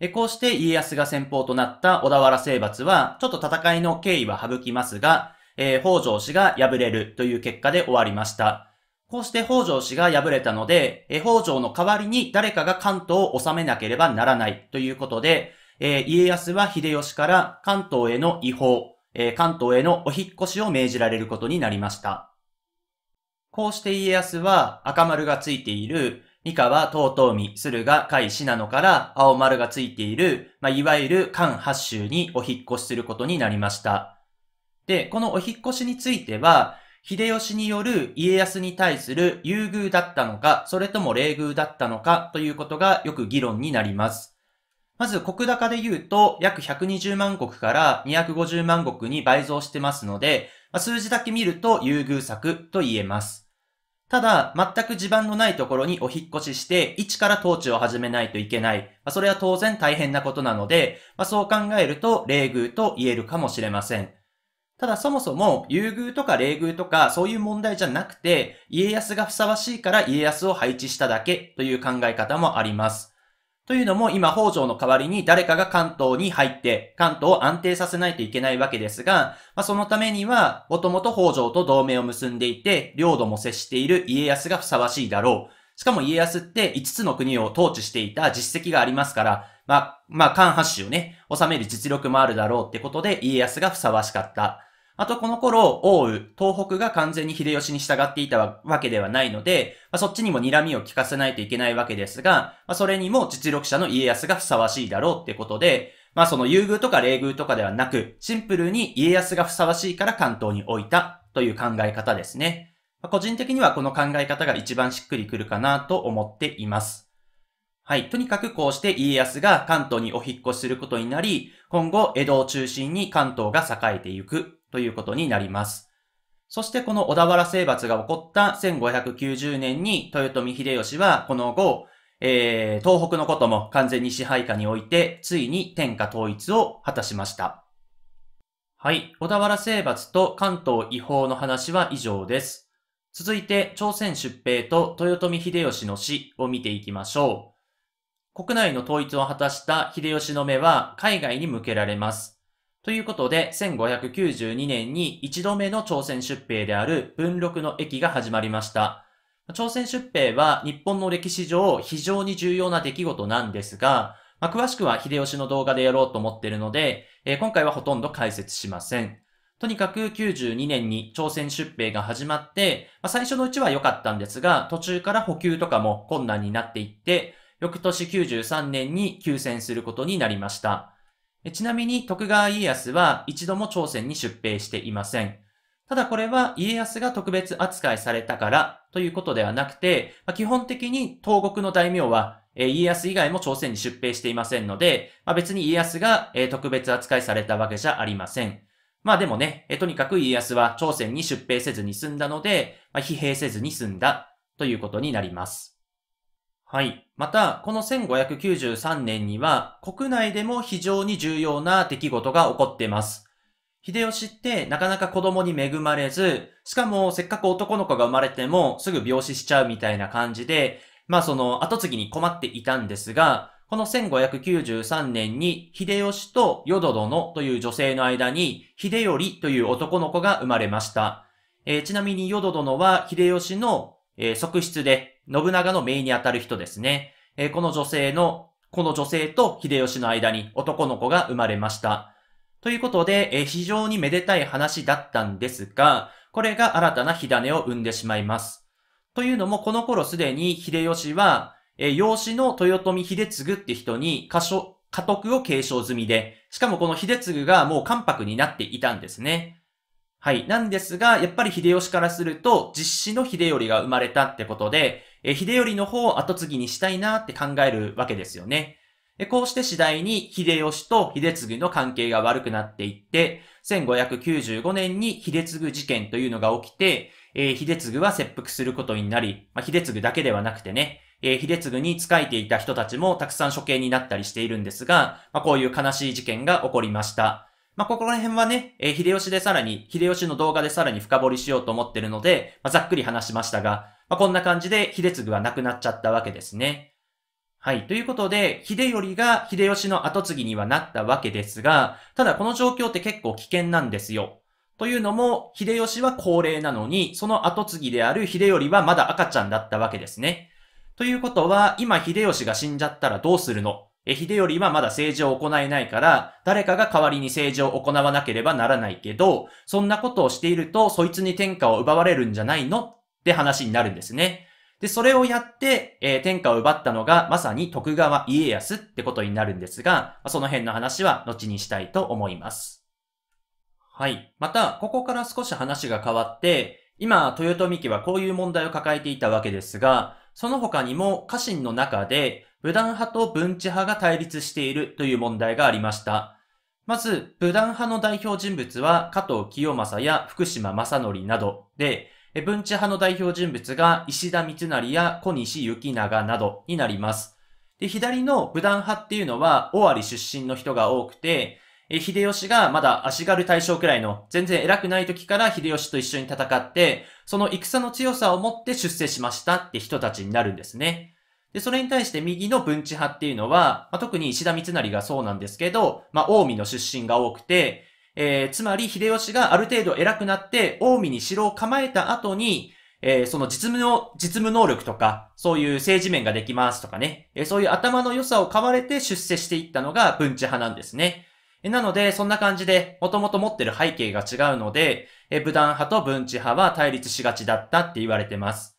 えこうして家康が先方となった小田原征伐は、ちょっと戦いの経緯は省きますが、えー、北条氏が敗れるという結果で終わりました。こうして北条氏が敗れたので、え北条の代わりに誰かが関東を治めなければならないということで、え家康は秀吉から関東への違法、え関東へのお引越しを命じられることになりました。こうして家康は赤丸がついている三河、東江駿河、海、信濃から青丸がついている、まあ、いわゆる関八州にお引越しすることになりました。で、このお引越しについては、秀吉による家康に対する優遇だったのか、それとも冷遇だったのかということがよく議論になります。まず、国高で言うと、約120万石から250万石に倍増してますので、数字だけ見ると優遇策と言えます。ただ、全く地盤のないところにお引越しして、一から統治を始めないといけない。それは当然大変なことなので、そう考えると、冷遇と言えるかもしれません。ただそもそも優遇とか冷遇とかそういう問題じゃなくて、家康がふさわしいから家康を配置しただけという考え方もあります。というのも今北条の代わりに誰かが関東に入って関東を安定させないといけないわけですが、まあ、そのためにはもともと北条と同盟を結んでいて領土も接している家康がふさわしいだろう。しかも家康って5つの国を統治していた実績がありますから、まあ、まあ、関八州をね、収める実力もあるだろうってことで家康がふさわしかった。あとこの頃、奥羽、東北が完全に秀吉に従っていたわけではないので、まあ、そっちにも睨みを聞かせないといけないわけですが、まあ、それにも実力者の家康がふさわしいだろうってことで、まあその優遇とか冷遇とかではなく、シンプルに家康がふさわしいから関東に置いたという考え方ですね。まあ、個人的にはこの考え方が一番しっくりくるかなと思っています。はい。とにかくこうして家康が関東にお引っ越しすることになり、今後江戸を中心に関東が栄えていくということになります。そしてこの小田原征伐が起こった1590年に豊臣秀吉はこの後、えー、東北のことも完全に支配下において、ついに天下統一を果たしました。はい。小田原征伐と関東違法の話は以上です。続いて、朝鮮出兵と豊臣秀吉の死を見ていきましょう。国内の統一を果たした秀吉の目は海外に向けられます。ということで、1592年に一度目の朝鮮出兵である文禄の役が始まりました。朝鮮出兵は日本の歴史上非常に重要な出来事なんですが、まあ、詳しくは秀吉の動画でやろうと思っているので、えー、今回はほとんど解説しません。とにかく92年に朝鮮出兵が始まって、まあ、最初のうちは良かったんですが、途中から補給とかも困難になっていって、翌年93年に休戦することになりました。ちなみに徳川家康は一度も朝鮮に出兵していません。ただこれは家康が特別扱いされたからということではなくて、まあ、基本的に東国の大名は、えー、家康以外も朝鮮に出兵していませんので、まあ、別に家康が、えー、特別扱いされたわけじゃありません。まあでもね、えー、とにかく家康は朝鮮に出兵せずに済んだので、まあ、疲弊せずに済んだということになります。はい。また、この1593年には、国内でも非常に重要な出来事が起こっています。秀吉ってなかなか子供に恵まれず、しかもせっかく男の子が生まれてもすぐ病死しちゃうみたいな感じで、まあその後継ぎに困っていたんですが、この1593年に秀吉と淀殿という女性の間に秀頼という男の子が生まれました。えー、ちなみに淀殿は秀吉の、えー、側室で信長の命にあたる人ですね。えー、この女性の、この女性と秀吉の間に男の子が生まれました。ということで、えー、非常にめでたい話だったんですが、これが新たな火種を生んでしまいます。というのも、この頃すでに秀吉は、えー、養子の豊臣秀次って人に過所、家督を継承済みで、しかもこの秀次がもう関白になっていたんですね。はい。なんですが、やっぱり秀吉からすると、実施の秀頼が生まれたってことで、え秀頼の方を後継ぎにしたいなって考えるわけですよね。こうして次第に秀吉と秀次の関係が悪くなっていって、1595年に秀次事件というのが起きて、えー、秀次は切腹することになり、まあ、秀次だけではなくてね、えー、秀次に仕えていた人たちもたくさん処刑になったりしているんですが、まあ、こういう悲しい事件が起こりました。まあ、ここら辺はね、えー、秀吉でさらに、秀吉の動画でさらに深掘りしようと思ってるので、まあ、ざっくり話しましたが、まあ、こんな感じで秀次は亡くなっちゃったわけですね。はい。ということで、秀頼が秀吉の後継ぎにはなったわけですが、ただこの状況って結構危険なんですよ。というのも、秀吉は高齢なのに、その後継ぎである秀頼はまだ赤ちゃんだったわけですね。ということは、今秀吉が死んじゃったらどうするのえ、秀頼はまだ政治を行えないから、誰かが代わりに政治を行わなければならないけど、そんなことをしていると、そいつに天下を奪われるんじゃないのって話になるんですね。で、それをやって、えー、天下を奪ったのが、まさに徳川家康ってことになるんですが、その辺の話は後にしたいと思います。はい。また、ここから少し話が変わって、今、豊臣家はこういう問題を抱えていたわけですが、その他にも家臣の中で、武断派と文治派が対立しているという問題がありました。まず、武断派の代表人物は加藤清正や福島正則などで、文治派の代表人物が石田三成や小西行長などになります。で、左の武断派っていうのは、尾張出身の人が多くて、秀吉がまだ足軽大将くらいの全然偉くない時から秀吉と一緒に戦って、その戦の強さを持って出世しましたって人たちになるんですね。で、それに対して右の文治派っていうのは、まあ、特に石田三成がそうなんですけど、まあ、近江の出身が多くて、えー、つまり秀吉がある程度偉くなって、近江に城を構えた後に、えー、その実務の、実務能力とか、そういう政治面ができますとかね、えー、そういう頭の良さを買われて出世していったのが文治派なんですね。なので、そんな感じで、もともと持ってる背景が違うので、えー、武断派と文治派は対立しがちだったって言われてます。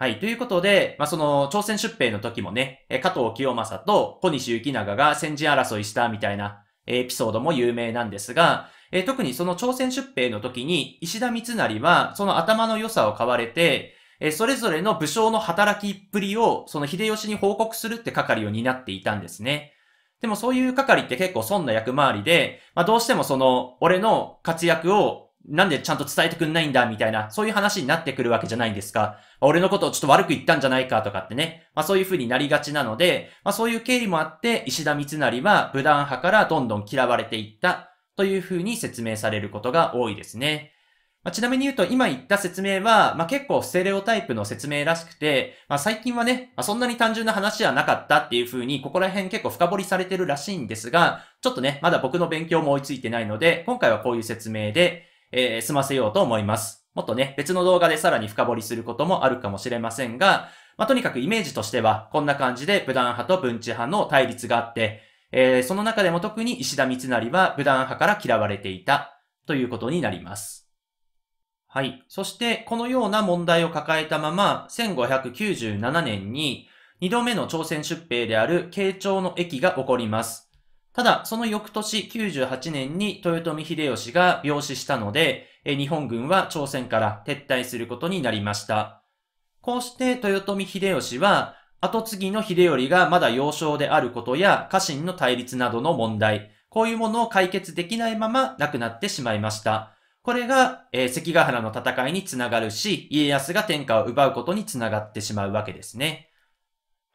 はい。ということで、まあ、その、朝鮮出兵の時もね、加藤清正と小西幸長が戦時争いしたみたいなエピソードも有名なんですが、え特にその朝鮮出兵の時に、石田三成は、その頭の良さを買われて、えそれぞれの武将の働きっぷりを、その秀吉に報告するって係を担っていたんですね。でもそういう係って結構損な役回りで、まあ、どうしてもその、俺の活躍をなんでちゃんと伝えてくんないんだみたいな、そういう話になってくるわけじゃないですか。まあ、俺のことをちょっと悪く言ったんじゃないかとかってね。まあそういう風になりがちなので、まあそういう経緯もあって、石田三成は武断派からどんどん嫌われていったという風に説明されることが多いですね。まあ、ちなみに言うと、今言った説明は、まあ、結構ステレオタイプの説明らしくて、まあ、最近はね、まあ、そんなに単純な話はなかったっていう風に、ここら辺結構深掘りされてるらしいんですが、ちょっとね、まだ僕の勉強も追いついてないので、今回はこういう説明で、えー、済ませようと思います。もっとね、別の動画でさらに深掘りすることもあるかもしれませんが、まあ、とにかくイメージとしては、こんな感じで武断派と文治派の対立があって、えー、その中でも特に石田三成は武断派から嫌われていたということになります。はい。そして、このような問題を抱えたまま、1597年に、2度目の朝鮮出兵である慶長の駅が起こります。ただ、その翌年98年に豊臣秀吉が病死したので、日本軍は朝鮮から撤退することになりました。こうして豊臣秀吉は、後継ぎの秀頼がまだ幼少であることや家臣の対立などの問題、こういうものを解決できないまま亡くなってしまいました。これが、えー、関ヶ原の戦いにつながるし、家康が天下を奪うことにつながってしまうわけですね。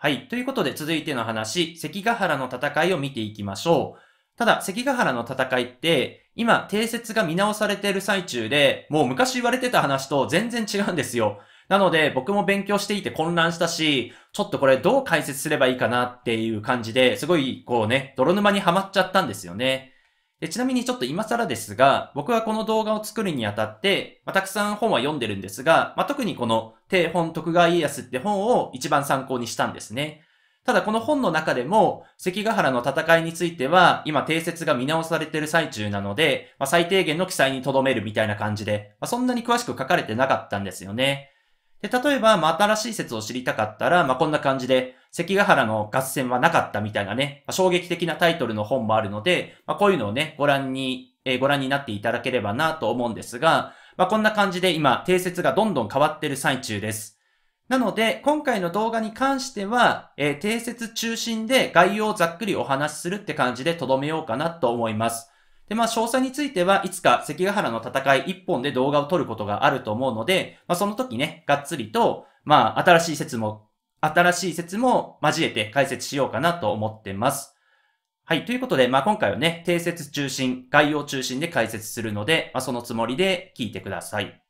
はい。ということで、続いての話、関ヶ原の戦いを見ていきましょう。ただ、関ヶ原の戦いって、今、定説が見直されている最中で、もう昔言われてた話と全然違うんですよ。なので、僕も勉強していて混乱したし、ちょっとこれどう解説すればいいかなっていう感じで、すごい、こうね、泥沼にはまっちゃったんですよね。でちなみにちょっと今更ですが、僕はこの動画を作るにあたって、まあ、たくさん本は読んでるんですが、まあ、特にこの、定本徳川家康って本を一番参考にしたんですね。ただこの本の中でも、関ヶ原の戦いについては、今定説が見直されてる最中なので、まあ、最低限の記載に留めるみたいな感じで、まあ、そんなに詳しく書かれてなかったんですよね。で、例えば、まあ、新しい説を知りたかったら、まあ、こんな感じで、関ヶ原の合戦はなかったみたいなね、まあ、衝撃的なタイトルの本もあるので、まあ、こういうのをね、ご覧に、えー、ご覧になっていただければなと思うんですが、まあ、こんな感じで今、定説がどんどん変わってる最中です。なので、今回の動画に関しては、えー、定説中心で概要をざっくりお話しするって感じでとどめようかなと思います。で、まあ、詳細については、いつか関ヶ原の戦い一本で動画を撮ることがあると思うので、まあ、その時ね、がっつりと、まあ、新しい説も、新しい説も交えて解説しようかなと思ってます。はい。ということで、まあ、今回はね、定説中心、概要中心で解説するので、まあ、そのつもりで聞いてください。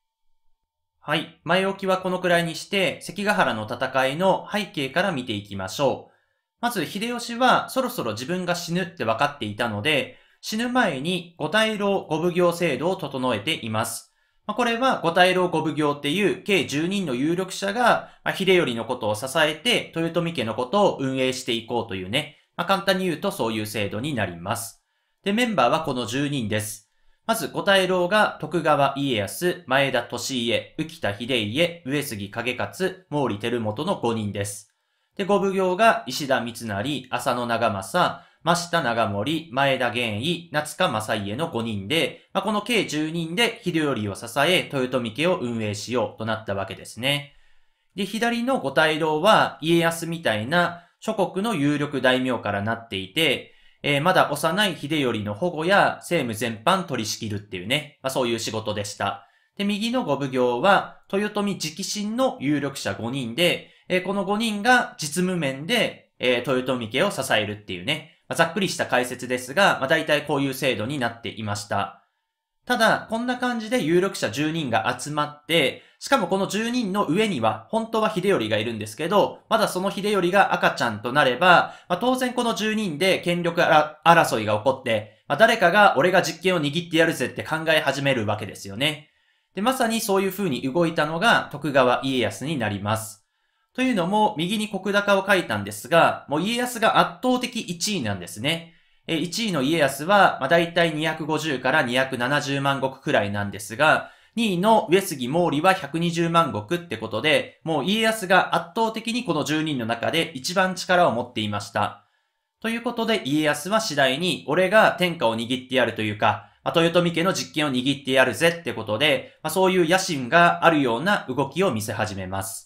はい。前置きはこのくらいにして、関ヶ原の戦いの背景から見ていきましょう。まず、秀吉はそろそろ自分が死ぬって分かっていたので、死ぬ前に五大老五奉行制度を整えています。これは五大老五奉行っていう計10人の有力者が、秀頼のことを支えて豊臣家のことを運営していこうというね、まあ、簡単に言うとそういう制度になります。で、メンバーはこの10人です。まず五大老が徳川家康、前田利家、浮田秀家、上杉景勝、毛利輝元の5人です。で、五奉行が石田三成、浅野長政、増田長森、前田玄衣、夏香正家の5人で、まあ、この計10人で秀頼を支え、豊臣家を運営しようとなったわけですね。で、左の五大老は家康みたいな諸国の有力大名からなっていて、えー、まだ幼い秀頼の保護や政務全般取り仕切るっていうね、まあ、そういう仕事でした。で、右の五奉行は、豊臣直臣の有力者5人で、えー、この5人が実務面で、えー、豊臣家を支えるっていうね、まざっくりした解説ですが、まあ、大体こういう制度になっていました。ただ、こんな感じで有力者10人が集まって、しかもこの10人の上には、本当は秀頼がいるんですけど、まだその秀頼が赤ちゃんとなれば、まあ、当然この10人で権力争いが起こって、まあ、誰かが俺が実権を握ってやるぜって考え始めるわけですよね。で、まさにそういう風に動いたのが徳川家康になります。というのも、右に国高を書いたんですが、もう家康が圧倒的1位なんですね。1位の家康は、まあ、大体250から270万石くらいなんですが、2位の上杉毛利は120万石ってことで、もう家康が圧倒的にこの10人の中で一番力を持っていました。ということで家康は次第に俺が天下を握ってやるというか、まあ、豊臣家の実権を握ってやるぜってことで、まあ、そういう野心があるような動きを見せ始めます。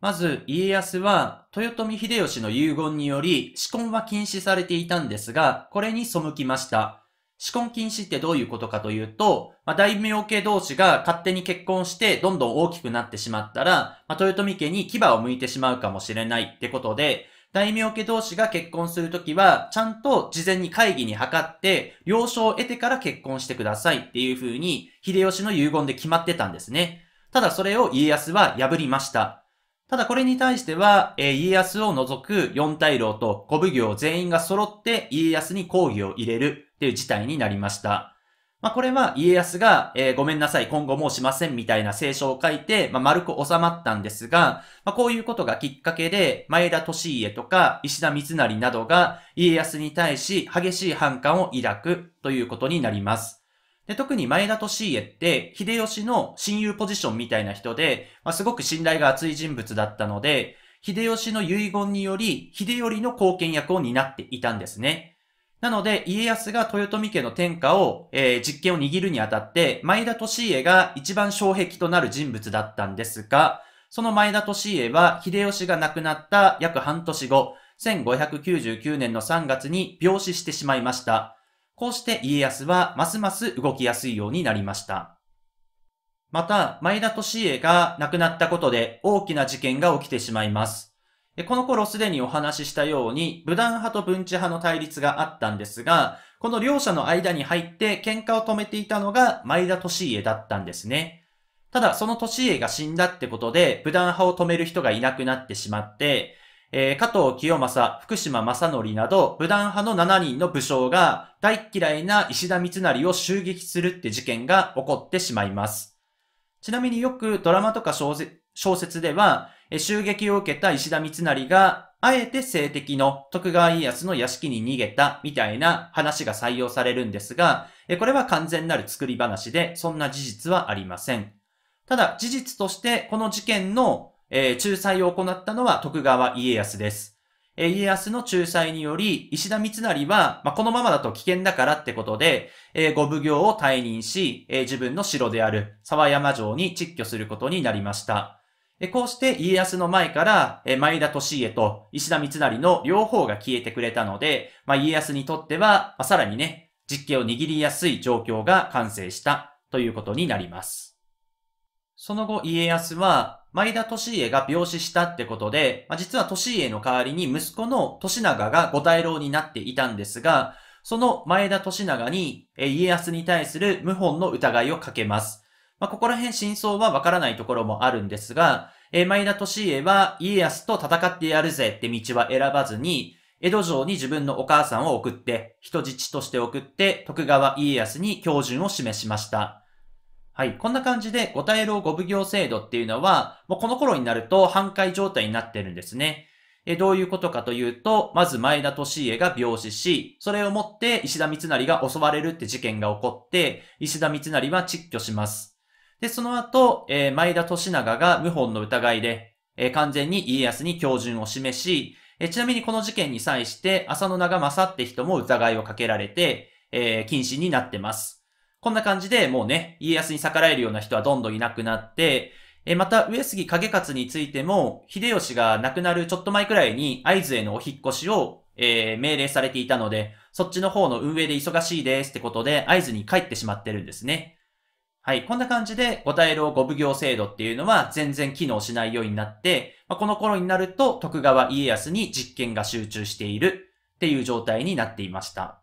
まず、家康は、豊臣秀吉の遺言により、仕婚は禁止されていたんですが、これに背きました。仕婚禁止ってどういうことかというと、まあ、大名家同士が勝手に結婚してどんどん大きくなってしまったら、まあ、豊臣家に牙を向いてしまうかもしれないってことで、大名家同士が結婚するときは、ちゃんと事前に会議に諮って、了承を得てから結婚してくださいっていうふうに、秀吉の遺言で決まってたんですね。ただそれを家康は破りました。ただこれに対しては、えー、家康を除く四大老と小奉行全員が揃って家康に抗議を入れるっていう事態になりました。まあ、これは家康が、えー、ごめんなさい、今後もうしませんみたいな聖書を書いて、まあ、丸く収まったんですが、まあ、こういうことがきっかけで、前田利家とか石田三成などが家康に対し激しい反感を抱くということになります。で、特に前田利家って、秀吉の親友ポジションみたいな人で、まあ、すごく信頼が厚い人物だったので、秀吉の遺言により、秀頼の貢献役を担っていたんですね。なので、家康が豊臣家の天下を、えー、実権を握るにあたって、前田利家が一番障壁となる人物だったんですが、その前田利家は、秀吉が亡くなった約半年後、1599年の3月に病死してしまいました。こうして家康はますます動きやすいようになりました。また、前田利家が亡くなったことで大きな事件が起きてしまいます。この頃すでにお話ししたように、武断派と文治派の対立があったんですが、この両者の間に入って喧嘩を止めていたのが前田利家だったんですね。ただ、その利家が死んだってことで、武断派を止める人がいなくなってしまって、えー、加藤清正、福島正則など、武断派の7人の武将が、大嫌いな石田三成を襲撃するって事件が起こってしまいます。ちなみによくドラマとか小説では、襲撃を受けた石田三成が、あえて性的の徳川家康の屋敷に逃げたみたいな話が採用されるんですが、これは完全なる作り話で、そんな事実はありません。ただ、事実として、この事件のえー、仲裁を行ったのは徳川家康です。えー、家康の仲裁により、石田三成は、まあ、このままだと危険だからってことで、えー、ご奉行を退任し、えー、自分の城である沢山城に蟄居することになりました。えこうして家康の前から、え前田利家と石田三成の両方が消えてくれたので、まあ、家康にとっては、まあ、さらにね、実権を握りやすい状況が完成したということになります。その後、家康は、前田利家が病死したってことで、まあ、実は利家の代わりに息子の利長がご大老になっていたんですが、その前田利長に家康に対する謀反の疑いをかけます。まあ、ここら辺真相はわからないところもあるんですが、えー、前田利家は家康と戦ってやるぜって道は選ばずに、江戸城に自分のお母さんを送って、人質として送って、徳川家康に標準を示しました。はい。こんな感じで、五大老五奉行制度っていうのは、もうこの頃になると半壊状態になってるんですね。え、どういうことかというと、まず前田利家が病死し、それをもって石田三成が襲われるって事件が起こって、石田三成は撤居します。で、その後、えー、前田利長が謀反の疑いで、えー、完全に家康に標準を示し、えー、ちなみにこの事件に際して、浅野長政って人も疑いをかけられて、えー、禁止になってます。こんな感じで、もうね、家康に逆らえるような人はどんどんいなくなって、えまた、上杉景勝についても、秀吉が亡くなるちょっと前くらいに合図へのお引っ越しを、えー、命令されていたので、そっちの方の運営で忙しいですってことで、合図に帰ってしまってるんですね。はい。こんな感じで、五大老五奉行制度っていうのは全然機能しないようになって、まあ、この頃になると徳川家康に実権が集中しているっていう状態になっていました。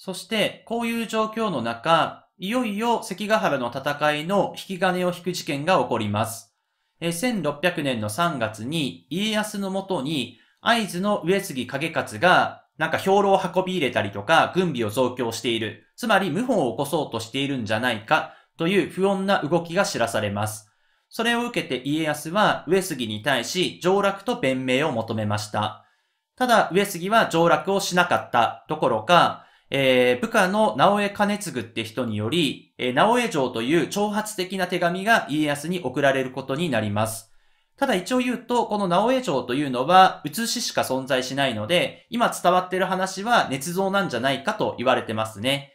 そして、こういう状況の中、いよいよ関ヶ原の戦いの引き金を引く事件が起こります。1600年の3月に家康のもとに合図の上杉景勝がなんか兵糧を運び入れたりとか軍備を増強している。つまり謀反を起こそうとしているんじゃないかという不穏な動きが知らされます。それを受けて家康は上杉に対し上洛と弁明を求めました。ただ上杉は上洛をしなかったどころかえー、部下の直江兼次って人により、えー、直江城という挑発的な手紙が家康に送られることになります。ただ一応言うと、この直江城というのは、写ししか存在しないので、今伝わってる話は捏造なんじゃないかと言われてますね。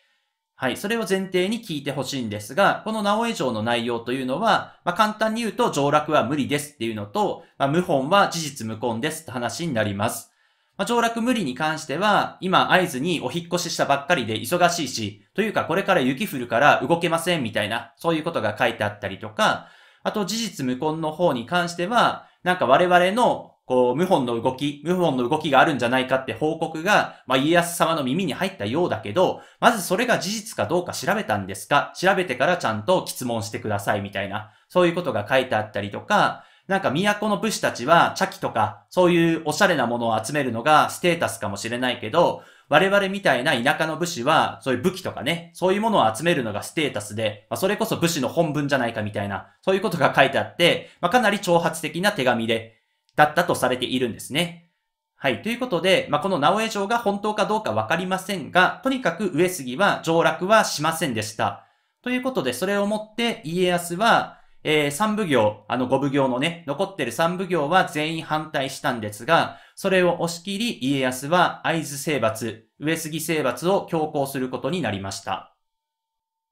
はい、それを前提に聞いてほしいんですが、この直江城の内容というのは、まあ、簡単に言うと、上落は無理ですっていうのと、まあ、謀反は事実無根ですって話になります。まあ、上洛無理に関しては、今、合図にお引っ越ししたばっかりで忙しいし、というかこれから雪降るから動けませんみたいな、そういうことが書いてあったりとか、あと事実無根の方に関しては、なんか我々のこう、謀反の動き、謀反の動きがあるんじゃないかって報告が、まあ、家康様の耳に入ったようだけど、まずそれが事実かどうか調べたんですか調べてからちゃんと質問してくださいみたいな、そういうことが書いてあったりとか、なんか都の武士たちは茶器とか、そういうおしゃれなものを集めるのがステータスかもしれないけど、我々みたいな田舎の武士は、そういう武器とかね、そういうものを集めるのがステータスで、まあ、それこそ武士の本文じゃないかみたいな、そういうことが書いてあって、まあ、かなり挑発的な手紙で、だったとされているんですね。はい。ということで、まあ、この直江城が本当かどうかわかりませんが、とにかく上杉は上洛はしませんでした。ということで、それをもって家康は、えー、部行、あの五部行のね、残ってる三部行は全員反対したんですが、それを押し切り家康は合図征伐、上杉征伐を強行することになりました。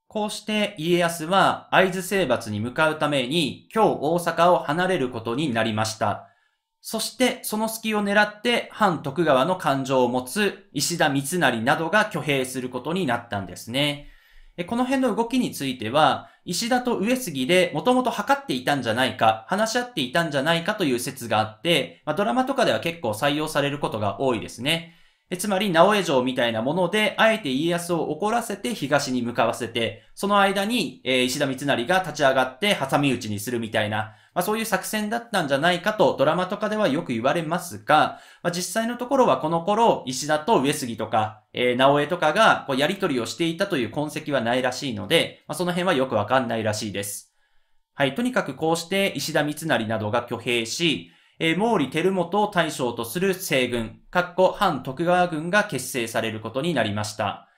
こうして家康は合図征伐に向かうために、今日大阪を離れることになりました。そしてその隙を狙って反徳川の感情を持つ石田三成などが挙兵することになったんですね。この辺の動きについては、石田と上杉でもともと測っていたんじゃないか、話し合っていたんじゃないかという説があって、まあ、ドラマとかでは結構採用されることが多いですね。つまり、直江城みたいなもので、あえて家康を怒らせて東に向かわせて、その間に、えー、石田三成が立ち上がって挟み撃ちにするみたいな、まあ、そういう作戦だったんじゃないかとドラマとかではよく言われますが、まあ、実際のところはこの頃、石田と上杉とか、えー、直江とかがこうやりとりをしていたという痕跡はないらしいので、まあ、その辺はよくわかんないらしいです。はい、とにかくこうして石田三成などが挙兵し、え毛利輝元を対象とする西軍、かっこ反徳川軍が結成されることになりました。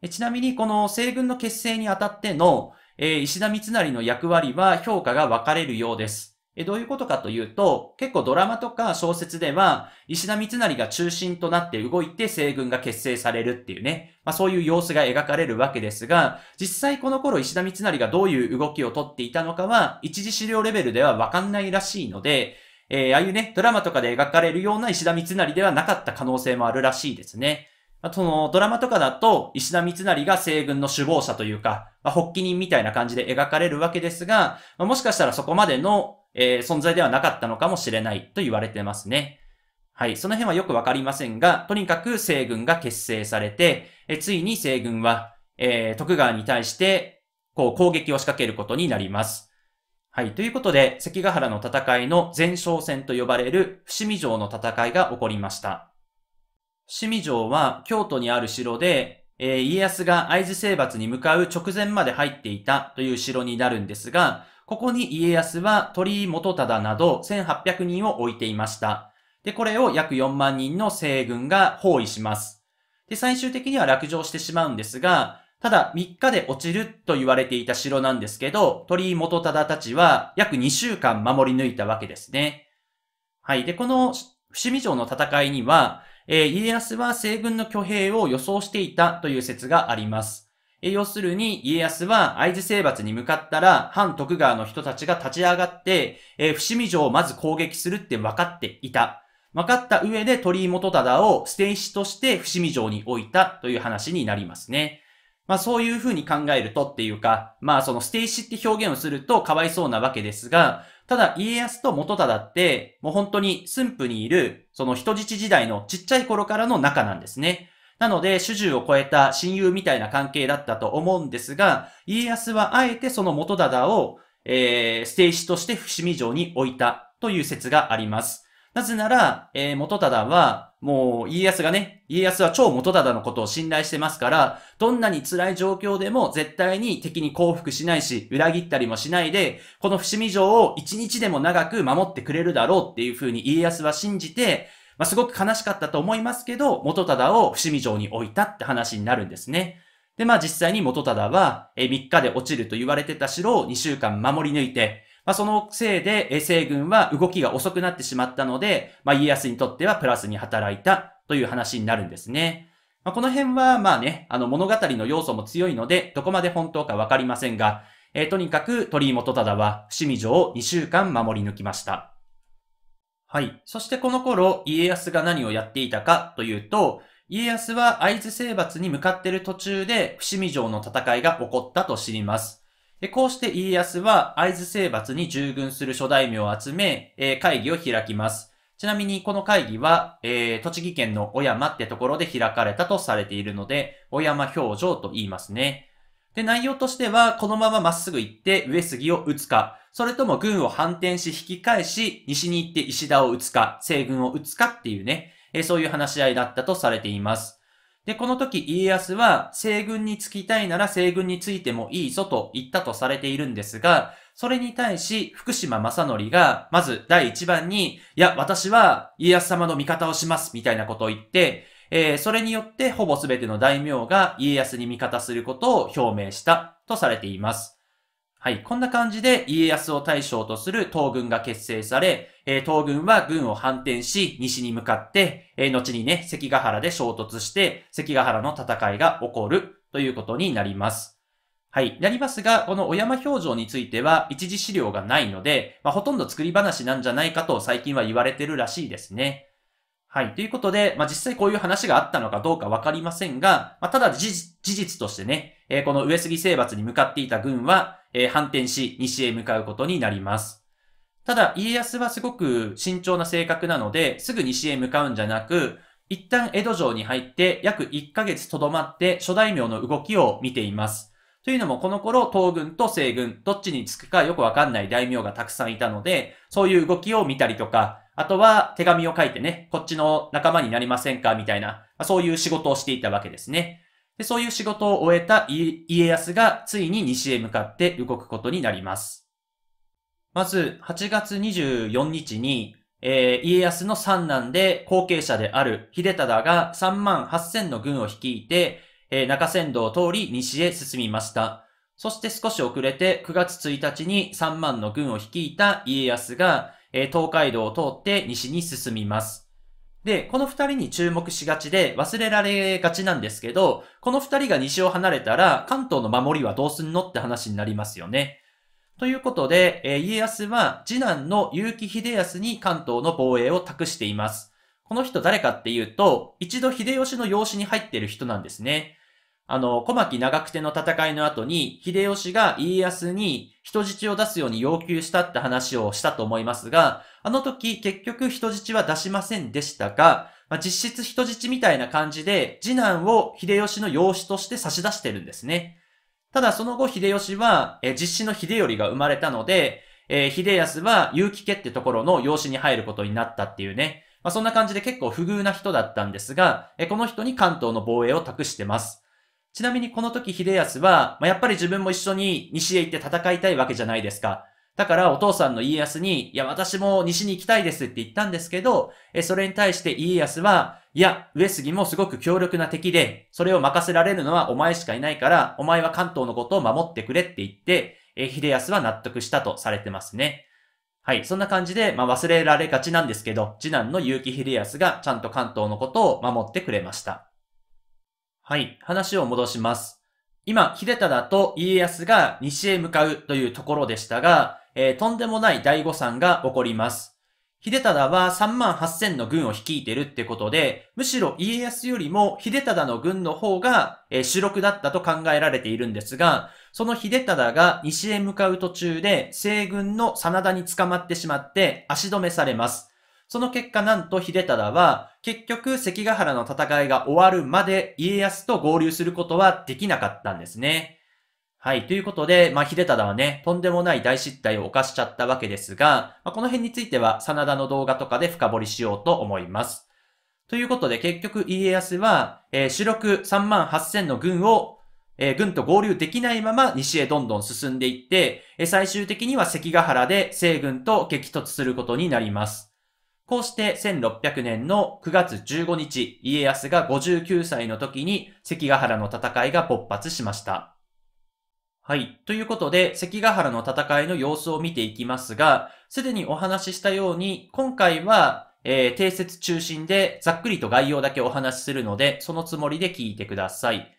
えちなみにこの西軍の結成にあたっての、え石田三成の役割は評価が分かれるようです。えどういうことかというと、結構ドラマとか小説では、石田三成が中心となって動いて西軍が結成されるっていうね、まあそういう様子が描かれるわけですが、実際この頃石田三成がどういう動きをとっていたのかは、一次資料レベルではわかんないらしいので、えー、ああいうね、ドラマとかで描かれるような石田三成ではなかった可能性もあるらしいですね。そのドラマとかだと、石田三成が西軍の首謀者というか、まあ、発起人みたいな感じで描かれるわけですが、まあ、もしかしたらそこまでの、えー、存在ではなかったのかもしれないと言われてますね。はい、その辺はよくわかりませんが、とにかく西軍が結成されて、えついに西軍は、えー、徳川に対して、こう攻撃を仕掛けることになります。はい。ということで、関ヶ原の戦いの前哨戦と呼ばれる伏見城の戦いが起こりました。伏見城は京都にある城で、えー、家康が会津征伐に向かう直前まで入っていたという城になるんですが、ここに家康は鳥居元忠など1800人を置いていました。で、これを約4万人の西軍が包囲します。で、最終的には落城してしまうんですが、ただ3日で落ちると言われていた城なんですけど、鳥居元忠たちは約2週間守り抜いたわけですね。はい。で、この伏見城の戦いには、えー、家康は西軍の挙兵を予想していたという説があります。えー、要するに、家康は合図征伐に向かったら、反徳川の人たちが立ち上がって、えー、伏見城をまず攻撃するって分かっていた。分かった上で鳥居元忠を捨て石として伏見城に置いたという話になりますね。まあそういうふうに考えるとっていうか、まあその捨て石って表現をするとかわいそうなわけですが、ただ家康と元忠って、もう本当に駿府にいる、その人質時代のちっちゃい頃からの仲なんですね。なので、主従を超えた親友みたいな関係だったと思うんですが、家康はあえてその元忠を、えー、捨て石として伏見城に置いたという説があります。なぜなら、えー、元忠は、もう、家康がね、家康は超元忠のことを信頼してますから、どんなに辛い状況でも絶対に敵に降伏しないし、裏切ったりもしないで、この伏見城を一日でも長く守ってくれるだろうっていうふうに家康は信じて、まあ、すごく悲しかったと思いますけど、元忠を伏見城に置いたって話になるんですね。で、まあ実際に元忠は、え、3日で落ちると言われてた城を2週間守り抜いて、まあ、そのせいで、西軍は動きが遅くなってしまったので、まあ、家康にとってはプラスに働いたという話になるんですね。まあ、この辺は、まあね、あの物語の要素も強いので、どこまで本当かわかりませんが、えー、とにかく鳥居元忠は伏見城を2週間守り抜きました。はい。そしてこの頃、家康が何をやっていたかというと、家康は合津征伐に向かっている途中で伏見城の戦いが起こったと知ります。で、こうして家康は会津征伐に従軍する諸大名を集め、えー、会議を開きます。ちなみにこの会議は、えー、栃木県の小山ってところで開かれたとされているので、小山表情と言いますね。で、内容としては、このまままっすぐ行って上杉を撃つか、それとも軍を反転し引き返し、西に行って石田を撃つか、西軍を撃つかっていうね、えー、そういう話し合いだったとされています。で、この時家康は西軍につきたいなら西軍についてもいいぞと言ったとされているんですが、それに対し福島正則が、まず第一番に、いや、私は家康様の味方をします、みたいなことを言って、えー、それによってほぼ全ての大名が家康に味方することを表明したとされています。はい。こんな感じで家康を対象とする東軍が結成され、えー、東軍は軍を反転し、西に向かって、えー、後にね、関ヶ原で衝突して、関ヶ原の戦いが起こるということになります。はい。なりますが、この小山表情については、一時資料がないので、まあ、ほとんど作り話なんじゃないかと最近は言われてるらしいですね。はい。ということで、まあ、実際こういう話があったのかどうかわかりませんが、まあ、ただ事実としてね、えー、この上杉征伐に向かっていた軍は、えー、反転し、西へ向かうことになります。ただ、家康はすごく慎重な性格なので、すぐ西へ向かうんじゃなく、一旦江戸城に入って約1ヶ月とどまって諸大名の動きを見ています。というのもこの頃、東軍と西軍、どっちにつくかよくわかんない大名がたくさんいたので、そういう動きを見たりとか、あとは手紙を書いてね、こっちの仲間になりませんかみたいな、そういう仕事をしていたわけですね。でそういう仕事を終えた家康がついに西へ向かって動くことになります。まず、8月24日に、えー、家康の三男で後継者である秀忠が3万8000の軍を率いて、えー、中山道を通り西へ進みました。そして少し遅れて9月1日に3万の軍を率いた家康が、えー、東海道を通って西に進みます。で、この二人に注目しがちで忘れられがちなんですけど、この二人が西を離れたら関東の守りはどうすんのって話になりますよね。ということで、えー、家康は次男の結城秀康に関東の防衛を託しています。この人誰かっていうと、一度秀吉の養子に入ってる人なんですね。あの、小牧長久手の戦いの後に、秀吉が家康に人質を出すように要求したって話をしたと思いますが、あの時結局人質は出しませんでしたが、まあ、実質人質みたいな感じで次男を秀吉の養子として差し出してるんですね。ただその後秀吉は、え実子の秀頼が生まれたので、えー、秀康は結城家ってところの養子に入ることになったっていうね。まあ、そんな感じで結構不遇な人だったんですが、えこの人に関東の防衛を託してます。ちなみにこの時秀康は、まあ、やっぱり自分も一緒に西へ行って戦いたいわけじゃないですか。だからお父さんの家康に、いや、私も西に行きたいですって言ったんですけど、それに対して家康は、いや、上杉もすごく強力な敵で、それを任せられるのはお前しかいないから、お前は関東のことを守ってくれって言って、え、秀康は納得したとされてますね。はい。そんな感じで、まあ、忘れられがちなんですけど、次男の結城秀康がちゃんと関東のことを守ってくれました。はい。話を戻します。今、秀忠と家康が西へ向かうというところでしたが、えー、とんでもない大誤算が起こります。秀忠は3万8000の軍を率いてるってことで、むしろ家康よりも秀忠の軍の方が、えー、主力だったと考えられているんですが、その秀忠が西へ向かう途中で西軍の真田に捕まってしまって足止めされます。その結果なんと秀忠は結局関ヶ原の戦いが終わるまで家康と合流することはできなかったんですね。はい。ということで、まあ、秀忠はね、とんでもない大失態を犯しちゃったわけですが、まあ、この辺については、真田の動画とかで深掘りしようと思います。ということで、結局家康は、えー、主力3万8000の軍を、えー、軍と合流できないまま西へどんどん進んでいって、えー、最終的には関ヶ原で西軍と激突することになります。こうして1600年の9月15日、家康が59歳の時に関ヶ原の戦いが勃発しました。はい。ということで、関ヶ原の戦いの様子を見ていきますが、すでにお話ししたように、今回は、えー、定説中心でざっくりと概要だけお話しするので、そのつもりで聞いてください。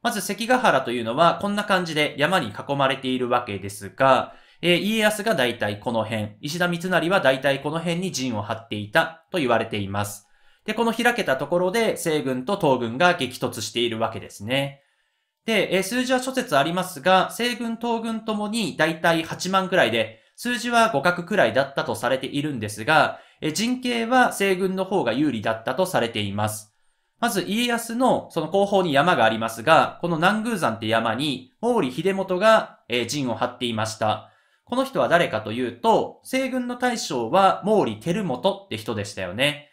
まず関ヶ原というのはこんな感じで山に囲まれているわけですが、えー、家康が大体この辺、石田三成は大体この辺に陣を張っていたと言われています。で、この開けたところで西軍と東軍が激突しているわけですね。で、え数字は諸説ありますが、西軍、東軍ともに大体8万くらいで、数字は互角くらいだったとされているんですが、え人形は西軍の方が有利だったとされています。まず家康のその後方に山がありますが、この南宮山って山に毛利秀元が、え陣を張っていました。この人は誰かというと、西軍の大将は毛利輝元って人でしたよね。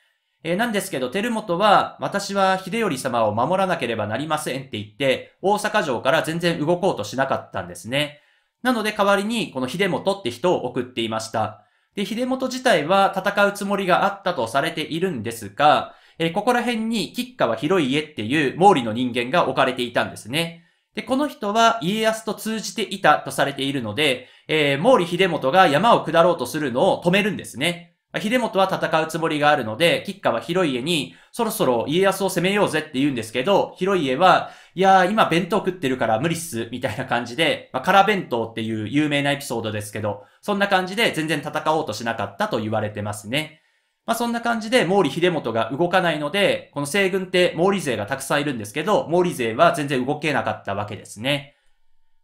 えー、なんですけど、照元は、私は秀頼様を守らなければなりませんって言って、大阪城から全然動こうとしなかったんですね。なので代わりに、この秀元って人を送っていました。で、秀元自体は戦うつもりがあったとされているんですが、えー、ここら辺に吉川広家っていう毛利の人間が置かれていたんですね。で、この人は家康と通じていたとされているので、えー、毛利秀元が山を下ろうとするのを止めるんですね。秀元は戦うつもりがあるので、吉川広家に、そろそろ家康を攻めようぜって言うんですけど、広家は、いやー、今弁当食ってるから無理っす、みたいな感じで、まあ、空弁当っていう有名なエピソードですけど、そんな感じで全然戦おうとしなかったと言われてますね。まあ、そんな感じで毛利秀元が動かないので、この西軍って毛利勢がたくさんいるんですけど、毛利勢は全然動けなかったわけですね。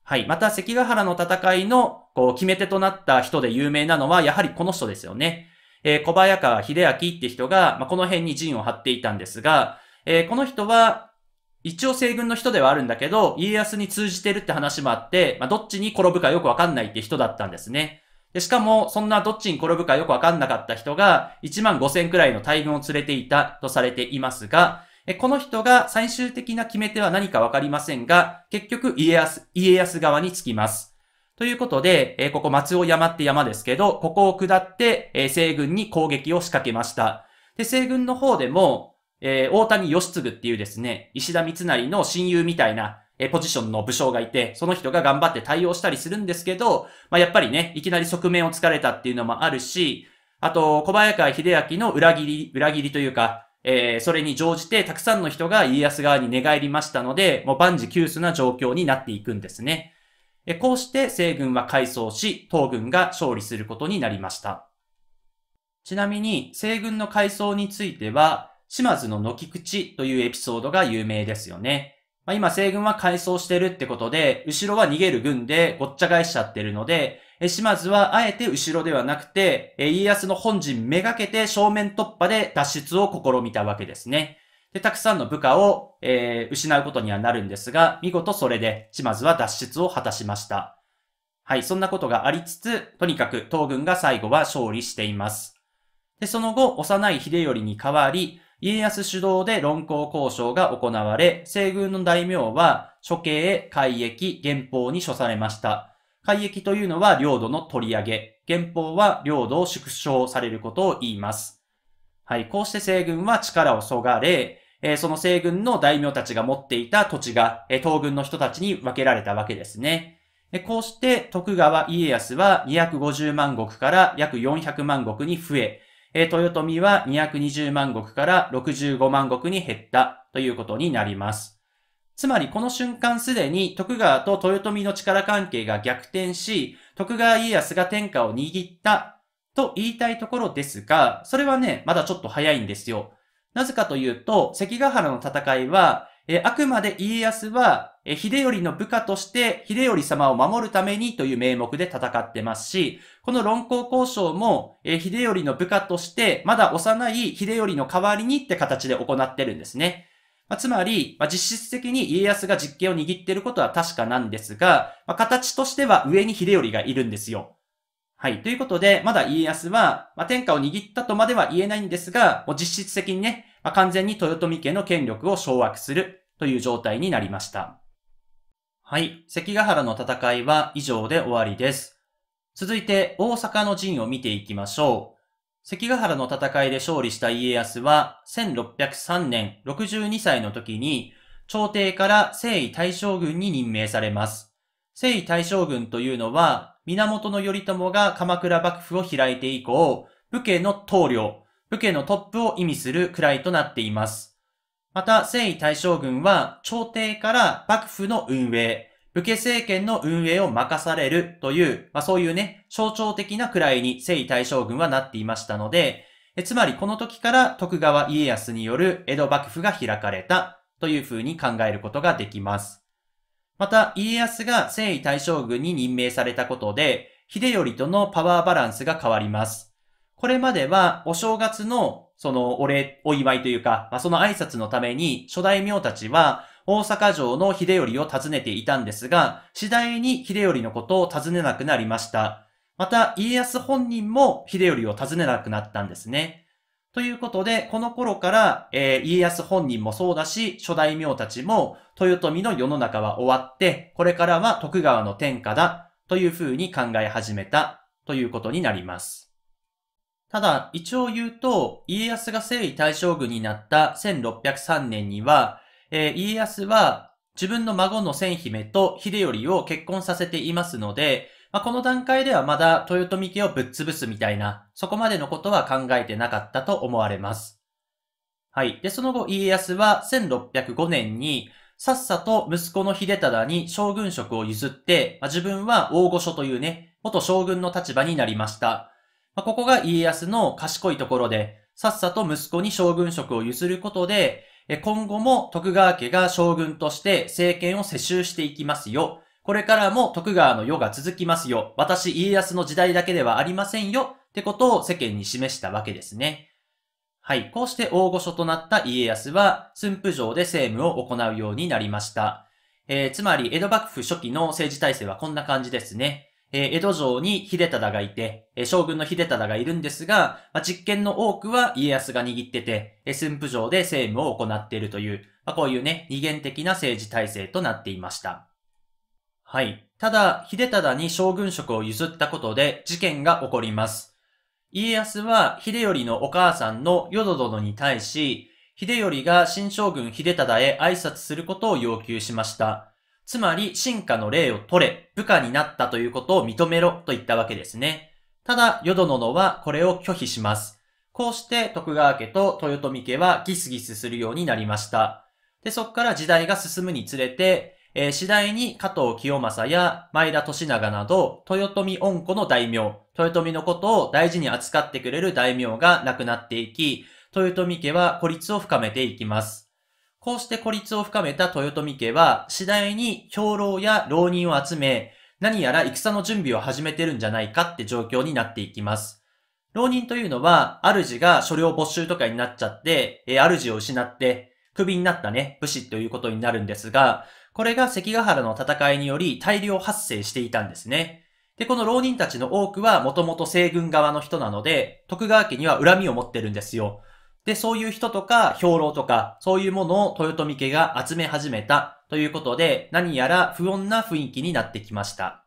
はい。また、関ヶ原の戦いの、こう、決め手となった人で有名なのは、やはりこの人ですよね。えー、小早川秀明って人が、まあ、この辺に陣を張っていたんですが、えー、この人は、一応西軍の人ではあるんだけど、家康に通じてるって話もあって、まあ、どっちに転ぶかよくわかんないって人だったんですね。でしかも、そんなどっちに転ぶかよくわかんなかった人が、1万5千くらいの大軍を連れていたとされていますが、この人が最終的な決め手は何かわかりませんが、結局家康、家康側につきます。ということで、えここ松尾山って山ですけど、ここを下って、え西軍に攻撃を仕掛けました。で、西軍の方でも、えー、大谷義継っていうですね、石田三成の親友みたいな、えー、ポジションの武将がいて、その人が頑張って対応したりするんですけど、まあ、やっぱりね、いきなり側面を突かれたっていうのもあるし、あと、小早川秀明の裏切り、裏切りというか、えー、それに乗じてたくさんの人が家康側に寝返りましたので、もう万事休すな状況になっていくんですね。こうして西軍は改装し、東軍が勝利することになりました。ちなみに、西軍の改装については、島津の軒口というエピソードが有名ですよね。まあ、今、西軍は改装してるってことで、後ろは逃げる軍でごっちゃ返しちゃってるので、島津はあえて後ろではなくて、家康の本陣めがけて正面突破で脱出を試みたわけですね。で、たくさんの部下を、えー、失うことにはなるんですが、見事それで島津は脱出を果たしました。はい、そんなことがありつつ、とにかく東軍が最後は勝利しています。で、その後、幼い秀頼に代わり、家康主導で論考交渉が行われ、西軍の大名は処刑、海役、元法に処されました。海役というのは領土の取り上げ、元法は領土を縮小されることを言います。はい。こうして西軍は力をそがれ、えー、その西軍の大名たちが持っていた土地が、えー、東軍の人たちに分けられたわけですね。こうして徳川家康は250万石から約400万石に増え、豊臣は220万石から65万石に減ったということになります。つまりこの瞬間すでに徳川と豊臣の力関係が逆転し、徳川家康が天下を握ったと言いたいところですが、それはね、まだちょっと早いんですよ。なぜかというと、関ヶ原の戦いは、えあくまで家康は、え秀頼の部下として秀頼様を守るためにという名目で戦ってますし、この論考交渉も、え秀頼の部下としてまだ幼い秀頼の代わりにって形で行ってるんですね。まあ、つまり、まあ、実質的に家康が実権を握っていることは確かなんですが、まあ、形としては上に秀頼がいるんですよ。はい。ということで、まだ家康は、まあ、天下を握ったとまでは言えないんですが、もう実質的にね、まあ、完全に豊臣家の権力を掌握するという状態になりました。はい。関ヶ原の戦いは以上で終わりです。続いて、大阪の陣を見ていきましょう。関ヶ原の戦いで勝利した家康は、1603年62歳の時に、朝廷から征夷大将軍に任命されます。征夷大将軍というのは、源頼朝が鎌倉幕府を開いて以降、武家の棟梁、武家のトップを意味する位となっています。また、征夷大将軍は、朝廷から幕府の運営、武家政権の運営を任されるという、まあそういうね、象徴的な位に征夷大将軍はなっていましたので、えつまりこの時から徳川家康による江戸幕府が開かれたというふうに考えることができます。また、家康が征夷大将軍に任命されたことで、秀頼とのパワーバランスが変わります。これまでは、お正月の、その、お礼、お祝いというか、まあ、その挨拶のために、諸大名たちは、大阪城の秀頼を訪ねていたんですが、次第に秀頼のことを訪ねなくなりました。また、家康本人も秀頼を訪ねなくなったんですね。ということで、この頃から、えー、家康本人もそうだし、諸大名たちも、豊臣の世の中は終わって、これからは徳川の天下だ、というふうに考え始めた、ということになります。ただ、一応言うと、家康が征夷大将軍になった1603年には、えー、家康は自分の孫の千姫と秀頼を結婚させていますので、まあ、この段階ではまだ豊臣家をぶっ潰すみたいな、そこまでのことは考えてなかったと思われます。はい。で、その後家康は1605年に、さっさと息子の秀忠に将軍職を譲って、まあ、自分は大御所というね、元将軍の立場になりました。まあ、ここが家康の賢いところで、さっさと息子に将軍職を譲ることで、今後も徳川家が将軍として政権を世襲していきますよ。これからも徳川の世が続きますよ。私家康の時代だけではありませんよ。ってことを世間に示したわけですね。はい。こうして大御所となった家康は、駿府城で政務を行うようになりました。えー、つまり、江戸幕府初期の政治体制はこんな感じですね。えー、江戸城に秀忠がいて、えー、将軍の秀忠がいるんですが、まあ、実権の多くは家康が握ってて、えー、駿府城で政務を行っているという、まあ、こういうね、二元的な政治体制となっていました。はい。ただ、秀忠に将軍職を譲ったことで事件が起こります。家康は秀頼のお母さんの淀殿に対し、秀頼が新将軍秀忠へ挨拶することを要求しました。つまり、進化の霊を取れ、部下になったということを認めろと言ったわけですね。ただ、淀殿はこれを拒否します。こうして徳川家と豊臣家はギスギスするようになりました。で、そこから時代が進むにつれて、えー、次第に加藤清正や前田利長など、豊臣恩子の大名、豊臣のことを大事に扱ってくれる大名が亡くなっていき、豊臣家は孤立を深めていきます。こうして孤立を深めた豊臣家は、次第に兵糧や浪人を集め、何やら戦の準備を始めてるんじゃないかって状況になっていきます。浪人というのは、主が所領没収とかになっちゃって、えー、主を失って、クビになったね、武士ということになるんですが、これが関ヶ原の戦いにより大量発生していたんですね。で、この浪人たちの多くはもともと西軍側の人なので、徳川家には恨みを持ってるんですよ。で、そういう人とか、兵糧とか、そういうものを豊臣家が集め始めたということで、何やら不穏な雰囲気になってきました。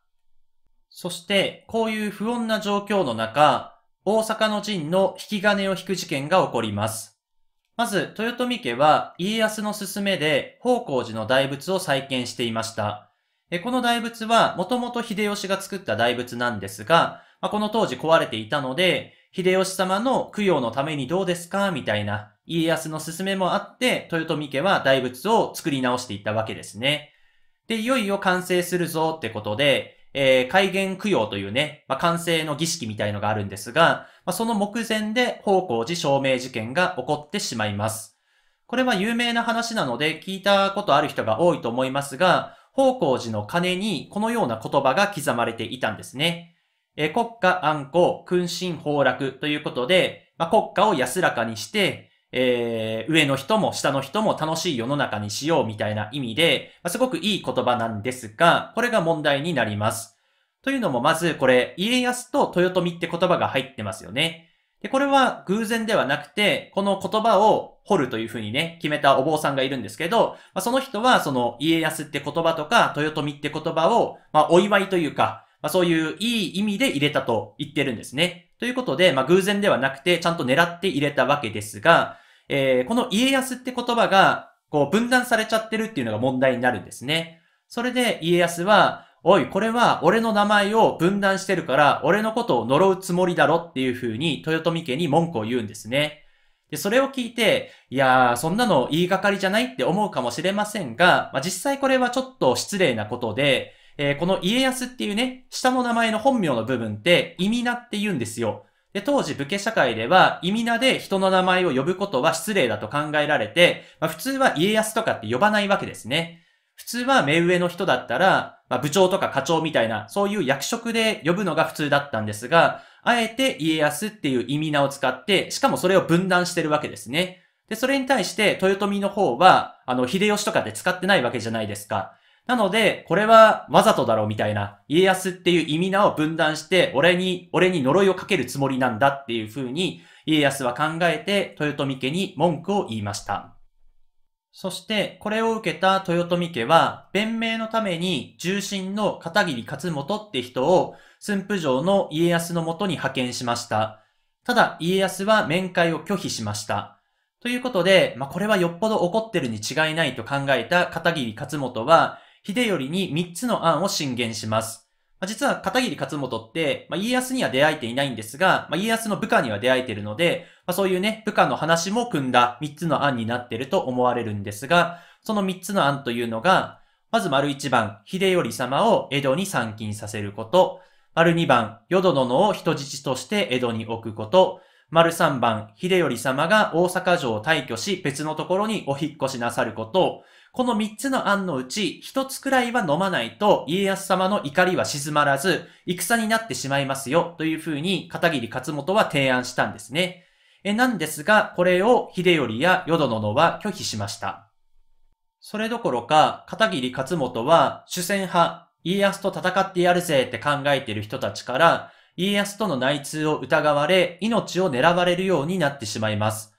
そして、こういう不穏な状況の中、大阪の陣の引き金を引く事件が起こります。まず、豊臣家は家康の勧めで宝光寺の大仏を再建していました。この大仏は、もともと秀吉が作った大仏なんですが、まこの当時壊れていたので、秀吉様の供養のためにどうですかみたいな、家康の勧めもあって、豊臣家は大仏を作り直していったわけですね。で、いよいよ完成するぞってことで、えー、戒供養というね、まあ、完成の儀式みたいのがあるんですが、まあ、その目前で方向寺証明事件が起こってしまいます。これは有名な話なので聞いたことある人が多いと思いますが、方向寺の鐘にこのような言葉が刻まれていたんですね。えー、国家安康、君臣崩落ということで、まあ、国家を安らかにして、えー、上の人も下の人も楽しい世の中にしようみたいな意味で、まあ、すごくいい言葉なんですが、これが問題になります。というのもまずこれ、家康と豊臣って言葉が入ってますよね。で、これは偶然ではなくて、この言葉を掘るというふうにね、決めたお坊さんがいるんですけど、まあ、その人はその家康って言葉とか豊臣って言葉を、まあ、お祝いというか、まあ、そういういい意味で入れたと言ってるんですね。ということで、まあ、偶然ではなくて、ちゃんと狙って入れたわけですが、えー、この家康って言葉が、こう、分断されちゃってるっていうのが問題になるんですね。それで家康は、おい、これは俺の名前を分断してるから、俺のことを呪うつもりだろっていう風に、豊臣家に文句を言うんですね。で、それを聞いて、いやー、そんなの言いがかりじゃないって思うかもしれませんが、まあ、実際これはちょっと失礼なことで、えー、この家康っていうね、下の名前の本名の部分って、意味なって言うんですよ。で、当時武家社会では、意味名で人の名前を呼ぶことは失礼だと考えられて、まあ、普通は家康とかって呼ばないわけですね。普通は目上の人だったら、まあ、部長とか課長みたいな、そういう役職で呼ぶのが普通だったんですが、あえて家康っていう意味名を使って、しかもそれを分断してるわけですね。で、それに対して豊臣の方は、あの、秀吉とかって使ってないわけじゃないですか。なので、これはわざとだろうみたいな、家康っていう意味名を分断して、俺に、俺に呪いをかけるつもりなんだっていう風に、家康は考えて、豊臣家に文句を言いました。そして、これを受けた豊臣家は、弁明のために重臣の片桐勝元って人を、駿府城の家康のもとに派遣しました。ただ、家康は面会を拒否しました。ということで、まあ、これはよっぽど怒ってるに違いないと考えた片桐勝元は、秀頼に3つの案を進言します。まあ、実は片桐勝元って、まあ、家康には出会えていないんですが、まあ、家康の部下には出会えているので、まあ、そういうね、部下の話も組んだ3つの案になっていると思われるんですが、その3つの案というのが、まず丸1番、秀頼様を江戸に参勤させること、丸2番、淀殿を人質として江戸に置くこと、丸3番、秀頼様が大阪城を退去し別のところにお引っ越しなさること、この3つの案のうち1つくらいは飲まないと家康様の怒りは静まらず、戦になってしまいますよというふうに片桐勝元は提案したんですね。えなんですが、これを秀頼や淀殿は拒否しました。それどころか、片桐勝元は主戦派、家康と戦ってやるぜって考えている人たちから、家康との内通を疑われ、命を狙われるようになってしまいます。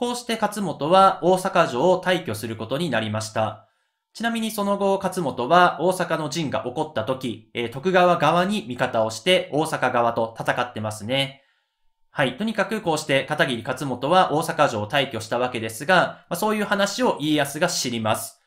こうして勝本は大阪城を退去することになりました。ちなみにその後、勝本は大阪の陣が起こった時、え徳川側に味方をして大阪側と戦ってますね。はい。とにかくこうして片桐勝本は大阪城を退去したわけですが、まあ、そういう話を家康が知ります。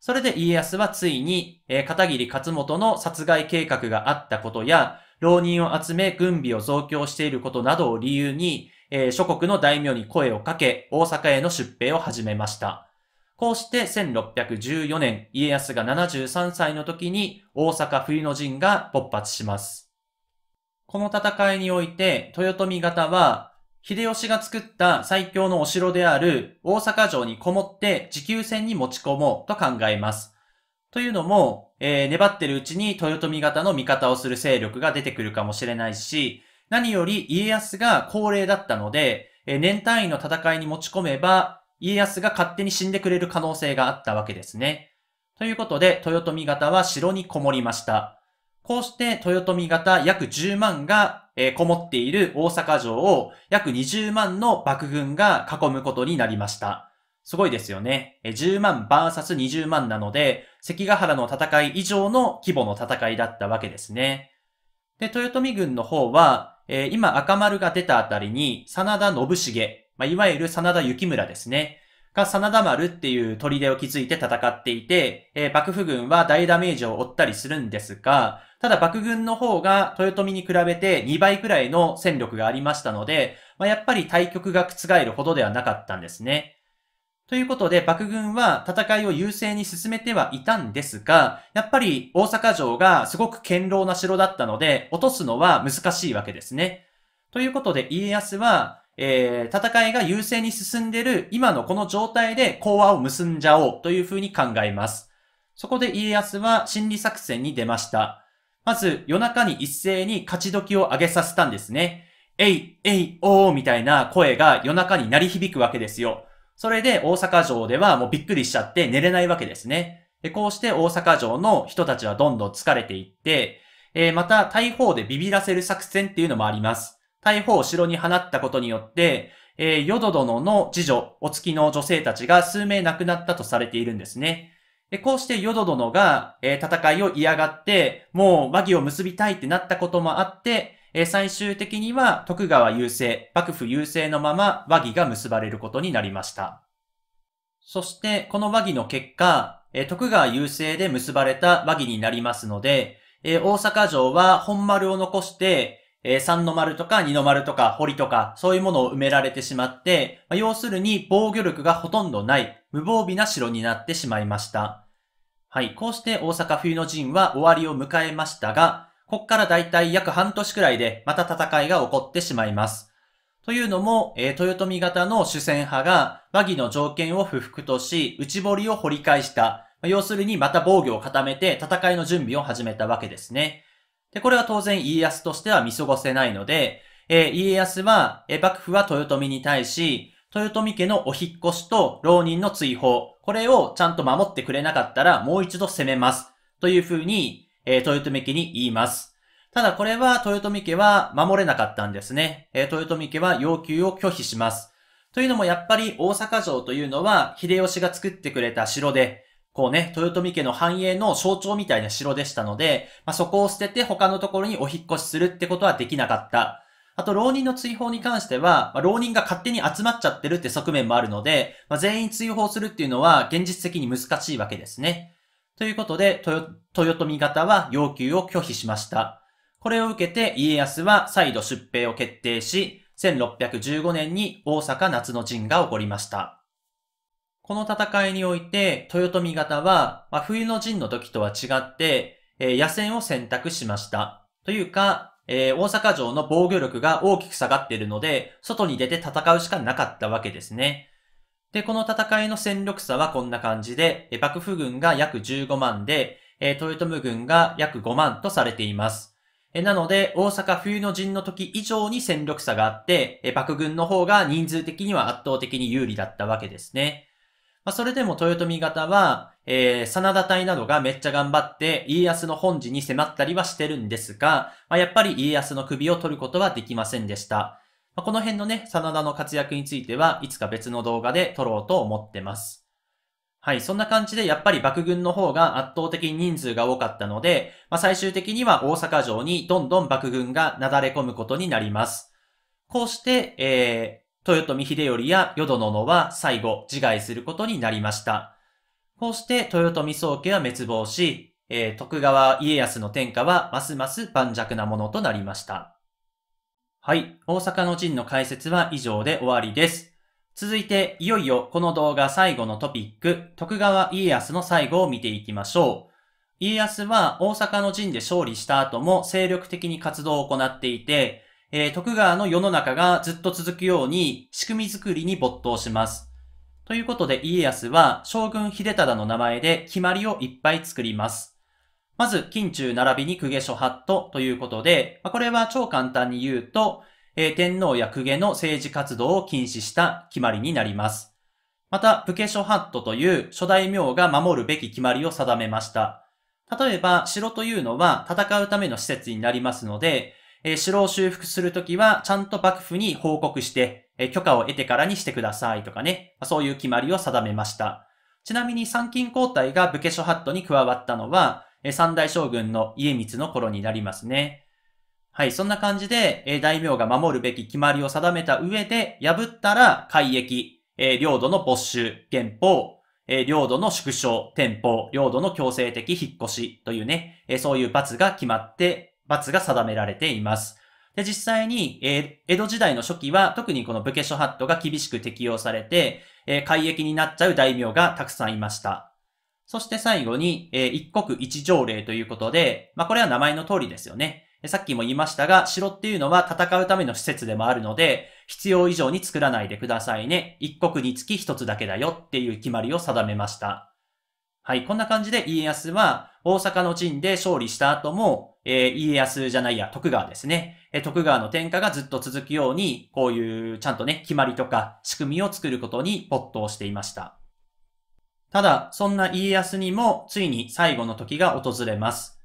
それで家康はついに、えー、片桐勝本の殺害計画があったことや、浪人を集め軍備を増強していることなどを理由に、えー、諸国の大名に声をかけ、大阪への出兵を始めました。こうして1614年、家康が73歳の時に大阪冬の陣が勃発します。この戦いにおいて、豊臣方は、秀吉が作った最強のお城である大阪城にこもって持久戦に持ち込もうと考えます。というのも、えー、粘ってるうちに豊臣方の味方をする勢力が出てくるかもしれないし、何より家康が高齢だったので、年単位の戦いに持ち込めば、家康が勝手に死んでくれる可能性があったわけですね。ということで、豊臣方は城にこもりました。こうして豊臣方約10万が、えこもっている大阪城を約20万の幕軍が囲むことになりました。すごいですよね。え10万サス2 0万なので、関ヶ原の戦い以上の規模の戦いだったわけですね。で、豊臣軍の方は、えー、今赤丸が出たあたりに、真田信繁、まあ、いわゆる真田幸村ですね。が真田丸っていう砦を築いて戦っていて、えー、幕府軍は大ダメージを負ったりするんですが、ただ幕軍の方が豊臣に比べて2倍くらいの戦力がありましたので、まあ、やっぱり対局が覆るほどではなかったんですね。ということで、幕軍は戦いを優勢に進めてはいたんですが、やっぱり大阪城がすごく堅牢な城だったので、落とすのは難しいわけですね。ということで、家康は、えー、戦いが優勢に進んでる今のこの状態で講和を結んじゃおうというふうに考えます。そこで家康は心理作戦に出ました。まず、夜中に一斉に勝ち時を上げさせたんですね。えい、えい、おーみたいな声が夜中に鳴り響くわけですよ。それで大阪城ではもうびっくりしちゃって寝れないわけですね。でこうして大阪城の人たちはどんどん疲れていって、えー、また大砲でビビらせる作戦っていうのもあります。大砲を城に放ったことによって、えー、ヨド殿の次女、お月の女性たちが数名亡くなったとされているんですね。でこうしてヨド殿が、えー、戦いを嫌がって、もう和議を結びたいってなったこともあって、えー、最終的には徳川優勢、幕府優勢のまま和議が結ばれることになりました。そして、この和議の結果、え徳川優勢で結ばれた和議になりますので、え大阪城は本丸を残して、え三の丸とか二の丸とか堀とか、そういうものを埋められてしまって、ま要するに防御力がほとんどない、無防備な城になってしまいました。はい、こうして大阪冬の陣は終わりを迎えましたが、こっからだいたい約半年くらいでまた戦いが起こってしまいます。というのも、えー、豊臣方の主戦派が和議の条件を不服とし、内堀を掘り返した。要するにまた防御を固めて戦いの準備を始めたわけですね。で、これは当然家康としては見過ごせないので、えー、家康は、えー、幕府は豊臣に対し、豊臣家のお引っ越しと浪人の追放、これをちゃんと守ってくれなかったらもう一度攻めます。というふうに、えー、豊臣家に言います。ただこれは豊臣家は守れなかったんですね。えー、豊臣家は要求を拒否します。というのもやっぱり大阪城というのは秀吉が作ってくれた城で、こうね、豊臣家の繁栄の象徴みたいな城でしたので、まあ、そこを捨てて他のところにお引越しするってことはできなかった。あと、浪人の追放に関しては、まあ、浪人が勝手に集まっちゃってるって側面もあるので、まあ、全員追放するっていうのは現実的に難しいわけですね。ということで、豊臣方は要求を拒否しました。これを受けて家康は再度出兵を決定し、1615年に大阪夏の陣が起こりました。この戦いにおいて、豊臣方は、まあ、冬の陣の時とは違って、えー、野戦を選択しました。というか、えー、大阪城の防御力が大きく下がっているので、外に出て戦うしかなかったわけですね。で、この戦いの戦力差はこんな感じで、幕府軍が約15万で、豊臣軍が約5万とされています。なので、大阪冬の陣の時以上に戦力差があって、幕軍の方が人数的には圧倒的に有利だったわけですね。まあ、それでも豊臣方は、えー、真田隊などがめっちゃ頑張って家康の本陣に迫ったりはしてるんですが、まあ、やっぱり家康の首を取ることはできませんでした。まあ、この辺のね、真田の活躍については、いつか別の動画で撮ろうと思ってます。はい、そんな感じでやっぱり幕軍の方が圧倒的に人数が多かったので、まあ、最終的には大阪城にどんどん幕軍がなだれ込むことになります。こうして、えー、豊臣秀頼や淀野のは最後自害することになりました。こうして豊臣宗家は滅亡し、えー、徳川家康の天下はますます盤石なものとなりました。はい。大阪の陣の解説は以上で終わりです。続いて、いよいよこの動画最後のトピック、徳川家康の最後を見ていきましょう。家康は大阪の陣で勝利した後も精力的に活動を行っていて、えー、徳川の世の中がずっと続くように仕組み作りに没頭します。ということで家康は将軍秀忠の名前で決まりをいっぱい作ります。まず、近中並びに公家諸法度ということで、これは超簡単に言うと、天皇や公家の政治活動を禁止した決まりになります。また、武家諸法度という諸大名が守るべき決まりを定めました。例えば、城というのは戦うための施設になりますので、城を修復するときは、ちゃんと幕府に報告して、許可を得てからにしてくださいとかね、そういう決まりを定めました。ちなみに参勤交代が武家諸法度に加わったのは、三大将軍の家光の頃になりますね。はい、そんな感じで、大名が守るべき決まりを定めた上で、破ったら海域、領土の没収、憲法、領土の縮小、天保、領土の強制的引っ越しというね、そういう罰が決まって、罰が定められています。で、実際に、え江戸時代の初期は特にこの武家諸法度が厳しく適用されて、えー、海になっちゃう大名がたくさんいました。そして最後に、えー、一国一条例ということで、まあ、これは名前の通りですよね。さっきも言いましたが、城っていうのは戦うための施設でもあるので、必要以上に作らないでくださいね。一国につき一つだけだよっていう決まりを定めました。はい、こんな感じで家康は、大阪の陣で勝利した後も、えー、家康じゃないや、徳川ですね。徳川の天下がずっと続くように、こういうちゃんとね、決まりとか仕組みを作ることに没頭していました。ただ、そんな家康にもついに最後の時が訪れます。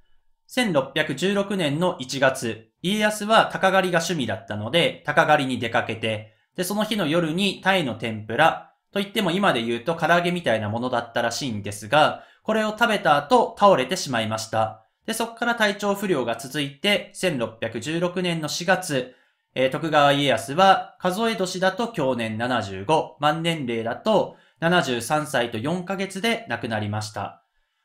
1616年の1月、家康は鷹狩りが趣味だったので、鷹狩りに出かけて、で、その日の夜に鯛の天ぷら、と言っても今で言うと唐揚げみたいなものだったらしいんですが、これを食べた後倒れてしまいました。で、そこから体調不良が続いて、1616年の4月、えー、徳川家康は数え年だと去年75、万年齢だと73歳と4ヶ月で亡くなりました。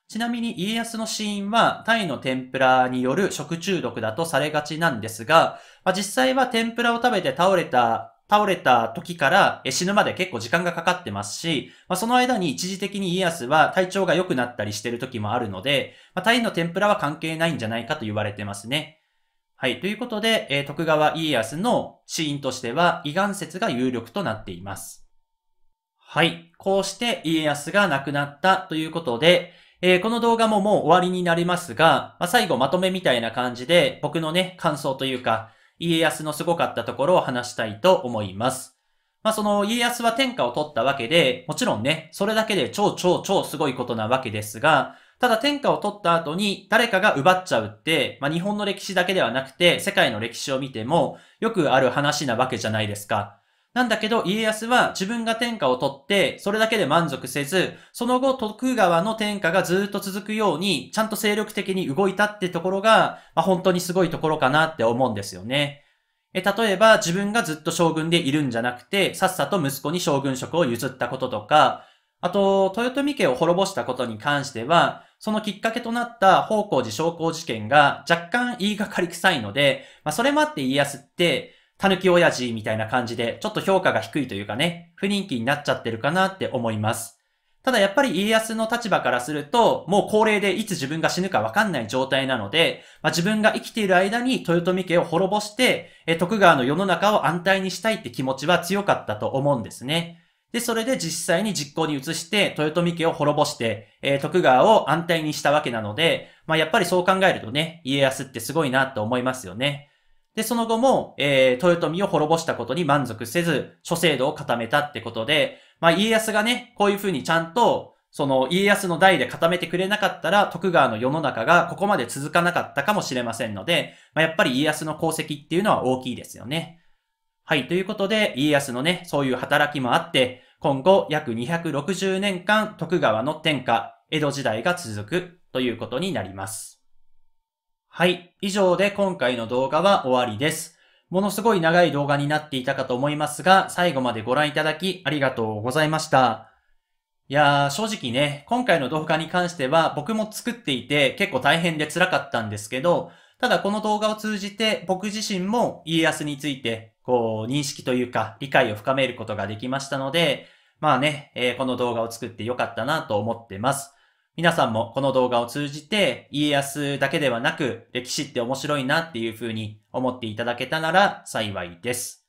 ちなみに家康の死因はタイの天ぷらによる食中毒だとされがちなんですが、まあ、実際は天ぷらを食べて倒れた倒れた時から死ぬまで結構時間がかかってますし、まあ、その間に一時的に家康は体調が良くなったりしてる時もあるので、まあ、タイの天ぷらは関係ないんじゃないかと言われてますね。はい。ということで、徳川家康の死因としては、胃がん説が有力となっています。はい。こうして家康が亡くなったということで、えー、この動画ももう終わりになりますが、まあ、最後まとめみたいな感じで僕のね、感想というか、家康のすごかったところを話したいと思います。まあ、その家康は天下を取ったわけで、もちろんね、それだけで超超超すごいことなわけですが、ただ天下を取った後に誰かが奪っちゃうって、まあ、日本の歴史だけではなくて世界の歴史を見てもよくある話なわけじゃないですか。なんだけど、家康は自分が天下を取って、それだけで満足せず、その後、徳川の天下がずっと続くように、ちゃんと精力的に動いたってところが、まあ、本当にすごいところかなって思うんですよね。え、例えば、自分がずっと将軍でいるんじゃなくて、さっさと息子に将軍職を譲ったこととか、あと、豊臣家を滅ぼしたことに関しては、そのきっかけとなった方向寺昇降事件が若干言いがかり臭いので、まあ、それもあって家康って、たぬき親父みたいな感じで、ちょっと評価が低いというかね、不人気になっちゃってるかなって思います。ただやっぱり家康の立場からすると、もう高齢でいつ自分が死ぬかわかんない状態なので、まあ、自分が生きている間に豊臣家を滅ぼして、え徳川の世の中を安泰にしたいって気持ちは強かったと思うんですね。で、それで実際に実行に移して、豊臣家を滅ぼして、え徳川を安泰にしたわけなので、まあやっぱりそう考えるとね、家康ってすごいなと思いますよね。で、その後も、えー、豊臣を滅ぼしたことに満足せず、諸制度を固めたってことで、まあ、家康がね、こういうふうにちゃんと、その家康の代で固めてくれなかったら、徳川の世の中がここまで続かなかったかもしれませんので、まあ、やっぱり家康の功績っていうのは大きいですよね。はい、ということで、家康のね、そういう働きもあって、今後約260年間徳川の天下、江戸時代が続くということになります。はい。以上で今回の動画は終わりです。ものすごい長い動画になっていたかと思いますが、最後までご覧いただきありがとうございました。いやー、正直ね、今回の動画に関しては僕も作っていて結構大変で辛かったんですけど、ただこの動画を通じて僕自身も家康についてこう認識というか理解を深めることができましたので、まあね、えー、この動画を作ってよかったなと思ってます。皆さんもこの動画を通じて家康だけではなく歴史って面白いなっていうふうに思っていただけたなら幸いです。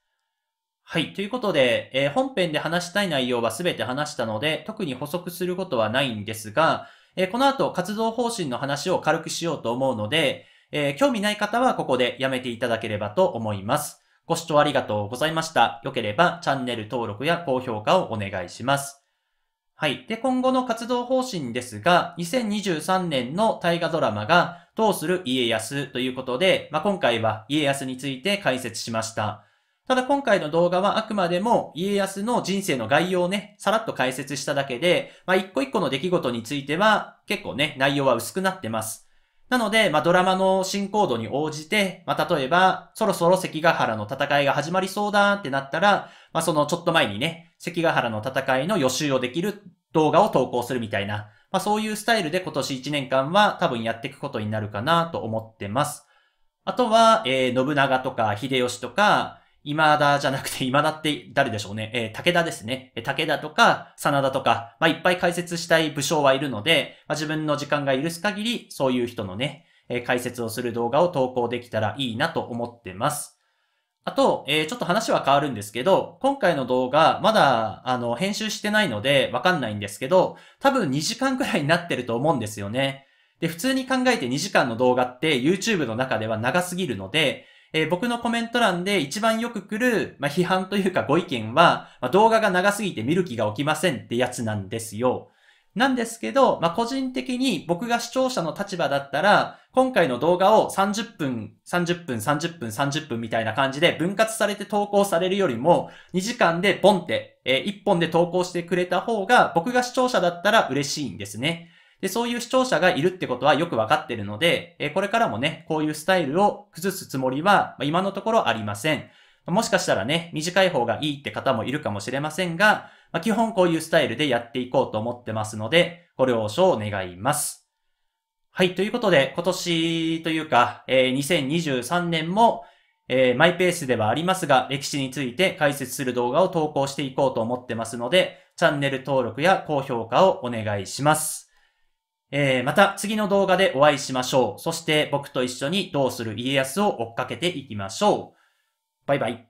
はい。ということで、えー、本編で話したい内容は全て話したので、特に補足することはないんですが、えー、この後活動方針の話を軽くしようと思うので、えー、興味ない方はここでやめていただければと思います。ご視聴ありがとうございました。よければチャンネル登録や高評価をお願いします。はい。で、今後の活動方針ですが、2023年の大河ドラマが、どうする家康ということで、まあ、今回は家康について解説しました。ただ今回の動画はあくまでも家康の人生の概要をね、さらっと解説しただけで、まあ、一個一個の出来事については結構ね、内容は薄くなってます。なので、まあ、ドラマの進行度に応じて、まあ、例えば、そろそろ関ヶ原の戦いが始まりそうだってなったら、まあ、そのちょっと前にね、関ヶ原の戦いの予習をできる動画を投稿するみたいな、まあそういうスタイルで今年1年間は多分やっていくことになるかなと思ってます。あとは、えー、信長とか秀吉とか、今田じゃなくて今田って誰でしょうね。えー、武田ですね。え武田とか、真田とか、まあいっぱい解説したい武将はいるので、まあ自分の時間が許す限り、そういう人のね、えー、解説をする動画を投稿できたらいいなと思ってます。あと、えー、ちょっと話は変わるんですけど、今回の動画、まだ、あの、編集してないので、わかんないんですけど、多分2時間くらいになってると思うんですよね。で、普通に考えて2時間の動画って YouTube の中では長すぎるので、えー、僕のコメント欄で一番よく来る、まあ、批判というかご意見は、まあ、動画が長すぎて見る気が起きませんってやつなんですよ。なんですけど、まあ、個人的に僕が視聴者の立場だったら、今回の動画を30分、30分、30分、30分みたいな感じで分割されて投稿されるよりも、2時間でボンって、えー、1本で投稿してくれた方が、僕が視聴者だったら嬉しいんですね。で、そういう視聴者がいるってことはよくわかってるので、えー、これからもね、こういうスタイルを崩すつもりは、まあ、今のところありません。もしかしたらね、短い方がいいって方もいるかもしれませんが、まあ、基本こういうスタイルでやっていこうと思ってますので、ご了承願います。はい、ということで、今年というか、えー、2023年も、えー、マイペースではありますが、歴史について解説する動画を投稿していこうと思ってますので、チャンネル登録や高評価をお願いします。えー、また次の動画でお会いしましょう。そして僕と一緒にどうする家康を追っかけていきましょう。バイバイ。